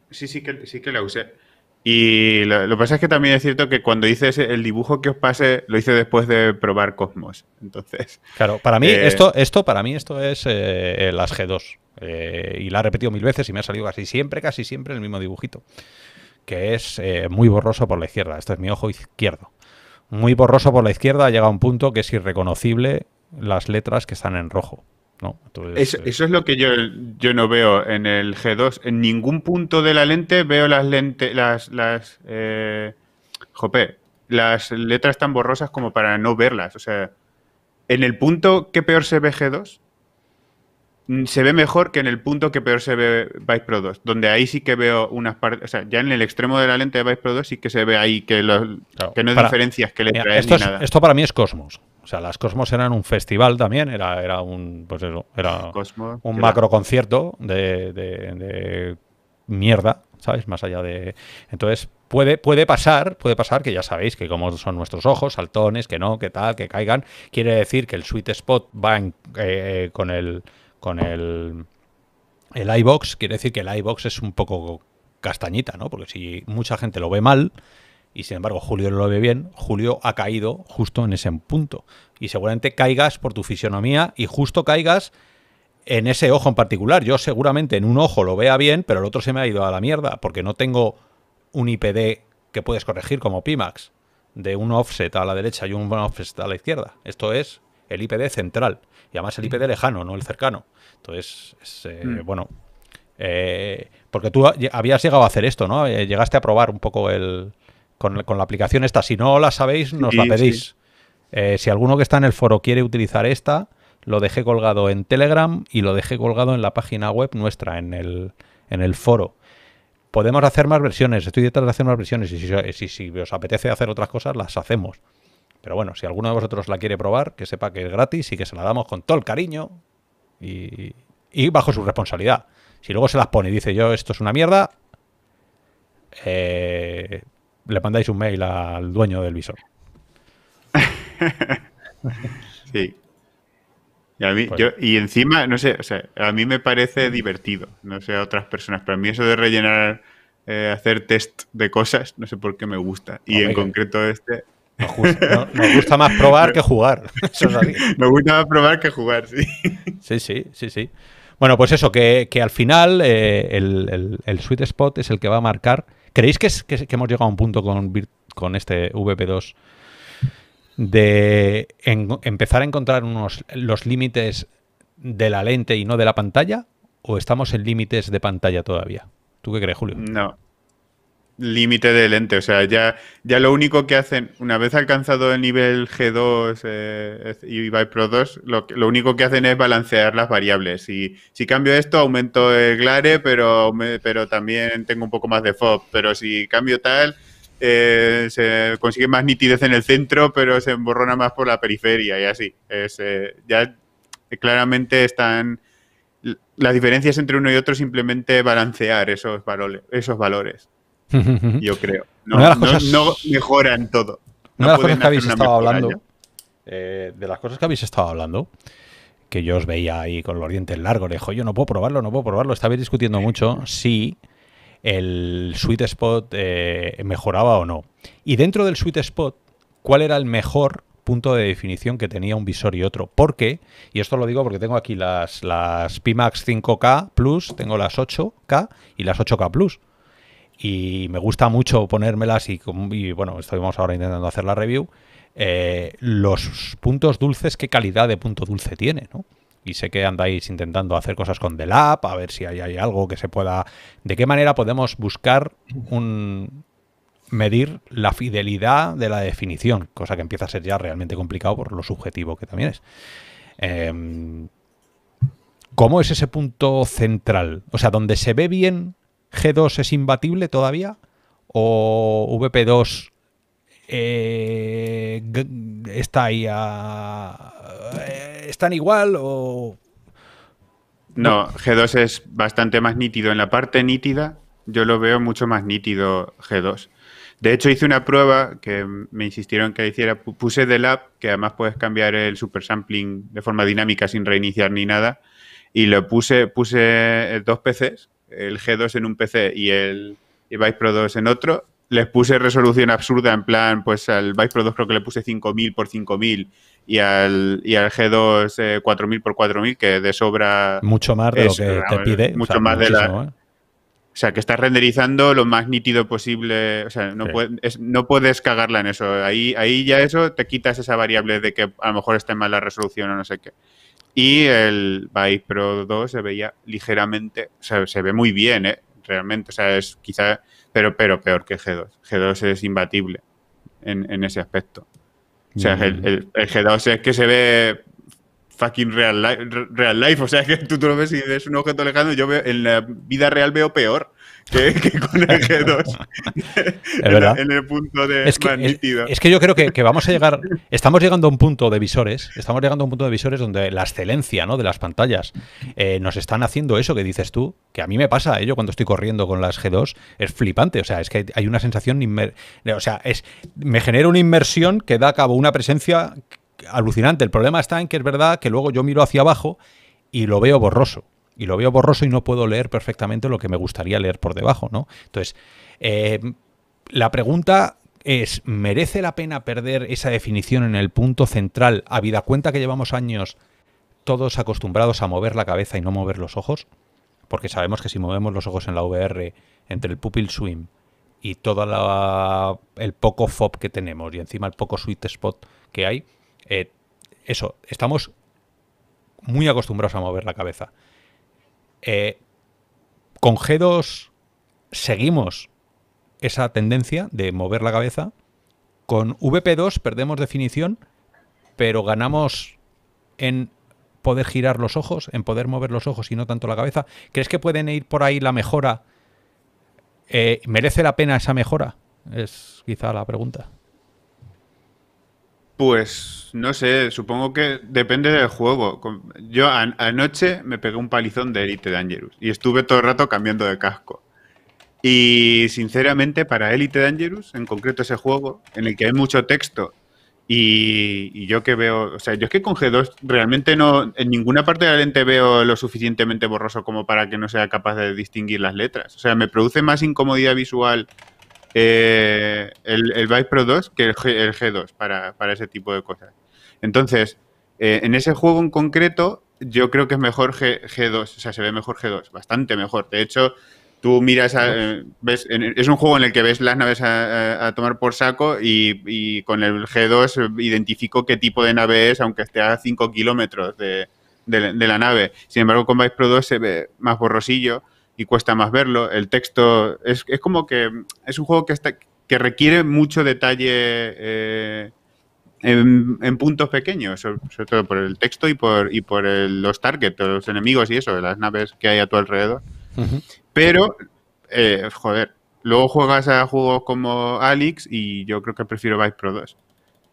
Sí, sí que, sí que la usé. Y lo, que pasa es que también es cierto que cuando dices el dibujo que os pase, lo hice después de probar Cosmos. Entonces. Claro, para mí, eh, esto, esto, para mí, esto es eh, las G2. Eh, y la he repetido mil veces y me ha salido casi siempre, casi siempre el mismo dibujito. Que es muy borroso por la izquierda. Este es mi ojo izquierdo. Muy borroso por la izquierda, llega a un punto que es irreconocible las letras que están en rojo. Eh, eso, es lo que yo, yo no veo en el G2. En ningún punto de la lente veo las lentes, las, las, eh, las letras tan borrosas como para no verlas. O sea, en el punto que peor se ve G2, mm, se ve mejor que en el punto que peor se ve Vice Pro 2, donde ahí sí que veo unas ya en el extremo de la lente de Vice Pro 2 sí que se ve ahí que, no hay diferencias que le nada. Esto para mí es Cosmos. O sea, las Cosmos eran un festival también, era, era un, pues era un macro concierto de, mierda, ¿sabes? Más allá de. Entonces, puede, puede pasar, puede pasar que ya sabéis que como son nuestros ojos, saltones, que no, que tal, que caigan. Quiere decir que el sweet spot va en, eh, eh, con el. con el. El iBox, quiere decir que el iBox es un poco castañita, ¿no? Porque si mucha gente lo ve mal, y sin embargo, Julio lo ve bien, Julio ha caído justo en ese punto. Y seguramente caigas por tu fisionomía y justo caigas en ese ojo en particular. Yo seguramente en un ojo lo vea bien, pero el otro se me ha ido a la mierda, porque no tengo un IPD que puedes corregir como Pimax, de un offset a la derecha y un offset a la izquierda. Esto es el IPD central, y además el IPD lejano, no el cercano. Entonces, es, eh, mm. bueno, eh, porque tú habías llegado a hacer esto, ¿no? Eh, llegaste a probar un poco el, con, la aplicación esta. Si no la sabéis, nos la pedís. Eh, si alguno que está en el foro quiere utilizar esta, lo dejé colgado en Telegram y lo dejé colgado en la página web nuestra, en el, foro. Podemos hacer más versiones, estoy detrás de hacer más versiones y si, si, os apetece hacer otras cosas, las hacemos. Pero bueno, si alguno de vosotros la quiere probar, que sepa que es gratis y que se la damos con todo el cariño y, y bajo su responsabilidad. Si luego se las pone y dice yo esto es una mierda, eh, le mandáis un mail al dueño del visor. sí. Y, a mí, pues encima, no sé, o sea, a mí me parece divertido, no sé a otras personas, pero a mí eso de rellenar, eh, hacer test de cosas, no sé por qué me gusta. Y en concreto este... Me gusta, más probar que jugar. Me gusta más probar que jugar, sí. Sí, sí, sí, sí. Bueno, pues eso, que, al final eh, el sweet spot es el que va a marcar ¿Creéis que, hemos llegado a un punto con, este VP2 de empezar a encontrar unos, los límites de la lente y no de la pantalla? ¿O estamos en límites de pantalla todavía? ¿Tú qué crees, Julio? No, límite del lente. O sea, ya, ya lo único que hacen, una vez alcanzado el nivel G2 eh, y Pro 2, lo, único que hacen es balancear las variables. Y si cambio esto, aumento el glare, pero, pero también tengo un poco más de FOB. Pero si cambio tal, eh, se consigue más nitidez en el centro, pero se emborrona más por la periferia y así. Eh, ya claramente están... Las diferencias entre uno y otro simplemente balancear esos valores. Esos valores yo creo. No, mejoran todo. una de las cosas que habéis estado hablando, ¿eh? Eh, de las cosas que habéis estado hablando, que yo os veía ahí con los dientes largos, le dijo, yo no puedo probarlo, no puedo probarlo. Estabais discutiendo mucho si el sweet spot eh, mejoraba o no. Y dentro del sweet spot, ¿cuál era el mejor punto de definición que tenía un visor y otro? qué y esto lo digo porque tengo aquí las, las Pimax 5K Plus, tengo las 8K y las 8K Plus y me gusta mucho ponérmelas y, bueno, estamos ahora intentando hacer la review, eh, los puntos dulces, qué calidad de punto dulce tiene, ¿no? Y sé que andáis intentando hacer cosas con The Lab, a ver si hay, algo que se pueda... ¿De qué manera podemos buscar un, medir la fidelidad de la definición, cosa que empieza a ser ya realmente complicado por lo subjetivo que también es. Em, ¿Cómo es ese punto central? O sea, donde se ve bien G2 es imbatible todavía o VP2 eh, está ahí a, eh, están igual o no, G2 es bastante más nítido. En la parte nítida, yo lo veo mucho más nítido G2. De hecho, hice una prueba que me insistieron que hiciera. Puse del app, que además puedes cambiar el supersampling de forma dinámica sin reiniciar ni nada. Y lo puse, puse dos PCs el G2 en un PC y el Vice Pro 2 en otro, les puse resolución absurda en plan, pues al Vice Pro 2 creo que le puse 5000 por 5000 y al, y al G2 4000 eh, por 4000 que de sobra mucho más de lo que te pide, mucho más de la ¿eh? O sea, que estás renderizando lo más nítido posible. O sea, no, no puedes cagarla en eso. Ahí, ahí ya eso te quitas esa variable de que a lo mejor esté mal la resolución o no sé qué. Y el Vice Pro 2 se veía ligeramente, o sea, se ve muy bien, ¿eh? realmente, o sea, es quizá, pero, pero peor que G2. G2 es imbatible en, en ese aspecto. O sea, el, el, G2 es que se ve fucking real life, real life, o sea, que tú, tú lo ves y ves un objeto lejano, yo en la vida real veo peor que, con el G2. es En, el punto de que, es, que yo creo que, vamos a llegar. Estamos llegando a un punto de visores. Estamos llegando a un punto de visores donde la excelencia ¿no? de las pantallas eh, nos están haciendo eso que dices tú. Que a mí me pasa ello eh, cuando estoy corriendo con las G2. Es flipante. O sea, es que hay una sensación. o sea, es, me genera una inmersión que da a cabo una presencia alucinante. El problema está en que es verdad que luego yo miro hacia abajo y lo veo borroso y lo veo borroso y no puedo leer perfectamente lo que me gustaría leer por debajo, ¿no? Entonces, eh, la pregunta es, ¿merece la pena perder esa definición en el punto central, habida cuenta que llevamos años todos acostumbrados a mover la cabeza y no mover los ojos? Porque sabemos que si movemos los ojos en la VR, entre el pupil swim y todo el poco FOB que tenemos y encima el poco sweet spot que hay, eh, eso, estamos muy acostumbrados a mover la cabeza. Eh, con G2 seguimos esa tendencia de mover la cabeza. Con VP2 perdemos definición, pero ganamos en poder girar los ojos, en poder mover los ojos y no tanto la cabeza. ¿Crees que pueden ir por ahí la mejora? Eh, ¿Merece la pena esa mejora? Es quizá la pregunta. Pues no sé, supongo que depende del juego. Yo anoche me pegué un palizón de Elite Dangerous y estuve todo el rato cambiando de casco. Y sinceramente para Elite Dangerous, en concreto ese juego, en el que hay mucho texto y, y, yo que veo, o sea, yo es que con G2 realmente no, en ninguna parte de la lente veo lo suficientemente borroso como para que no sea capaz de distinguir las letras. O sea, me produce más incomodidad visual eh, el, Vice Pro 2 que el, G, 2 para, ese tipo de cosas. Entonces, eh, en ese juego en concreto, yo creo que es mejor G, 2 o sea, se ve mejor G2, bastante mejor. De hecho, tú miras, eh, ves, es un juego en el que ves las naves a, tomar por saco y, con el G2 identifico qué tipo de nave es, aunque esté a 5 kilómetros de, la nave. Sin embargo, con Vice Pro 2 se ve más borrosillo y cuesta más verlo. El texto es, es como que es un juego que, está, que requiere mucho detalle eh, en, puntos pequeños, sobre, todo por el texto y por, y por los targets, los enemigos y eso, las naves que hay a tu alrededor. Pero, eh, joder, luego juegas a juegos como alix y yo creo que prefiero Vice Pro 2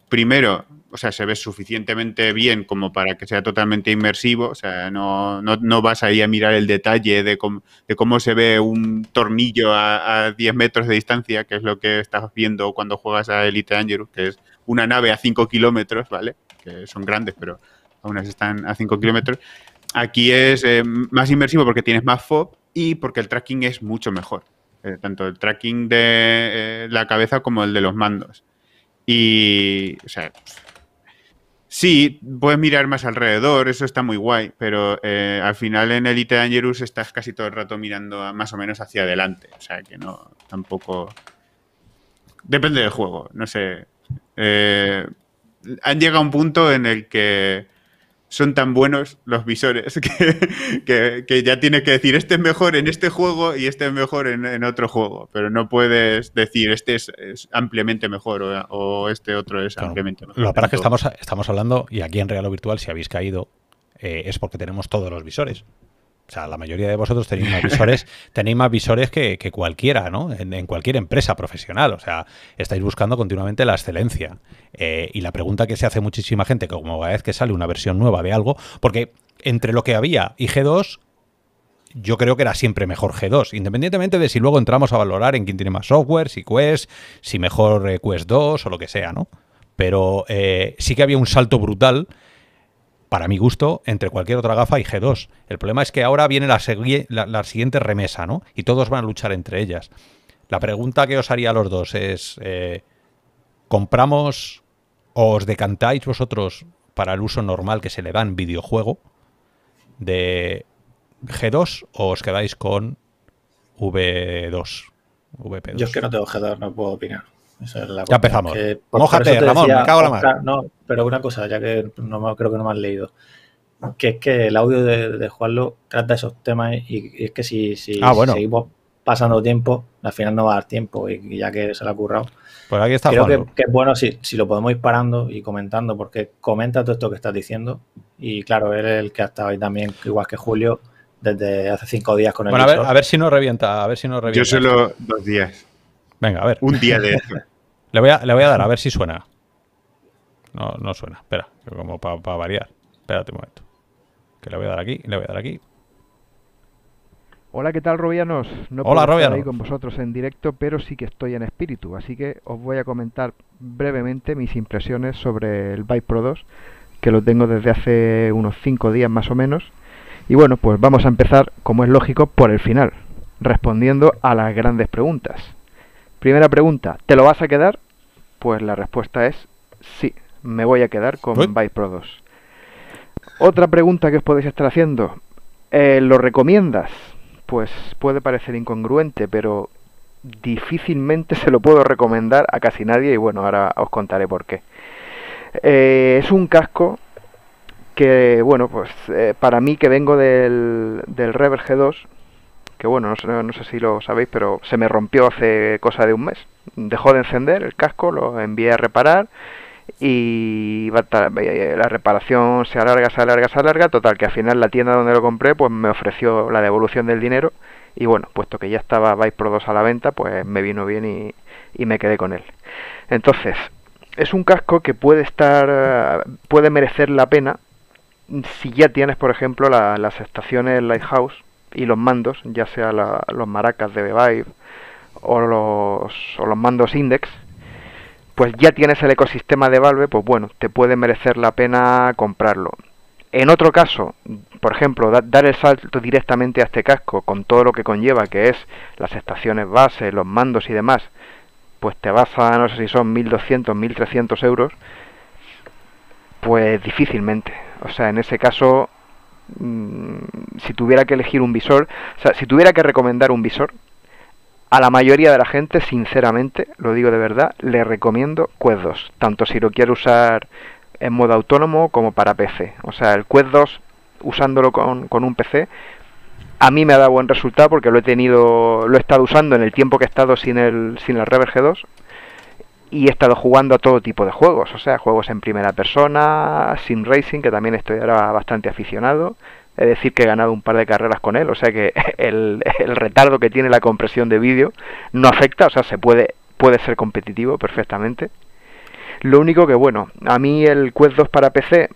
primero, o sea, se ve suficientemente bien como para que sea totalmente inmersivo, o sea, no, no, no vas ahí a mirar el detalle de cómo, se ve un tornillo a, 10 metros de distancia, que es lo que estás viendo cuando juegas a Elite Dangerous, que es una nave a 5 kilómetros, ¿vale? Que son grandes, pero aún están a 5 kilómetros. Aquí es eh, más inmersivo porque tienes más FOB y porque el tracking es mucho mejor, eh, tanto el tracking de eh, la cabeza como el de los mandos. Y, o sea, sí, puedes mirar más alrededor, eso está muy guay, pero eh, al final en Elite Dangerous estás casi todo el rato mirando más o menos hacia adelante, o sea, que no, tampoco... Depende del juego, no sé. Eh, han llegado a un punto en el que son tan buenos los visores que, ya tienes que decir este es mejor en este juego y este es mejor en, otro juego, pero no puedes decir este es, ampliamente mejor o, este otro es ampliamente mejor. Lo que que estamos, estamos hablando, y aquí en Real o Virtual, si habéis caído, eh, es porque tenemos todos los visores. O sea, la mayoría de vosotros tenéis más visores, tenéis más visores que, cualquiera, ¿no? En, cualquier empresa profesional. O sea, estáis buscando continuamente la excelencia. Eh, y la pregunta que se hace muchísima gente, como cada vez que sale una versión nueva de algo, porque entre lo que había y G2, yo creo que era siempre mejor G2, independientemente de si luego entramos a valorar en quién tiene más software, si Quest, si mejor eh, Quest 2 o lo que sea, ¿no? Pero eh, sí que había un salto brutal para mi gusto, entre cualquier otra gafa y G2. El problema es que ahora viene la, siguiente remesa, ¿no? Y todos van a luchar entre ellas. La pregunta que os haría a los dos es, eh, ¿compramos o os decantáis vosotros para el uso normal que se le da en videojuego de G2 o os quedáis con v 2 Yo es que no tengo G2, no puedo opinar ya empezamos. Mójate, Ramón, me cago la mano. No, pero una cosa, ya que no creo que no me has leído que es que el audio de, de Juanlo trata esos temas y, es que si, ah, seguimos pasando tiempo, al final no va a dar tiempo y, ya que se lo ha currado. Pues aquí está creo que, es bueno si, lo podemos ir parando y comentando, porque comenta todo esto que estás diciendo y claro, él es el que ha estado ahí también, igual que Julio, desde hace cinco días con el Bueno, a ver, si no revienta, a ver si no revienta. Yo solo dos días. Venga, a ver. Un día de le, voy a, dar a ver si suena. No, no suena. Espera, como para variar. Espérate un momento. Que le voy a dar aquí, le voy a dar aquí. Hola, ¿qué tal, Robianos? No Hola, con vosotros en directo, pero sí que estoy en espíritu, así que os voy a comentar brevemente mis impresiones sobre el Vive Pro 2, que lo tengo desde hace unos 5 días más o menos. Y bueno, pues vamos a empezar, como es lógico, por el final, respondiendo a las grandes preguntas. Primera pregunta, ¿te lo vas a quedar? Pues la respuesta es sí, me voy a quedar con Vice Pro 2. Otra pregunta que os podéis estar haciendo, eh, ¿lo recomiendas? Pues puede parecer incongruente, pero difícilmente se lo puedo recomendar a casi nadie y bueno, ahora os contaré por qué. Eh, es un casco que, bueno, pues eh, para mí que vengo del, del Rever G2, que bueno, no sé, no sé si lo sabéis, pero se me rompió hace cosa de un mes. Dejó de encender el casco, lo envié a reparar y eh, la reparación se alarga, se alarga, se alarga, total que al final la tienda donde lo compré pues me ofreció la devolución del dinero y bueno, puesto que ya estaba Vice Pro 2 a la venta pues me vino bien y, me quedé con él. Entonces, es un casco que puede estar, puede merecer la pena si ya tienes por ejemplo las estaciones Lighthouse y los mandos, ya sea los maracas de Bevive o los, o los mandos Index, pues ya tienes el ecosistema de Valve, pues bueno, te puede merecer la pena comprarlo. En otro caso, por ejemplo, dar el salto directamente a este casco con todo lo que conlleva, que es las estaciones base, los mandos y demás, pues te vas a, no sé si son 1200, 1300 euros, pues difícilmente. O sea, en ese caso Mm, si tuviera que elegir un visor, o sea, si tuviera que recomendar un visor, a la mayoría de la gente, sinceramente, lo digo de verdad, le recomiendo Quest 2, tanto si lo quiere usar en modo autónomo como para PC. O sea, el Quest 2, usándolo con, un PC, a mí me ha dado buen resultado porque lo he tenido, lo he estado usando en el tiempo que he estado sin el, sin el g 2 y he estado jugando a todo tipo de juegos, o sea, juegos en primera persona, Sin racing, que también estoy ahora bastante aficionado. Es decir, que he ganado un par de carreras con él, o sea que el, retardo que tiene la compresión de vídeo no afecta, o sea, se puede, puede ser competitivo perfectamente. Lo único que, bueno, a mí el Quest 2 para PC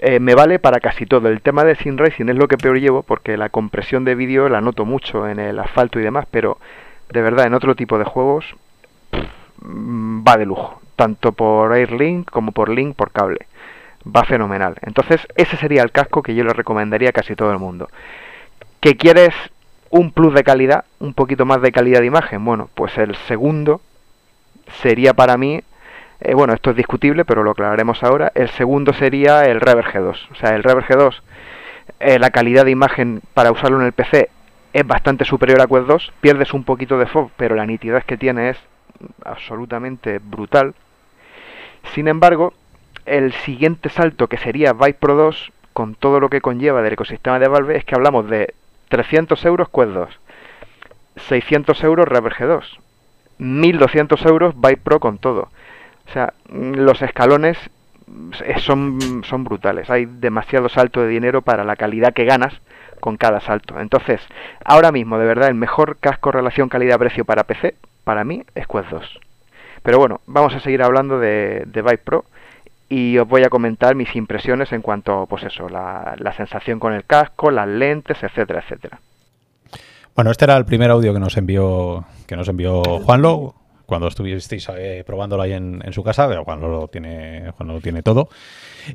eh, me vale para casi todo. El tema de Sin racing es lo que peor llevo, porque la compresión de vídeo la noto mucho en el asfalto y demás, pero de verdad, en otro tipo de juegos Mm, va de lujo, tanto por AirLink como por Link por cable. Va fenomenal. Entonces, ese sería el casco que yo le recomendaría a casi todo el mundo. ¿Qué quieres un plus de calidad, un poquito más de calidad de imagen? Bueno, pues el segundo sería para mí, eh, bueno, esto es discutible, pero lo aclararemos ahora. El segundo sería el Rever G2. O sea, el Rever G2, eh, la calidad de imagen para usarlo en el PC es bastante superior a Quest 2, pierdes un poquito de FOB, pero la nitidez que tiene es absolutamente brutal. Sin embargo, el siguiente salto que sería Vive Pro 2, con todo lo que conlleva del ecosistema de Valve, es que hablamos de 300 euros Quest 2, 600 euros g 2, 1200 euros Vive Pro con todo. O sea, los escalones eh, son, son brutales. Hay demasiado salto de dinero para la calidad que ganas con cada salto. Entonces, ahora mismo, de verdad, el mejor casco relación calidad-precio para PC para mí es Quest 2. Pero bueno, vamos a seguir hablando de, de Vive Pro y os voy a comentar mis impresiones en cuanto, pues eso, la, sensación con el casco, las lentes, etcétera, etcétera. Bueno, este era el primer audio que nos envió, que nos envió Juanlo cuando estuvisteis eh, probándolo ahí en, su casa, pero Juanlo lo tiene, cuando lo tiene todo.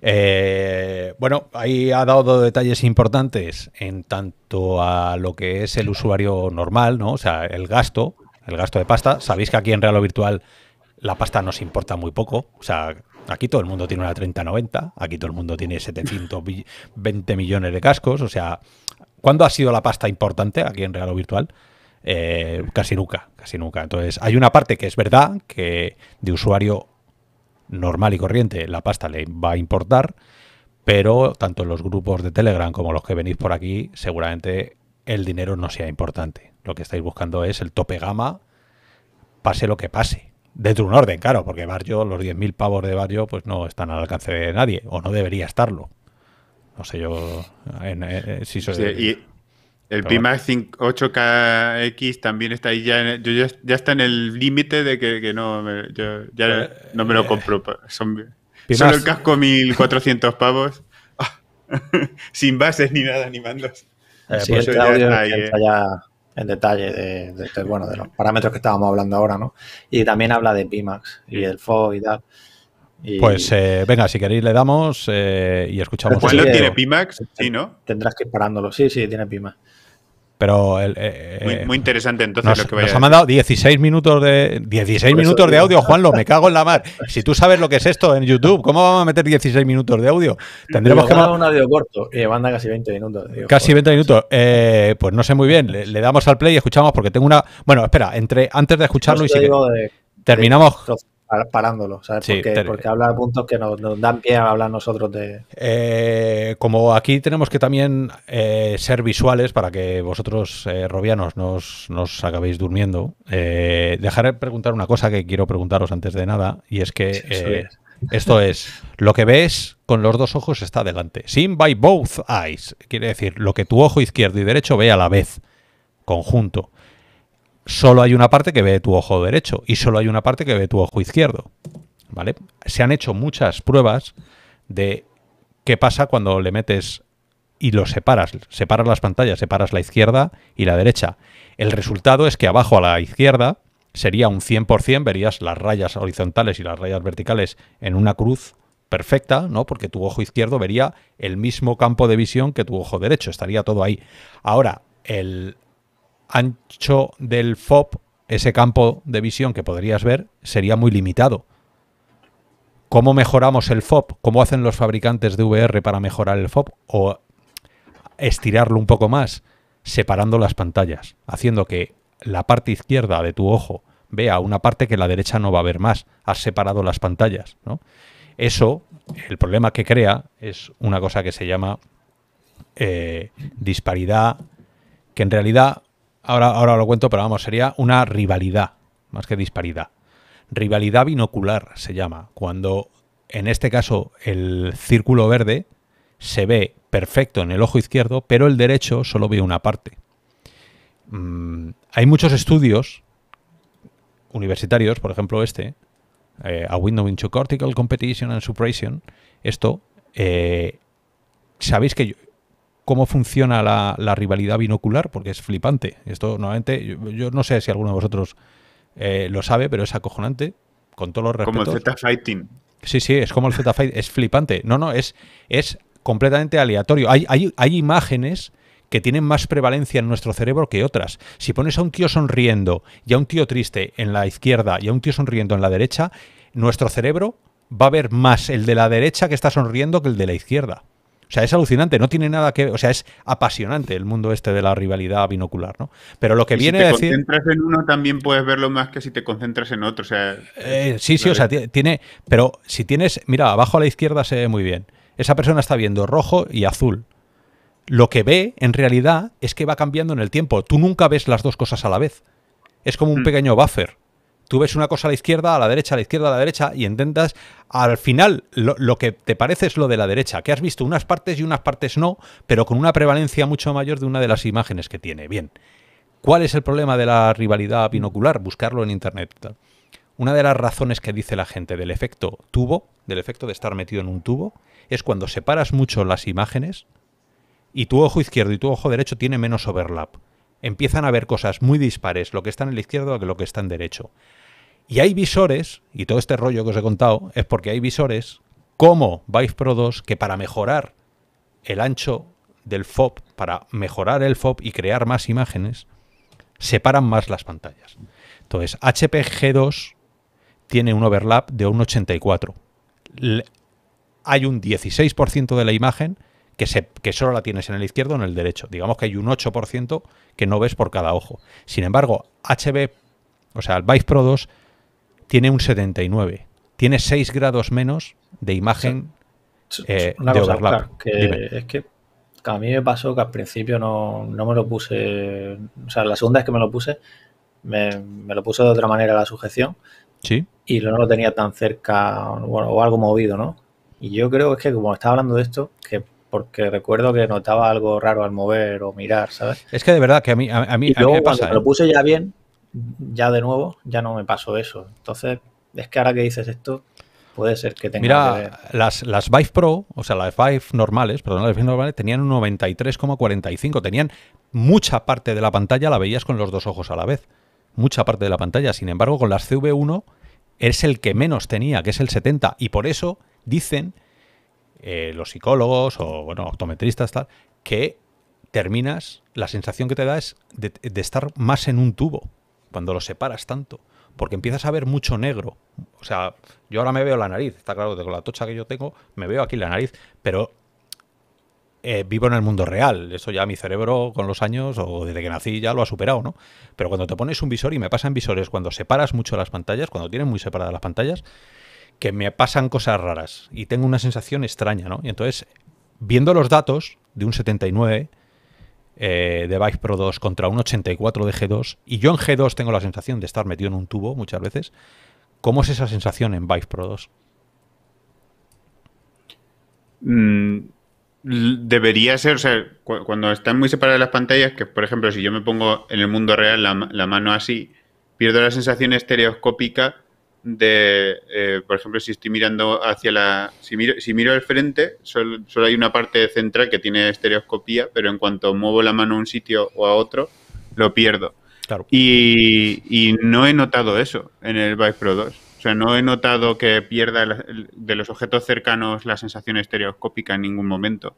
Eh, bueno, ahí ha dado dos detalles importantes en tanto a lo que es el usuario normal, ¿no? O sea, el gasto el gasto de pasta. Sabéis que aquí en Real Virtual la pasta nos importa muy poco. O sea, aquí todo el mundo tiene una 3090, aquí todo el mundo tiene 720 millones de cascos. O sea, ¿cuándo ha sido la pasta importante aquí en Regalo Virtual? Eh, casi nunca, casi nunca. Entonces, hay una parte que es verdad que de usuario normal y corriente la pasta le va a importar, pero tanto en los grupos de Telegram como los que venís por aquí, seguramente el dinero no sea importante. Lo que estáis buscando es el tope gama, pase lo que pase. Dentro de un orden, claro, porque Barrio, los 10.000 pavos de Barrio, pues no están al alcance de nadie, o no debería estarlo. No sé yo eh, eh, si y el Pimax 8KX también está ahí, ya, ya, está en el límite de que, no, me, ya no me lo eh, compro. Son, solo el casco 1400 pavos, ah, sin bases ni nada, ni mandos en detalle de, bueno, de los parámetros que estábamos hablando ahora, ¿no? Y también habla de Pimax y el FO y tal. Pues eh, venga, si queréis le damos eh, y escuchamos. tiene Pimax, sí, ¿no? Tendrás que ir parándolo. Sí, sí, tiene Pimax. Pero eh, eh, muy, interesante entonces nos, lo que Nos ha mandado 16 minutos de 16 minutos de audio, Juanlo, me cago en la mar. Si tú sabes lo que es esto en YouTube, ¿cómo vamos a meter 16 minutos de audio? Tendremos que mandar un audio corto y manda casi 20 minutos. casi 20 minutos. Eh, pues no sé muy bien, le, damos al play y escuchamos porque tengo una Bueno, espera, entre antes de escucharlo y si terminamos parándolo, porque, habla de puntos que nos, dan pie a hablar nosotros de... Eh, como aquí tenemos que también eh, ser visuales para que vosotros, eh, robianos, nos, acabéis durmiendo, dejaré preguntar una cosa que quiero preguntaros antes de nada, y es que... Esto es, lo que ves con los dos ojos está delante. Sin by both eyes. Quiere decir, lo que tu ojo izquierdo y derecho ve a la vez. Conjunto solo hay una parte que ve tu ojo derecho y solo hay una parte que ve tu ojo izquierdo. ¿Vale? Se han hecho muchas pruebas de qué pasa cuando le metes y lo separas, separas las pantallas, separas la izquierda y la derecha. El resultado es que abajo a la izquierda sería un 100%, verías las rayas horizontales y las rayas verticales en una cruz perfecta, ¿no? Porque tu ojo izquierdo vería el mismo campo de visión que tu ojo derecho, estaría todo ahí. Ahora, el, ancho del FOB, ese campo de visión que podrías ver, sería muy limitado. ¿Cómo mejoramos el FOB? ¿Cómo hacen los fabricantes de VR para mejorar el FOB? O estirarlo un poco más, separando las pantallas, haciendo que la parte izquierda de tu ojo vea una parte que la derecha no va a ver más. Has separado las pantallas. Eso, el problema que crea es una cosa que se llama eh, disparidad, que en realidad ahora, lo cuento, pero vamos, sería una rivalidad, más que disparidad. Rivalidad binocular se llama, cuando en este caso el círculo verde se ve perfecto en el ojo izquierdo, pero el derecho solo ve una parte. Mm, hay muchos estudios universitarios, por ejemplo este, eh, A Window into Cortical Competition and Suppression, esto, eh, sabéis que yo, cómo funciona la, rivalidad binocular, porque es flipante. Esto nuevamente, yo, no sé si alguno de vosotros eh, lo sabe, pero es acojonante, con todos los respetos. Como el Z-Fighting. Sí, sí, es como el Z-Fighting, es flipante. No, no, es, es completamente aleatorio. Hay, hay, hay imágenes que tienen más prevalencia en nuestro cerebro que otras. Si pones a un tío sonriendo y a un tío triste en la izquierda y a un tío sonriendo en la derecha, nuestro cerebro va a ver más el de la derecha que está sonriendo que el de la izquierda. O sea, es alucinante, no tiene nada que ver, o sea, es apasionante el mundo este de la rivalidad binocular, ¿no? Pero lo que a viene si te concentras en uno también puedes verlo más que si te concentras en otro, o sea... Eh, sí, sí, o sea, tiene... Pero si tienes... Mira, abajo a la izquierda se ve muy bien. Esa persona está viendo rojo y azul. Lo que ve, en realidad, es que va cambiando en el tiempo. Tú nunca ves las dos cosas a la vez. Es como un mm. pequeño buffer tú ves una cosa a la izquierda, a la derecha, a la izquierda, a la derecha, y intentas, al final, lo, que te parece es lo de la derecha, que has visto unas partes y unas partes no, pero con una prevalencia mucho mayor de una de las imágenes que tiene. Bien, ¿cuál es el problema de la rivalidad binocular? Buscarlo en Internet. Una de las razones que dice la gente del efecto tubo, del efecto de estar metido en un tubo, es cuando separas mucho las imágenes y tu ojo izquierdo y tu ojo derecho tiene menos overlap empiezan a ver cosas muy dispares, lo que está en el izquierdo que lo que está en derecho. Y hay visores, y todo este rollo que os he contado, es porque hay visores como Vive Pro 2 que para mejorar el ancho del FOB, para mejorar el FOB y crear más imágenes, separan más las pantallas. Entonces, HPG 2 tiene un overlap de un 84. hay un 16% de la imagen que, solo la tienes en el izquierdo o en el derecho. Digamos que hay un 8% que no ves por cada ojo. Sin embargo, HB, o sea, el Vive Pro 2 tiene un 79. Tiene 6 grados menos de imagen eh, Una de cosa, que es que a mí me pasó que al principio no, me lo puse. O sea, la segunda vez que me lo puse, me, lo puse de otra manera la sujeción. Sí. Y no lo tenía tan cerca, bueno, o algo movido, ¿no? Y yo creo que es que como estaba hablando de esto, que porque recuerdo que notaba algo raro al mover o mirar, ¿sabes? Es que de verdad que a mí, a, mí, Cuando lo ¿eh? puse ya bien, ya de nuevo, ya no me pasó eso. Entonces, es que ahora que dices esto, puede ser que tenga. Mira, que Las, las Vive Pro, o sea, las Vive normales, perdón, las Vive normales tenían un 93,45. Tenían mucha parte de la pantalla, la veías con los dos ojos a la vez. Mucha parte de la pantalla. Sin embargo, con las CV1 es el que menos tenía, que es el 70. Y por eso dicen eh, los psicólogos o, bueno, optometristas, tal, que terminas, la sensación que te da es de estar más en un tubo cuando los separas tanto, porque empiezas a ver mucho negro. O sea, yo ahora me veo la nariz, está claro, con la tocha que yo tengo, me veo aquí la nariz, pero eh, vivo en el mundo real. Eso ya mi cerebro con los años o desde que nací ya lo ha superado, ¿no? Pero cuando te pones un visor, y me pasan visores cuando separas mucho las pantallas, cuando tienes muy separadas las pantallas, que me pasan cosas raras y tengo una sensación extraña, ¿no? Y entonces, viendo los datos de un 79, eh, de Vive Pro 2 contra un 84 de G2, y yo en G2 tengo la sensación de estar metido en un tubo muchas veces, ¿cómo es esa sensación en Vive Pro 2? Mm, debería ser, o sea, cuando están muy separadas las pantallas, que por ejemplo, si yo me pongo en el mundo real la, la mano así, pierdo la sensación estereoscópica de, eh, por ejemplo, si estoy mirando hacia la, si miro, si miro al frente, solo, hay una parte central que tiene estereoscopía, pero en cuanto muevo la mano a un sitio o a otro, lo pierdo. Y, no he notado eso en el Vive Pro 2. O sea, no he notado que pierda de los objetos cercanos la sensación estereoscópica en ningún momento.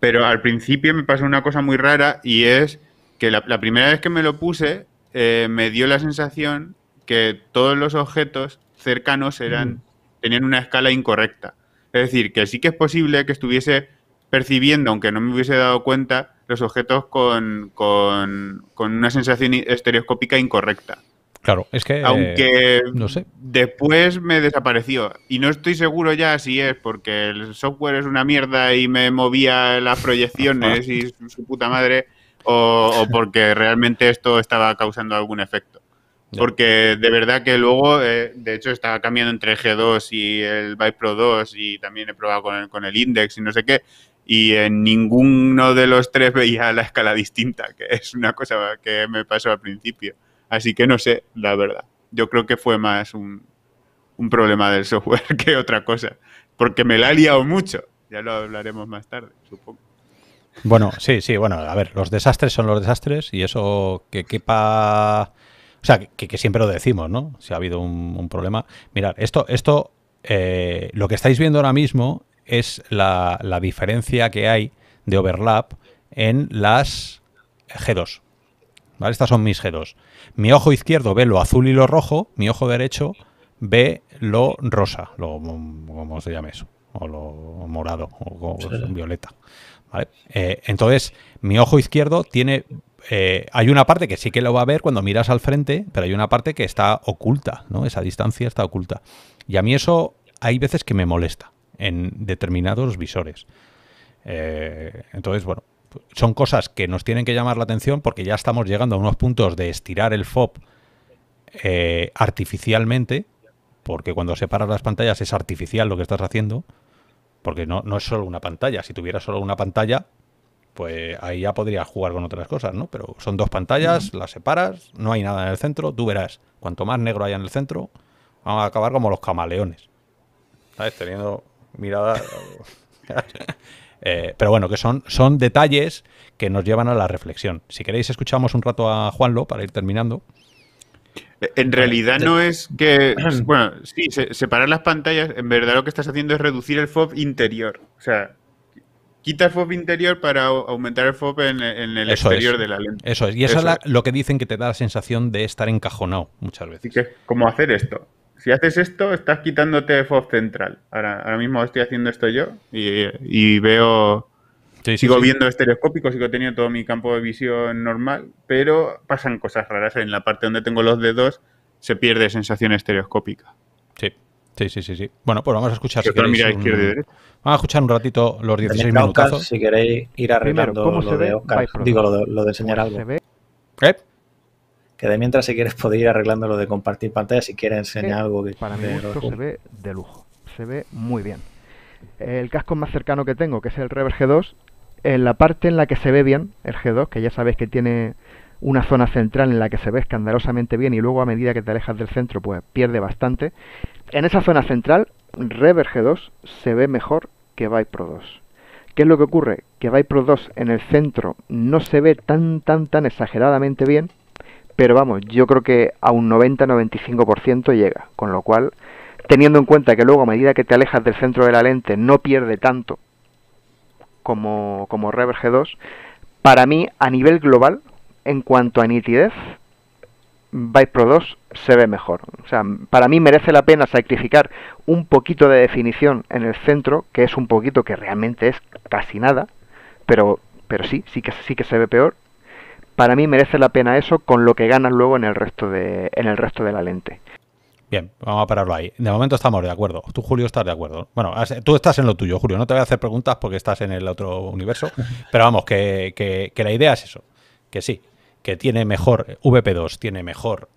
Pero al principio me pasó una cosa muy rara y es que la, primera vez que me lo puse eh, me dio la sensación que todos los objetos cercanos eran, mm. tenían una escala incorrecta. Es decir, que sí que es posible que estuviese percibiendo, aunque no me hubiese dado cuenta, los objetos con, con, una sensación estereoscópica incorrecta. Claro, es que... Aunque no sé. después me desapareció. Y no estoy seguro ya si es porque el software es una mierda y me movía las proyecciones y su, puta madre, o porque realmente esto estaba causando algún efecto. Porque de verdad que luego, eh, de hecho, estaba cambiando entre G2 y el Vive Pro 2 y también he probado con el, con el Index y no sé qué. Y en ninguno de los tres veía la escala distinta, que es una cosa que me pasó al principio. Así que no sé, la verdad. Yo creo que fue más un, un problema del software que otra cosa. Porque me la ha liado mucho. Ya lo hablaremos más tarde, supongo. Bueno, sí, sí, bueno, a ver, los desastres son los desastres y eso que quepa o sea, que, siempre lo decimos, ¿no? Si ha habido un, problema. Mirad, esto, esto eh, lo que estáis viendo ahora mismo es la, diferencia que hay de overlap en las G2. ¿Vale? Estas son mis G2. Mi ojo izquierdo ve lo azul y lo rojo, mi ojo derecho ve lo rosa, lo, como se llame eso, o lo morado, o, violeta. ¿Vale? Eh, entonces, mi ojo izquierdo tiene eh, hay una parte que sí que lo va a ver cuando miras al frente, pero hay una parte que está oculta, ¿no? Esa distancia está oculta. Y a mí eso hay veces que me molesta en determinados visores. Eh, entonces, bueno, son cosas que nos tienen que llamar la atención porque ya estamos llegando a unos puntos de estirar el FOB eh, artificialmente, porque cuando separas las pantallas es artificial lo que estás haciendo, porque no, no es solo una pantalla. Si tuviera solo una pantalla, pues ahí ya podrías jugar con otras cosas, ¿no? Pero son dos pantallas, las separas, no hay nada en el centro, tú verás, cuanto más negro haya en el centro, van a acabar como los camaleones. ¿Sabes? Teniendo mirada... Eh, pero bueno, que son, son detalles que nos llevan a la reflexión. Si queréis, escuchamos un rato a Juanlo para ir terminando. Eh, en realidad no es que. Bueno, sí, separar las pantallas, en verdad lo que estás haciendo es reducir el FOB interior. O sea, Quita el FOB interior para aumentar el FOB en, e-, el exterior de la lente. Eso es. Y eso, es, lo que dicen que te da la sensación de estar encajonado muchas veces. Así que ¿cómo hacer esto. Si haces esto, estás quitándote FOB central. Ahora, mismo estoy haciendo esto yo y, veo. sigo viendo estereoscópico, sigo teniendo todo mi campo de visión normal, pero pasan cosas raras. En la parte donde tengo los dedos se pierde sensación estereoscópica. Sí, sí, sí, sí. Bueno, pues vamos a escuchar. Si Vamos a escuchar un ratito los 16 minutos. Si queréis ir arreglando lo, de Oscar, digo, lo de enseñar algo. ¿Eh? Que de mientras, si quieres, podéis ir arreglando lo de compartir pantalla si quieres enseñar algo. Que Para mí esto se ve de lujo, se ve muy bien. El casco más cercano que tengo, que es el Rever G2, en la parte en la que se ve bien el G2, que ya sabéis que tiene una zona central en la que se ve escandalosamente bien y luego a medida que te alejas del centro pues pierde bastante. En esa zona central Reverge 2 se ve mejor que bypro 2. ¿Qué es lo que ocurre? Que bypro 2 en el centro no se ve tan, tan, tan exageradamente bien, pero vamos, yo creo que a un 90-95% llega, con lo cual, teniendo en cuenta que luego a medida que te alejas del centro de la lente no pierde tanto como, como Reverge 2, para mí a nivel global, en cuanto a nitidez, Byte Pro 2 se ve mejor. O sea, para mí merece la pena sacrificar un poquito de definición en el centro, que es un poquito que realmente es casi nada, pero, pero sí, sí que, sí que se ve peor. Para mí merece la pena eso con lo que ganas luego en el resto de, en el resto de la lente. Bien, vamos a pararlo ahí. De momento estamos de acuerdo. Tú, Julio, estás de acuerdo. Bueno, tú estás en lo tuyo, Julio. No te voy a hacer preguntas porque estás en el otro universo. Pero vamos, que, que la idea es eso. Que sí, que tiene mejor, VP2 tiene mejor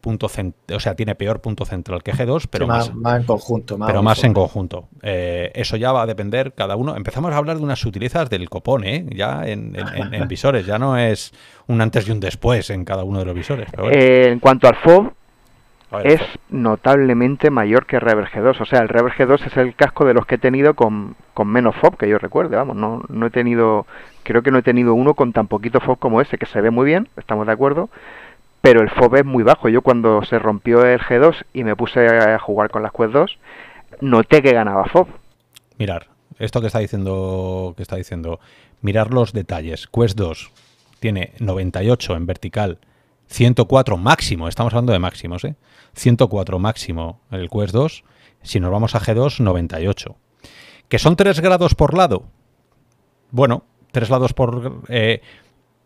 punto o sea, tiene peor punto central que G2, pero más, más, en conjunto. pero más en conjunto. Eh, eso ya va a depender cada uno. Empezamos a hablar de unas sutilezas del copón, ¿eh? Ya en, visores, ya no es un antes y un después en cada uno de los visores. Eh, en cuanto al FOB, es notablemente mayor que Rever G2. O sea, el Reverse G2 es el casco de los que he tenido con, menos FOB que yo recuerde. Vamos, no, he tenido, creo que no he tenido uno con tan poquito FOB como ese, que se ve muy bien, estamos de acuerdo, pero el FOB es muy bajo. Yo cuando se rompió el G2 y me puse a jugar con las Quest 2, noté que ganaba FOB. Mirar, esto que está diciendo, que está diciendo, mirar los detalles. Quest 2 tiene 98 en vertical 104 máximo, estamos hablando de máximos, ¿eh? 104 máximo el Quest 2, si nos vamos a G2, 98. ¿Que son 3 grados por lado? Bueno, 3 lados por... Eh,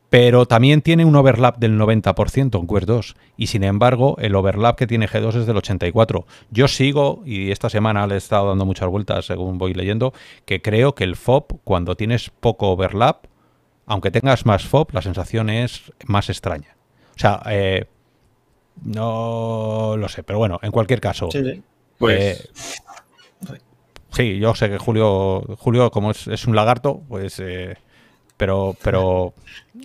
pero también tiene un overlap del 90% en Quest 2 y sin embargo el overlap que tiene G2 es del 84. Yo sigo y esta semana le he estado dando muchas vueltas según voy leyendo que creo que el FOB cuando tienes poco overlap, aunque tengas más FOB, la sensación es más extraña. O sea, eh, no lo sé, pero bueno, en cualquier caso. Sí, eh, pues, yo sé que Julio, Julio como es, un lagarto, pues. Eh, pero, pero.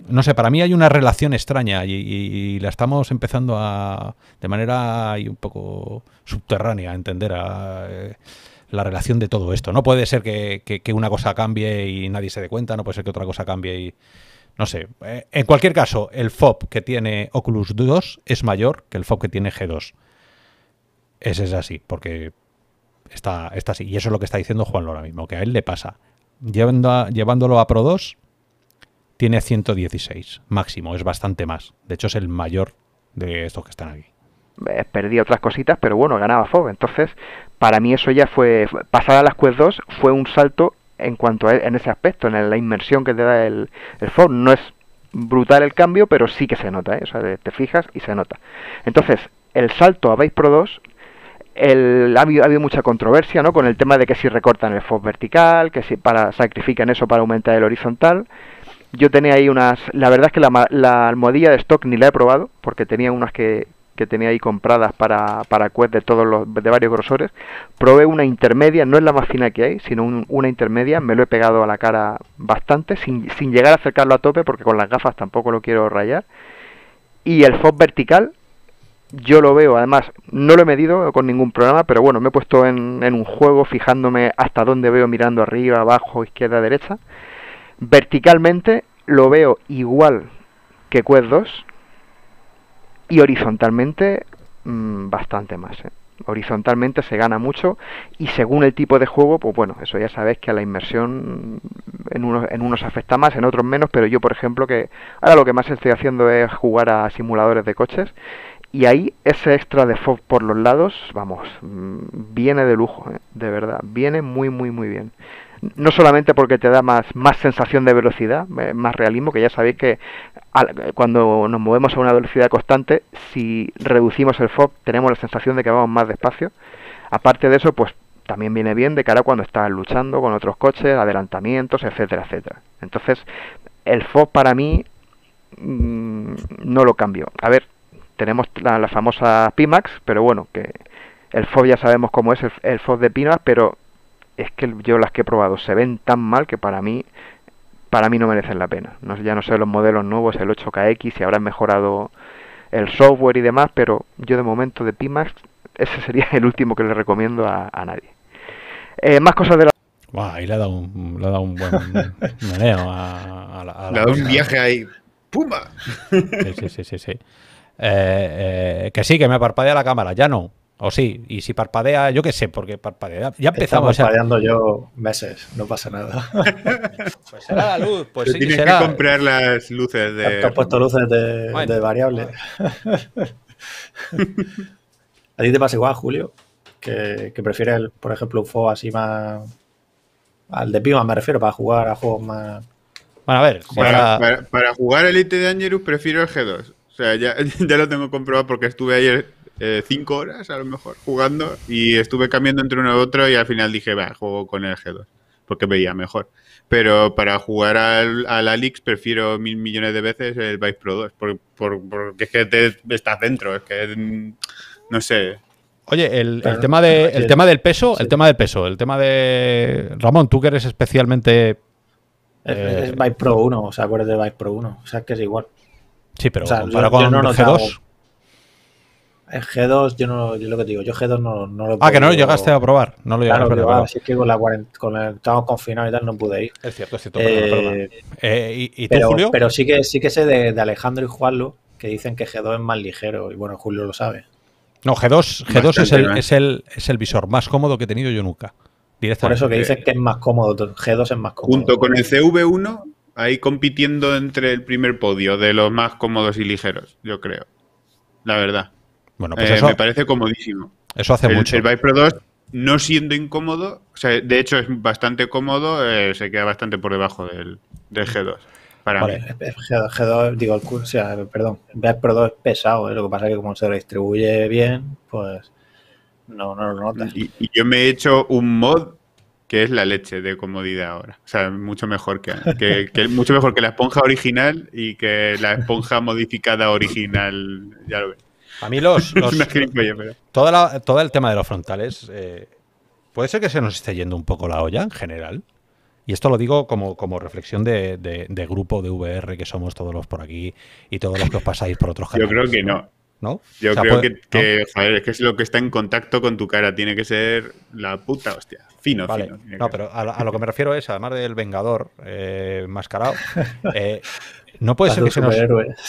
No sé, para mí hay una relación extraña y, la estamos empezando a. de manera un poco subterránea a entender la relación de todo esto. No puede ser que, una cosa cambie y nadie se dé cuenta, no puede ser que otra cosa cambie y. No sé. Eh, en cualquier caso, el FOB que tiene Oculus 2 es mayor que el FOB que tiene G2. Ese es así, porque está, está así. Y eso es lo que está diciendo Juan ahora mismo, que a él le pasa. llevándolo a Pro 2, tiene 116 máximo, es bastante más. De hecho, es el mayor de estos que están aquí. Eh, perdí otras cositas, pero bueno, ganaba FOB. Entonces, para mí eso ya fue, Pasar a las Quest 2, fue un salto en cuanto a e, en ese aspecto, en la inmersión que te da el, el No es brutal el cambio, pero sí que se nota, ¿eh? o sea, te fijas y se nota. Entonces, el salto a Base Pro 2 el, ha, habido, mucha controversia ¿no? con el tema de que si recortan el fob vertical, que si para, sacrifican eso para aumentar el horizontal. Yo tenía ahí unas. La verdad es que la almohadilla de stock ni la he probado, porque tenía unas que, que tenía ahí compradas para, para Quest de todos los, de varios grosores, probé una intermedia, no es la más fina que hay, sino una intermedia, me lo he pegado a la cara bastante, sin, llegar a acercarlo a tope, porque con las gafas tampoco lo quiero rayar. Y el FOB vertical, yo lo veo, además no lo he medido con ningún programa, pero bueno, me he puesto en, en, un juego fijándome hasta dónde veo mirando arriba, abajo, izquierda, derecha. Verticalmente lo veo igual que Quest 2, y horizontalmente mm, bastante más. ¿eh? Horizontalmente se gana mucho y según el tipo de juego, pues bueno, eso ya sabéis que a la inmersión en unos, en afecta más, en otros menos, pero yo por ejemplo que ahora lo que más estoy haciendo es jugar a simuladores de coches y ahí ese extra de fog por los lados, vamos, mm, viene de lujo, ¿eh? de verdad, viene muy, muy, muy bien no solamente porque te da más, más sensación de velocidad, eh, más realismo, que ya sabéis que cuando nos movemos a una velocidad constante, si reducimos el FOB tenemos la sensación de que vamos más despacio. Aparte de eso, pues también viene bien de cara a cuando estás luchando con otros coches, adelantamientos, etcétera, etcétera. Entonces, el FOB para mí mm, no lo cambio. A ver, tenemos la, famosa Pimax, pero bueno, que el FOB ya sabemos cómo es el, el FOB de Pimax, pero es que yo las que he probado se ven tan mal que para mí para mí no merecen la pena. ya no sé los modelos nuevos, el 8KX, si habrán mejorado el software y demás, pero yo de momento de Pimax, ese sería el último que le recomiendo a, nadie. Eh, más cosas de la... Wow, ahí le ha dado un, le ha dado un buen meneo a, Le ha dado un viaje ahí. ¡Pumba! sí, sí, sí, sí. Eh, eh, que sí, que me parpadea la cámara, ya no. O sí, y si parpadea, yo qué sé, porque parpadea. Ya empezamos. parpadeando yo meses, no pasa nada. pues será la luz, pues sí. Tienes que, será... comprar las luces de. has puesto luces de, variable. ¿A ti te pasa igual, Julio? Que, que prefieres, por ejemplo, un FO así más. Al de Pima me refiero, para jugar a juegos más. Bueno, a ver. Para, jugar para, jugar Elite Dangerous prefiero el G2. O sea, ya lo tengo comprobado porque estuve ayer eh, cinco horas a lo mejor jugando y estuve cambiando entre uno y otro y al final dije, va, juego con el G2 porque veía mejor. Pero para jugar al, al Alix prefiero mil millones de veces el Vice Pro 2 porque, es que estás dentro, es que mm, no sé, Oye, el, tema de, el, tema del peso, el tema del peso, el tema de Ramón, tú que eres especialmente eh, Vice Pro 1, o sea, acuérdate de Vice Pro 1, o sea, que es igual. Sí, pero con el G2. G2, yo no, yo lo que digo, yo G2 no, no lo Ah, que no lo llegaste a probar, no lo llegaste a probar. Claro. que con la el, estamos confinados y tal, no pude ir. Es cierto, es cierto, eh, eh, ¿y, tú, pero, Julio? Pero sí que, sí que sé de, Alejandro y Juanlo que dicen que G2 es más ligero, y bueno, Julio lo sabe. No, G2, G2 es, el, es, el, es el visor más cómodo que he tenido yo nunca. Por eso que dices que es más cómodo, G2 es más cómodo. Junto con el CV1, ahí compitiendo entre el primer podio de los más cómodos y ligeros, yo creo. La verdad. Pues eh, me parece comodísimo. Eso hace mucho. El Viper 2, no siendo incómodo, de hecho es bastante cómodo, eh, se queda bastante por debajo del, G2. vale. Eh, G2, digo, el, o perdón, 2 es pesado, lo que pasa es que como se distribuye bien, pues no, lo notas. Y, yo me he hecho un mod que es la leche de comodidad ahora. O sea, mucho mejor que, que, mucho mejor que la esponja original y que la esponja modificada original, ya lo ves. A mí los... todo, el tema de los frontales... Eh, puede ser que se nos esté yendo un poco la olla en general. Y esto lo digo como, reflexión de, grupo de VR que somos todos los por aquí y todos los que os pasáis por otros canales. Yo creo que no. Yo creo que, que es que es lo que está en contacto con tu cara. Tiene que ser la puta hostia. Fino, vale. fino. No, pero a, lo que me refiero es, además del Vengador eh, mascarado, eh, no puede ser que se nos...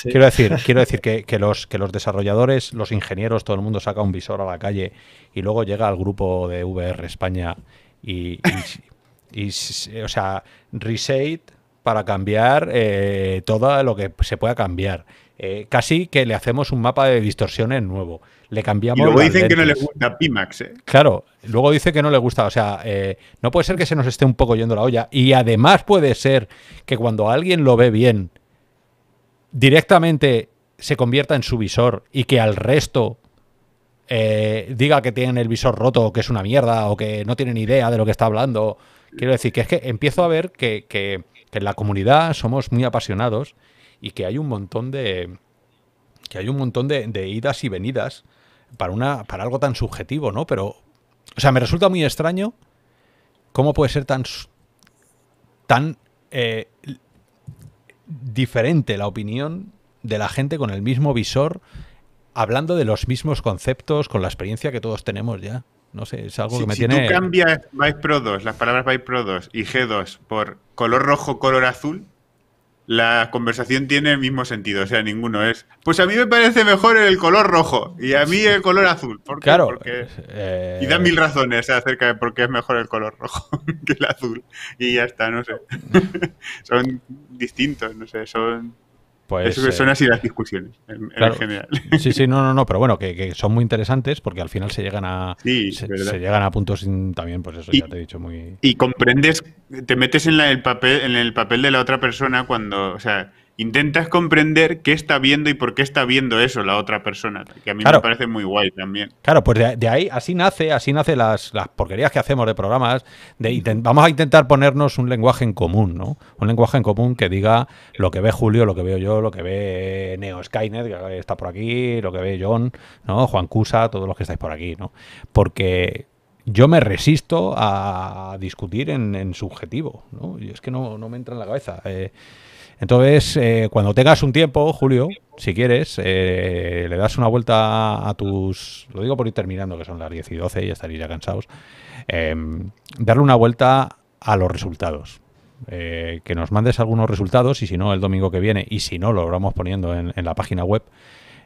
Quiero decir, quiero decir que, los, que los desarrolladores, los ingenieros, todo el mundo saca un visor a la calle y luego llega al grupo de VR España y, o sea, reset para cambiar eh, todo lo que se pueda cambiar. Eh, casi que le hacemos un mapa de distorsiones nuevo. Le cambiamos. Y luego dicen que no le gusta Pimax. ¿eh? Claro, luego dice que no le gusta. O sea, no puede ser que se nos esté un poco yendo la olla. Y además puede ser que cuando alguien lo ve bien directamente se convierta en su visor y que al resto eh, diga que tienen el visor roto o que es una mierda o que no tienen idea de lo que está hablando. Quiero decir que es que empiezo a ver que, en la comunidad somos muy apasionados y que hay un montón de. que hay un montón de, idas y venidas para una. para algo tan subjetivo, ¿no? Pero. O sea, me resulta muy extraño cómo puede ser tan. tan eh, diferente la opinión de la gente con el mismo visor, hablando de los mismos conceptos, con la experiencia que todos tenemos ya. No sé, es algo que me tiene. Si tú cambias las palabras Vice Pro 2 y G2 por color rojo, color azul, la conversación tiene el mismo sentido, o sea, ninguno es, pues a mí me parece mejor el color rojo y a mí el color azul. Claro. Porque, eh, Y da mil razones acerca de por qué es mejor el color rojo que el azul. Y ya está, no sé. son distintos, no sé, son pues, eso eh, son así las discusiones, en, general. Sí, sí, no, no, no, pero bueno, que, son muy interesantes porque al final se llegan a, llegan a puntos también, pues eso ya te he dicho, muy... Y comprendes, te metes en, la, el papel, en el papel de la otra persona cuando, o sea, intentas comprender qué está viendo y por qué está viendo eso la otra persona, que a mí me parece muy guay también. Claro, pues de, ahí, así nace, así nace las, porquerías que hacemos de programas, de vamos a intentar ponernos un lenguaje en común, ¿no? Un lenguaje en común que diga lo que ve Julio, lo que veo yo, lo que ve Neo Skynet, que está por aquí, lo que ve John, ¿no? Juan Cusa, todos los que estáis por aquí, ¿no? Porque yo me resisto a discutir en, subjetivo, ¿no? Y es que no, no me entra en la cabeza. Eh, entonces, eh, cuando tengas un tiempo, Julio, si quieres, eh, le das una vuelta a tus. Lo digo por ir terminando, que son las 10 y 12 y estaréis ya cansados. Em, darle una vuelta a los resultados. Eh, que nos mandes algunos resultados y si no, el domingo que viene, y si no, lo vamos poniendo en, la página web,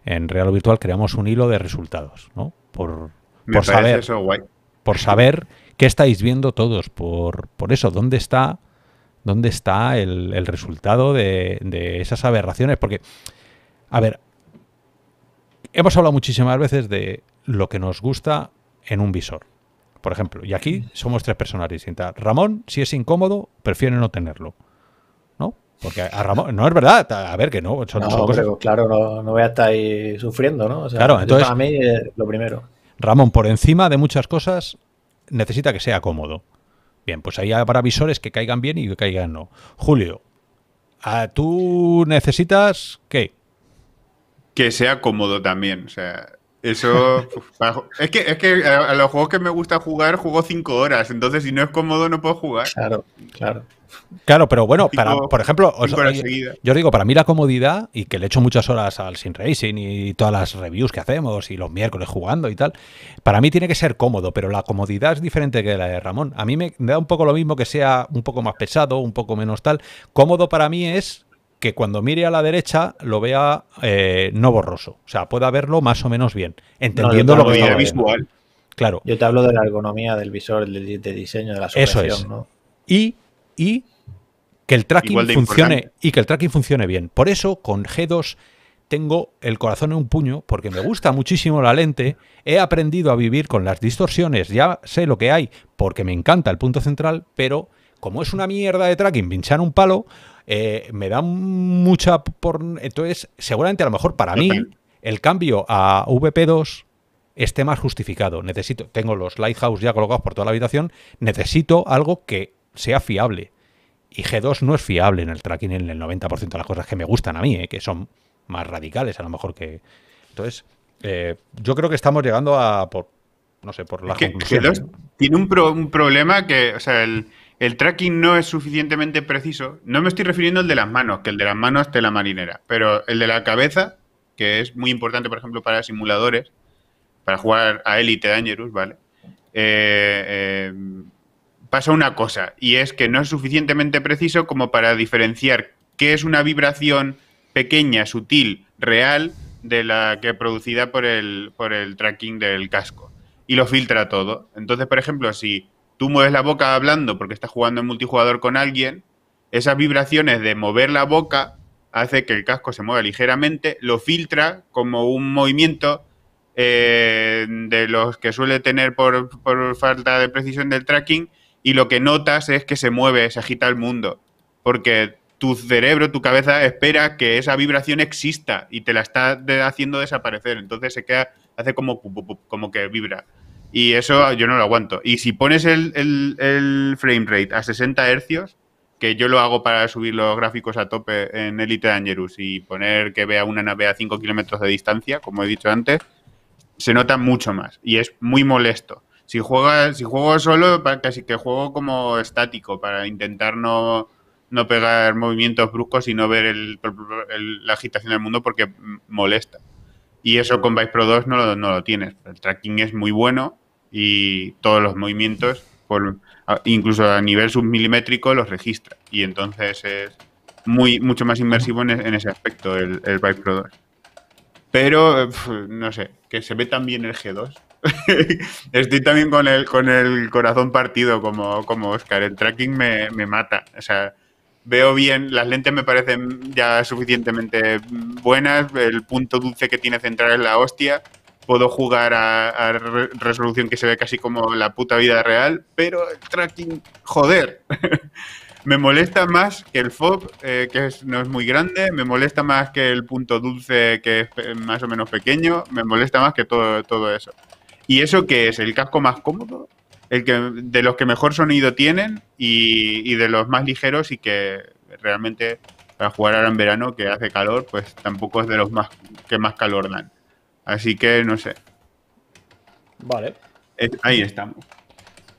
en Real o Virtual, creamos un hilo de resultados, ¿no? Por, saber. Eso Por saber qué estáis viendo todos, por, por eso, dónde está dónde está el, resultado de, esas aberraciones. Porque, a ver, hemos hablado muchísimas veces de lo que nos gusta en un visor, por ejemplo. Y aquí mm. somos tres personas distintas. Ramón, si es incómodo, prefiere no tenerlo. ¿No? Porque a Ramón, no es verdad, a ver que no, no, claro, no, voy a estar ahí sufriendo, ¿no? claro, entonces. Para mí es lo primero. Ramón, por encima de muchas cosas, necesita que sea cómodo. Bien, pues ahí habrá visores que caigan bien y que caigan no. Julio, ¿a ¿tú necesitas qué? Que sea cómodo también. O sea, eso. es, que, es que eh, a, los juegos que me gusta jugar juego 5 horas, entonces si no es cómodo no puedo jugar. Claro, claro. Claro, pero bueno, para, por ejemplo, yo digo, para mí la comodidad, y que le echo muchas horas al Sin Racing y todas las reviews que hacemos y los miércoles jugando y tal, para mí tiene que ser cómodo, pero la comodidad es diferente que la de Ramón. A mí me da un poco lo mismo que sea un poco más pesado, un poco menos tal. Cómodo para mí es que cuando mire a la derecha lo vea eh, no borroso. O sea, pueda verlo más o menos bien, entendiendo lo que visual. Claro. Yo te hablo de la ergonomía del visor, del, diseño, de la sujeción. Eso es. Y, que el tracking funcione y que el tracking funcione bien. Por eso con G2 tengo el corazón en un puño porque me gusta muchísimo la lente, he aprendido a vivir con las distorsiones, ya sé lo que hay porque me encanta el punto central, pero como es una mierda de tracking pinchar un palo, eh, me da mucha por... Entonces, seguramente a lo mejor para mí el cambio a VP2 esté más justificado. Necesito, tengo los Lighthouse ya colocados por toda la habitación, necesito algo que sea fiable. Y G2 no es fiable en el tracking en el 90% de las cosas que me gustan a mí, eh, que son más radicales a lo mejor que... Entonces, eh, yo creo que estamos llegando a... Por, no sé, por la G2 tiene un, un, problema que, o sea, el, el tracking no es suficientemente preciso. No me estoy refiriendo al de las manos, que el de las manos de la marinera, pero el de la cabeza, que es muy importante, por ejemplo, para simuladores, para jugar a Elite Dangerous, ¿vale? Eh, eh, pasa una cosa, y es que no es suficientemente preciso como para diferenciar qué es una vibración pequeña, sutil, real, de la que producida por el, por el tracking del casco. Y lo filtra todo. Entonces, por ejemplo, si tú mueves la boca hablando porque estás jugando en multijugador con alguien, esas vibraciones de mover la boca hace que el casco se mueva ligeramente, lo filtra como un movimiento eh, de los que suele tener por, falta de precisión del tracking y lo que notas es que se mueve, se agita el mundo, porque tu cerebro, tu cabeza espera que esa vibración exista y te la está haciendo desaparecer, entonces se queda, hace como, como que vibra. Y eso yo no lo aguanto. Y si pones el, el, frame rate a 60 hercios, que yo lo hago para subir los gráficos a tope en Elite Dangerous y poner que vea una nave a 5 kilómetros de distancia, como he dicho antes, se nota mucho más y es muy molesto. Si, juega, si juego solo, casi que juego como estático para intentar no, no pegar movimientos bruscos y no ver la agitación del mundo porque molesta. Y eso con Vice Pro 2 no lo, no lo tienes. El tracking es muy bueno y todos los movimientos, por, incluso a nivel submilimétrico, los registra. Y entonces es muy, mucho más inmersivo en, ese aspecto el, el Pro 2. Pero, no sé, que se ve tan bien el G2. Estoy también con el, con el corazón partido como, como Oscar. El tracking me, me mata. O sea, veo bien, las lentes me parecen ya suficientemente buenas, el punto dulce que tiene central es la hostia, puedo jugar a, resolución que se ve casi como la puta vida real, pero el tracking, joder, me molesta más que el FOB, eh, que no es muy grande, me molesta más que el punto dulce, que es más o menos pequeño, me molesta más que todo, todo eso. ¿Y eso qué es? ¿El casco más cómodo? el que, de los que mejor sonido tienen y, de los más ligeros y que realmente para jugar ahora en verano que hace calor, pues tampoco es de los más que más calor dan. Así que no sé. Vale. ahí estamos.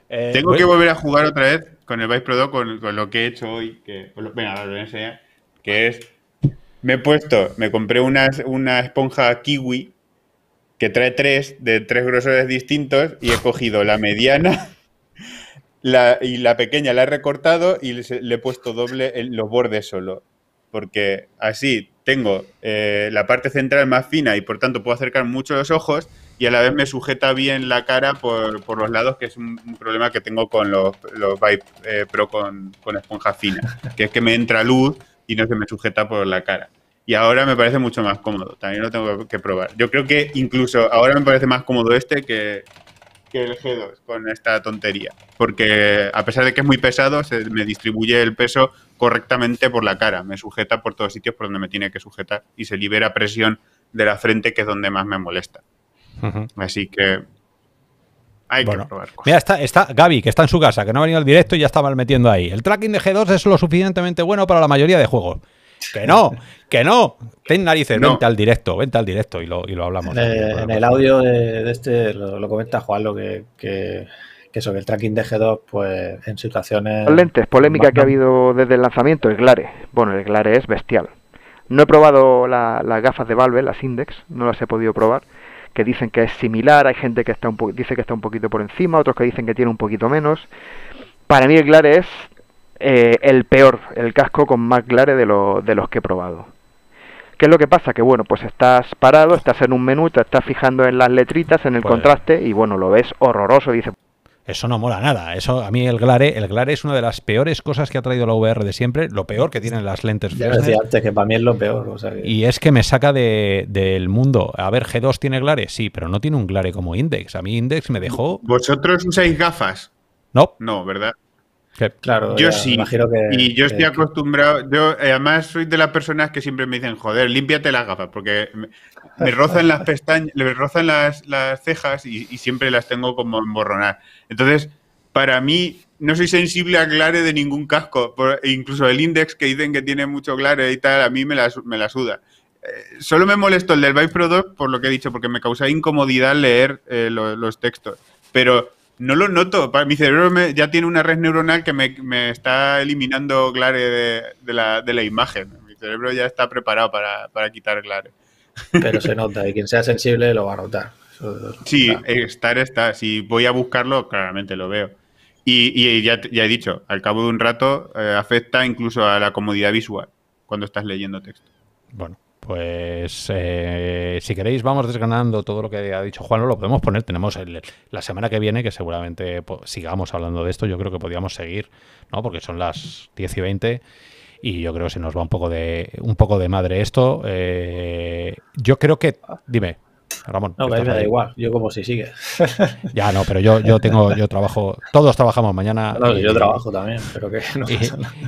Eh, Tengo que volver a jugar otra vez con el Vice Pro con, con, lo que he hecho hoy. Que, lo voy a enseñar. Que es. Me he puesto, me compré una esponja kiwi que trae tres de tres grosores distintos y he cogido la mediana y la pequeña la he recortado y le, he puesto doble en los bordes solo. Porque así tengo eh, la parte central más fina y por tanto puedo acercar mucho los ojos y a la vez me sujeta bien la cara por, los lados, que es un, problema que tengo con los, los eh, Pro con, con esponja fina, que es que me entra luz y no se me sujeta por la cara y ahora me parece mucho más cómodo. También lo tengo que probar. Yo creo que incluso ahora me parece más cómodo este que, el G2 con esta tontería. Porque a pesar de que es muy pesado, se me distribuye el peso correctamente por la cara. Me sujeta por todos sitios por donde me tiene que sujetar y se libera presión de la frente, que es donde más me molesta. Así que hay que probar cosas. Mira, está, está Gaby, que está en su casa, que no ha venido al directo y ya estaba metiendo ahí. El tracking de G2 es lo suficientemente bueno para la mayoría de juegos. Que no, que no. Ten narices, vente al directo, vente al directo y lo, y lo hablamos. En, el, audio de, este lo, comenta Juan, lo que, que, sobre el tracking de G2, pues en situaciones. lentes, polémica que ha habido desde el lanzamiento, el Glare. Bueno, el Glare es bestial. No he probado las gafas de Valve, las Index, no las he podido probar, que dicen que es similar, hay gente que está un dice que está un poquito por encima, otros que dicen que tiene un poquito menos. Para mí el Glare es eh, el peor, el casco con más glare de, lo, de los que he probado. ¿Qué es lo que pasa? Que bueno, pues estás parado, estás en un menú, te estás fijando en las letritas, en el pues- contraste y bueno, lo ves horroroso, dice. Eso no mola nada. Eso a mí el glare, el glare es una de las peores cosas que ha traído la VR de siempre, lo peor que tienen las lentes. antes que para mí es lo peor. Y es que me saca de, del mundo. A ver, G2 tiene glare, sí, pero no tiene un glare como Index. A mí Index me dejó. Vosotros usáis gafas. No. No, ¿verdad? Claro, yo sí. y yo estoy acostumbrado. Yo, eh, además, soy de las personas que siempre me dicen, joder, límpiate las gafas, porque me, rozan las pestañas, me rozan las, cejas y, siempre las tengo como emborronadas. Entonces, para mí, no soy sensible a clare de ningún casco. incluso el index que dicen que tiene mucho glare y tal, a mí me la, me suda. Eh, solo me molesto el del Vice Pro 2 por lo que he dicho, porque me causa incomodidad leer eh, los textos. Pero no lo noto. Mi cerebro ya tiene una red neuronal que me, está eliminando Glare de, la, de, la, imagen. Mi cerebro ya está preparado para, para quitar Glare. Pero se nota y quien sea sensible lo va a notar. Sí, eh, estar está. Si voy a buscarlo, claramente lo veo. Y, y ya, ya, he dicho, al cabo de un rato eh, afecta incluso a la comodidad visual cuando estás leyendo texto. Bueno, pues eh, si queréis vamos desgranando todo lo que ha dicho Juan, lo podemos poner. Tenemos la semana que viene, que seguramente sigamos hablando de esto, yo creo que podríamos seguir, ¿no? Porque son las 10 y 20 y yo creo que se nos va un poco de, un poco de madre esto. Eh, yo creo que... Dime. Ramón. No, me da igual, yo como si sigue. Ya, no, pero yo, yo tengo, yo trabajo, todos trabajamos mañana. yo trabajo también, pero que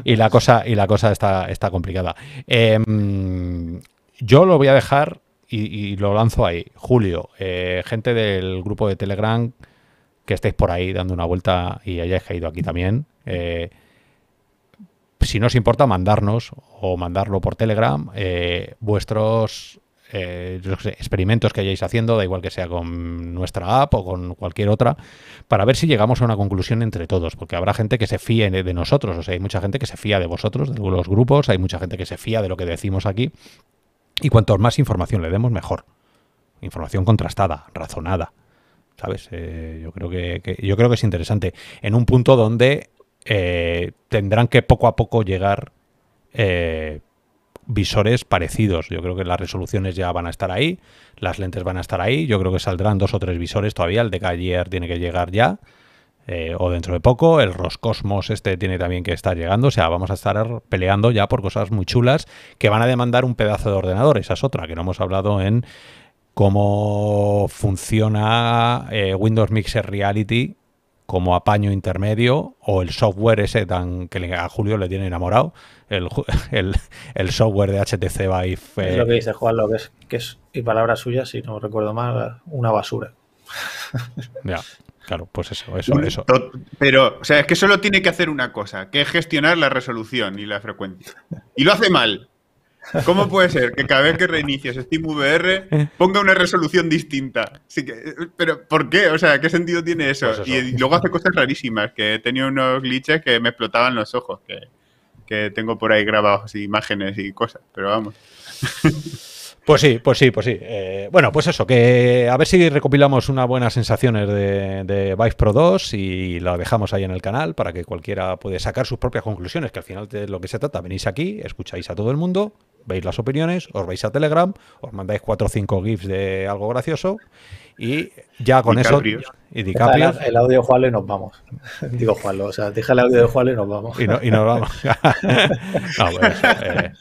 y, la cosa, y la cosa está, está complicada. Em, yo lo voy a dejar y, lo lanzo ahí. Julio, eh, gente del grupo de Telegram que estéis por ahí dando una vuelta y hayáis caído aquí también. Eh, si no os importa, mandarnos o mandarlo por Telegram eh, vuestros experimentos que hayáis haciendo, da igual que sea con nuestra app o con cualquier otra, para ver si llegamos a una conclusión entre todos, porque habrá gente que se fíe de nosotros, o sea, hay mucha gente que se fía de vosotros, de los grupos, hay mucha gente que se fía de lo que decimos aquí. Y cuanto más información le demos, mejor. Información contrastada, razonada. ¿Sabes? Eh, yo, creo que, yo creo que es interesante. En un punto donde eh, tendrán que poco a poco llegar eh, visores parecidos. Yo creo que las resoluciones ya van a estar ahí, las lentes van a estar ahí. Yo creo que saldrán dos o tres visores todavía. El de Gallier tiene que llegar ya. Eh, o dentro de poco. El Roscosmos este tiene también que estar llegando. O sea, vamos a estar peleando ya por cosas muy chulas que van a demandar un pedazo de ordenador. Esa es otra que no hemos hablado en cómo funciona eh, Windows Mixer Reality como apaño intermedio o el software ese tan que a Julio le tiene enamorado, el, software de HTC Vive. Es lo eh, que dice Juan, lo que es, que es, y palabras suyas, si no recuerdo mal, una basura. Ya. Claro, pues eso, eso, eso. Pero, o sea, es que solo tiene que hacer una cosa, que es gestionar la resolución y la frecuencia. Y lo hace mal. ¿Cómo puede ser que cada vez que reinicias SteamVR eh. ponga una resolución distinta? Eh, pero, ¿por qué? O sea, ¿qué sentido tiene eso? Pues y, luego hace cosas rarísimas, que he tenido unos glitches que me explotaban los ojos, que, que tengo por ahí grabados imágenes y cosas, pero vamos. Pues sí, pues sí, pues sí. Eh, bueno, pues eso, que a ver si recopilamos unas buenas sensaciones de, Vice Pro 2 y la dejamos ahí en el canal para que cualquiera puede sacar sus propias conclusiones, que al final de lo que se trata, venís aquí, escucháis a todo el mundo, veis las opiniones, os vais a Telegram, os mandáis cuatro o cinco GIFs de algo gracioso y ya con eso. El, audio Juan y nos vamos. Digo Juan, o sea, deja el audio de Juan y nos vamos. Y, no, y nos vamos. Eh,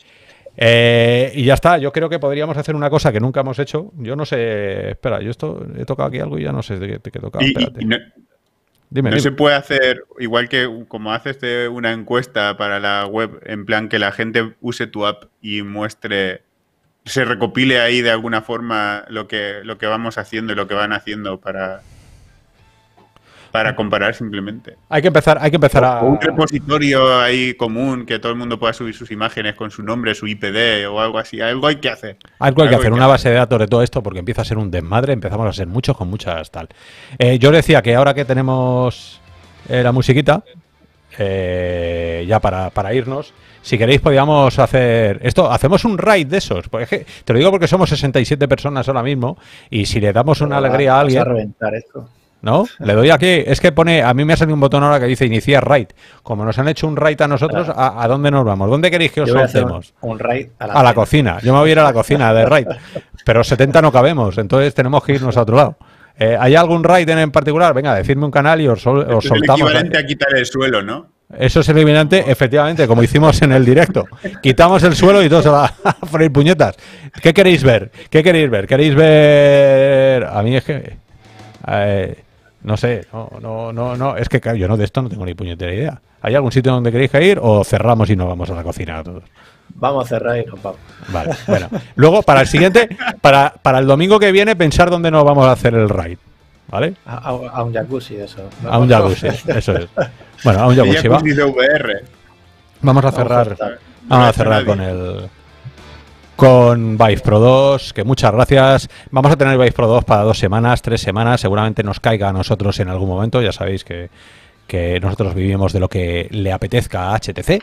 eh, y ya está, yo creo que podríamos hacer una cosa que nunca hemos hecho. Yo no sé, espera, yo esto he tocado aquí algo y ya no sé de qué, he tocado. no, se puede hacer, igual que como haces una encuesta para la web, en plan que la gente use tu app y muestre, se recopile ahí de alguna forma lo que, lo que vamos haciendo y lo que van haciendo para para comparar simplemente. Hay que empezar, hay que empezar a... Un repositorio ahí común que todo el mundo pueda subir sus imágenes con su nombre, su IPD o algo así. Algo hay que hacer. Algo hay que hacer, una base de datos de todo esto porque empieza a ser un desmadre, empezamos a ser muchos con muchas tal. Eh, yo decía que ahora que tenemos eh, la musiquita, eh, ya para, irnos, si queréis podíamos hacer esto, hacemos un raid de esos. Porque te lo digo porque somos 67 personas ahora mismo y si le damos una alegría a alguien... A reventar esto. ¿no? Le doy aquí. Es que pone, a mí me ha salido un botón ahora que dice iniciar raid. Como nos han hecho un raid a nosotros, ¿a, dónde nos vamos? ¿Dónde queréis que os soltemos? Un, raid a la, cocina. Yo me voy a ir a la cocina de raid. Pero 70 no cabemos, entonces tenemos que irnos a otro lado. Eh, ¿Hay algún raid en, particular? Venga, decidme un canal y os, soltamos. ¿eh? equivalente a quitar el suelo, ¿no? Eso es eliminante, efectivamente, como hicimos en el directo. Quitamos el suelo y todo se va a freír puñetas. ¿Qué queréis ver? ¿Qué queréis ver? ¿Queréis ver? A mí es que. Eh, no sé, no, no, no, Es que yo no de esto no tengo ni puñetera idea. ¿Hay algún sitio donde queréis que ir o cerramos y nos vamos a la cocina todos? Vamos a cerrar y nos Vale, bueno. Luego, para el siguiente, para, el domingo que viene, pensar dónde nos vamos a hacer el raid. ¿Vale? A, un jacuzzi, eso. a un jacuzzi, eso es. Bueno, a un jacuzzi. VR. Vamos a cerrar. vamos a cerrar con el con Vive Pro 2, que muchas gracias. Vamos a tener Vive Pro 2 para dos semanas, tres semanas, seguramente nos caiga a nosotros en algún momento, ya sabéis que, que nosotros vivimos de lo que le apetezca a HTC.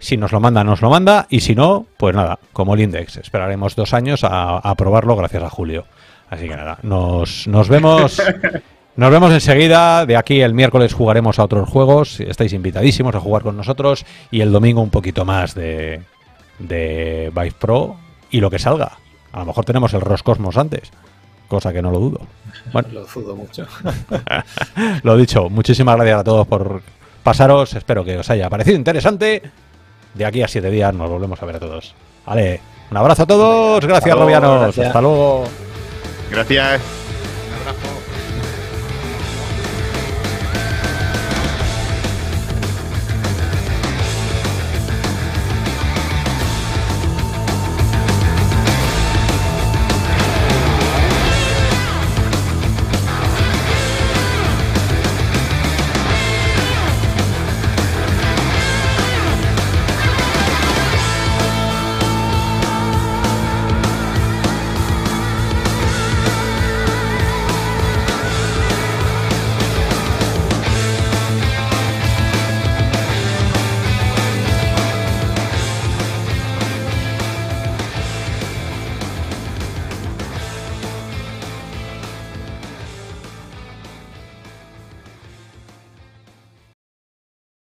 Si nos lo manda, nos lo manda, y si no, pues nada, como el Index, esperaremos dos años a, a probarlo gracias a Julio. Así que nada, nos, vemos. Nos vemos enseguida. De aquí el miércoles jugaremos a otros juegos. Estáis invitadísimos a jugar con nosotros. Y el domingo un poquito más de, de Vive Pro y lo que salga. A lo mejor tenemos el Roscosmos antes, cosa que no lo dudo. Bueno, lo dudo mucho. lo dicho, muchísimas gracias a todos por pasaros. Espero que os haya parecido interesante. De aquí a siete días nos volvemos a ver a todos. Vale, un abrazo a todos. Gracias, Robianos. Hasta luego. Gracias.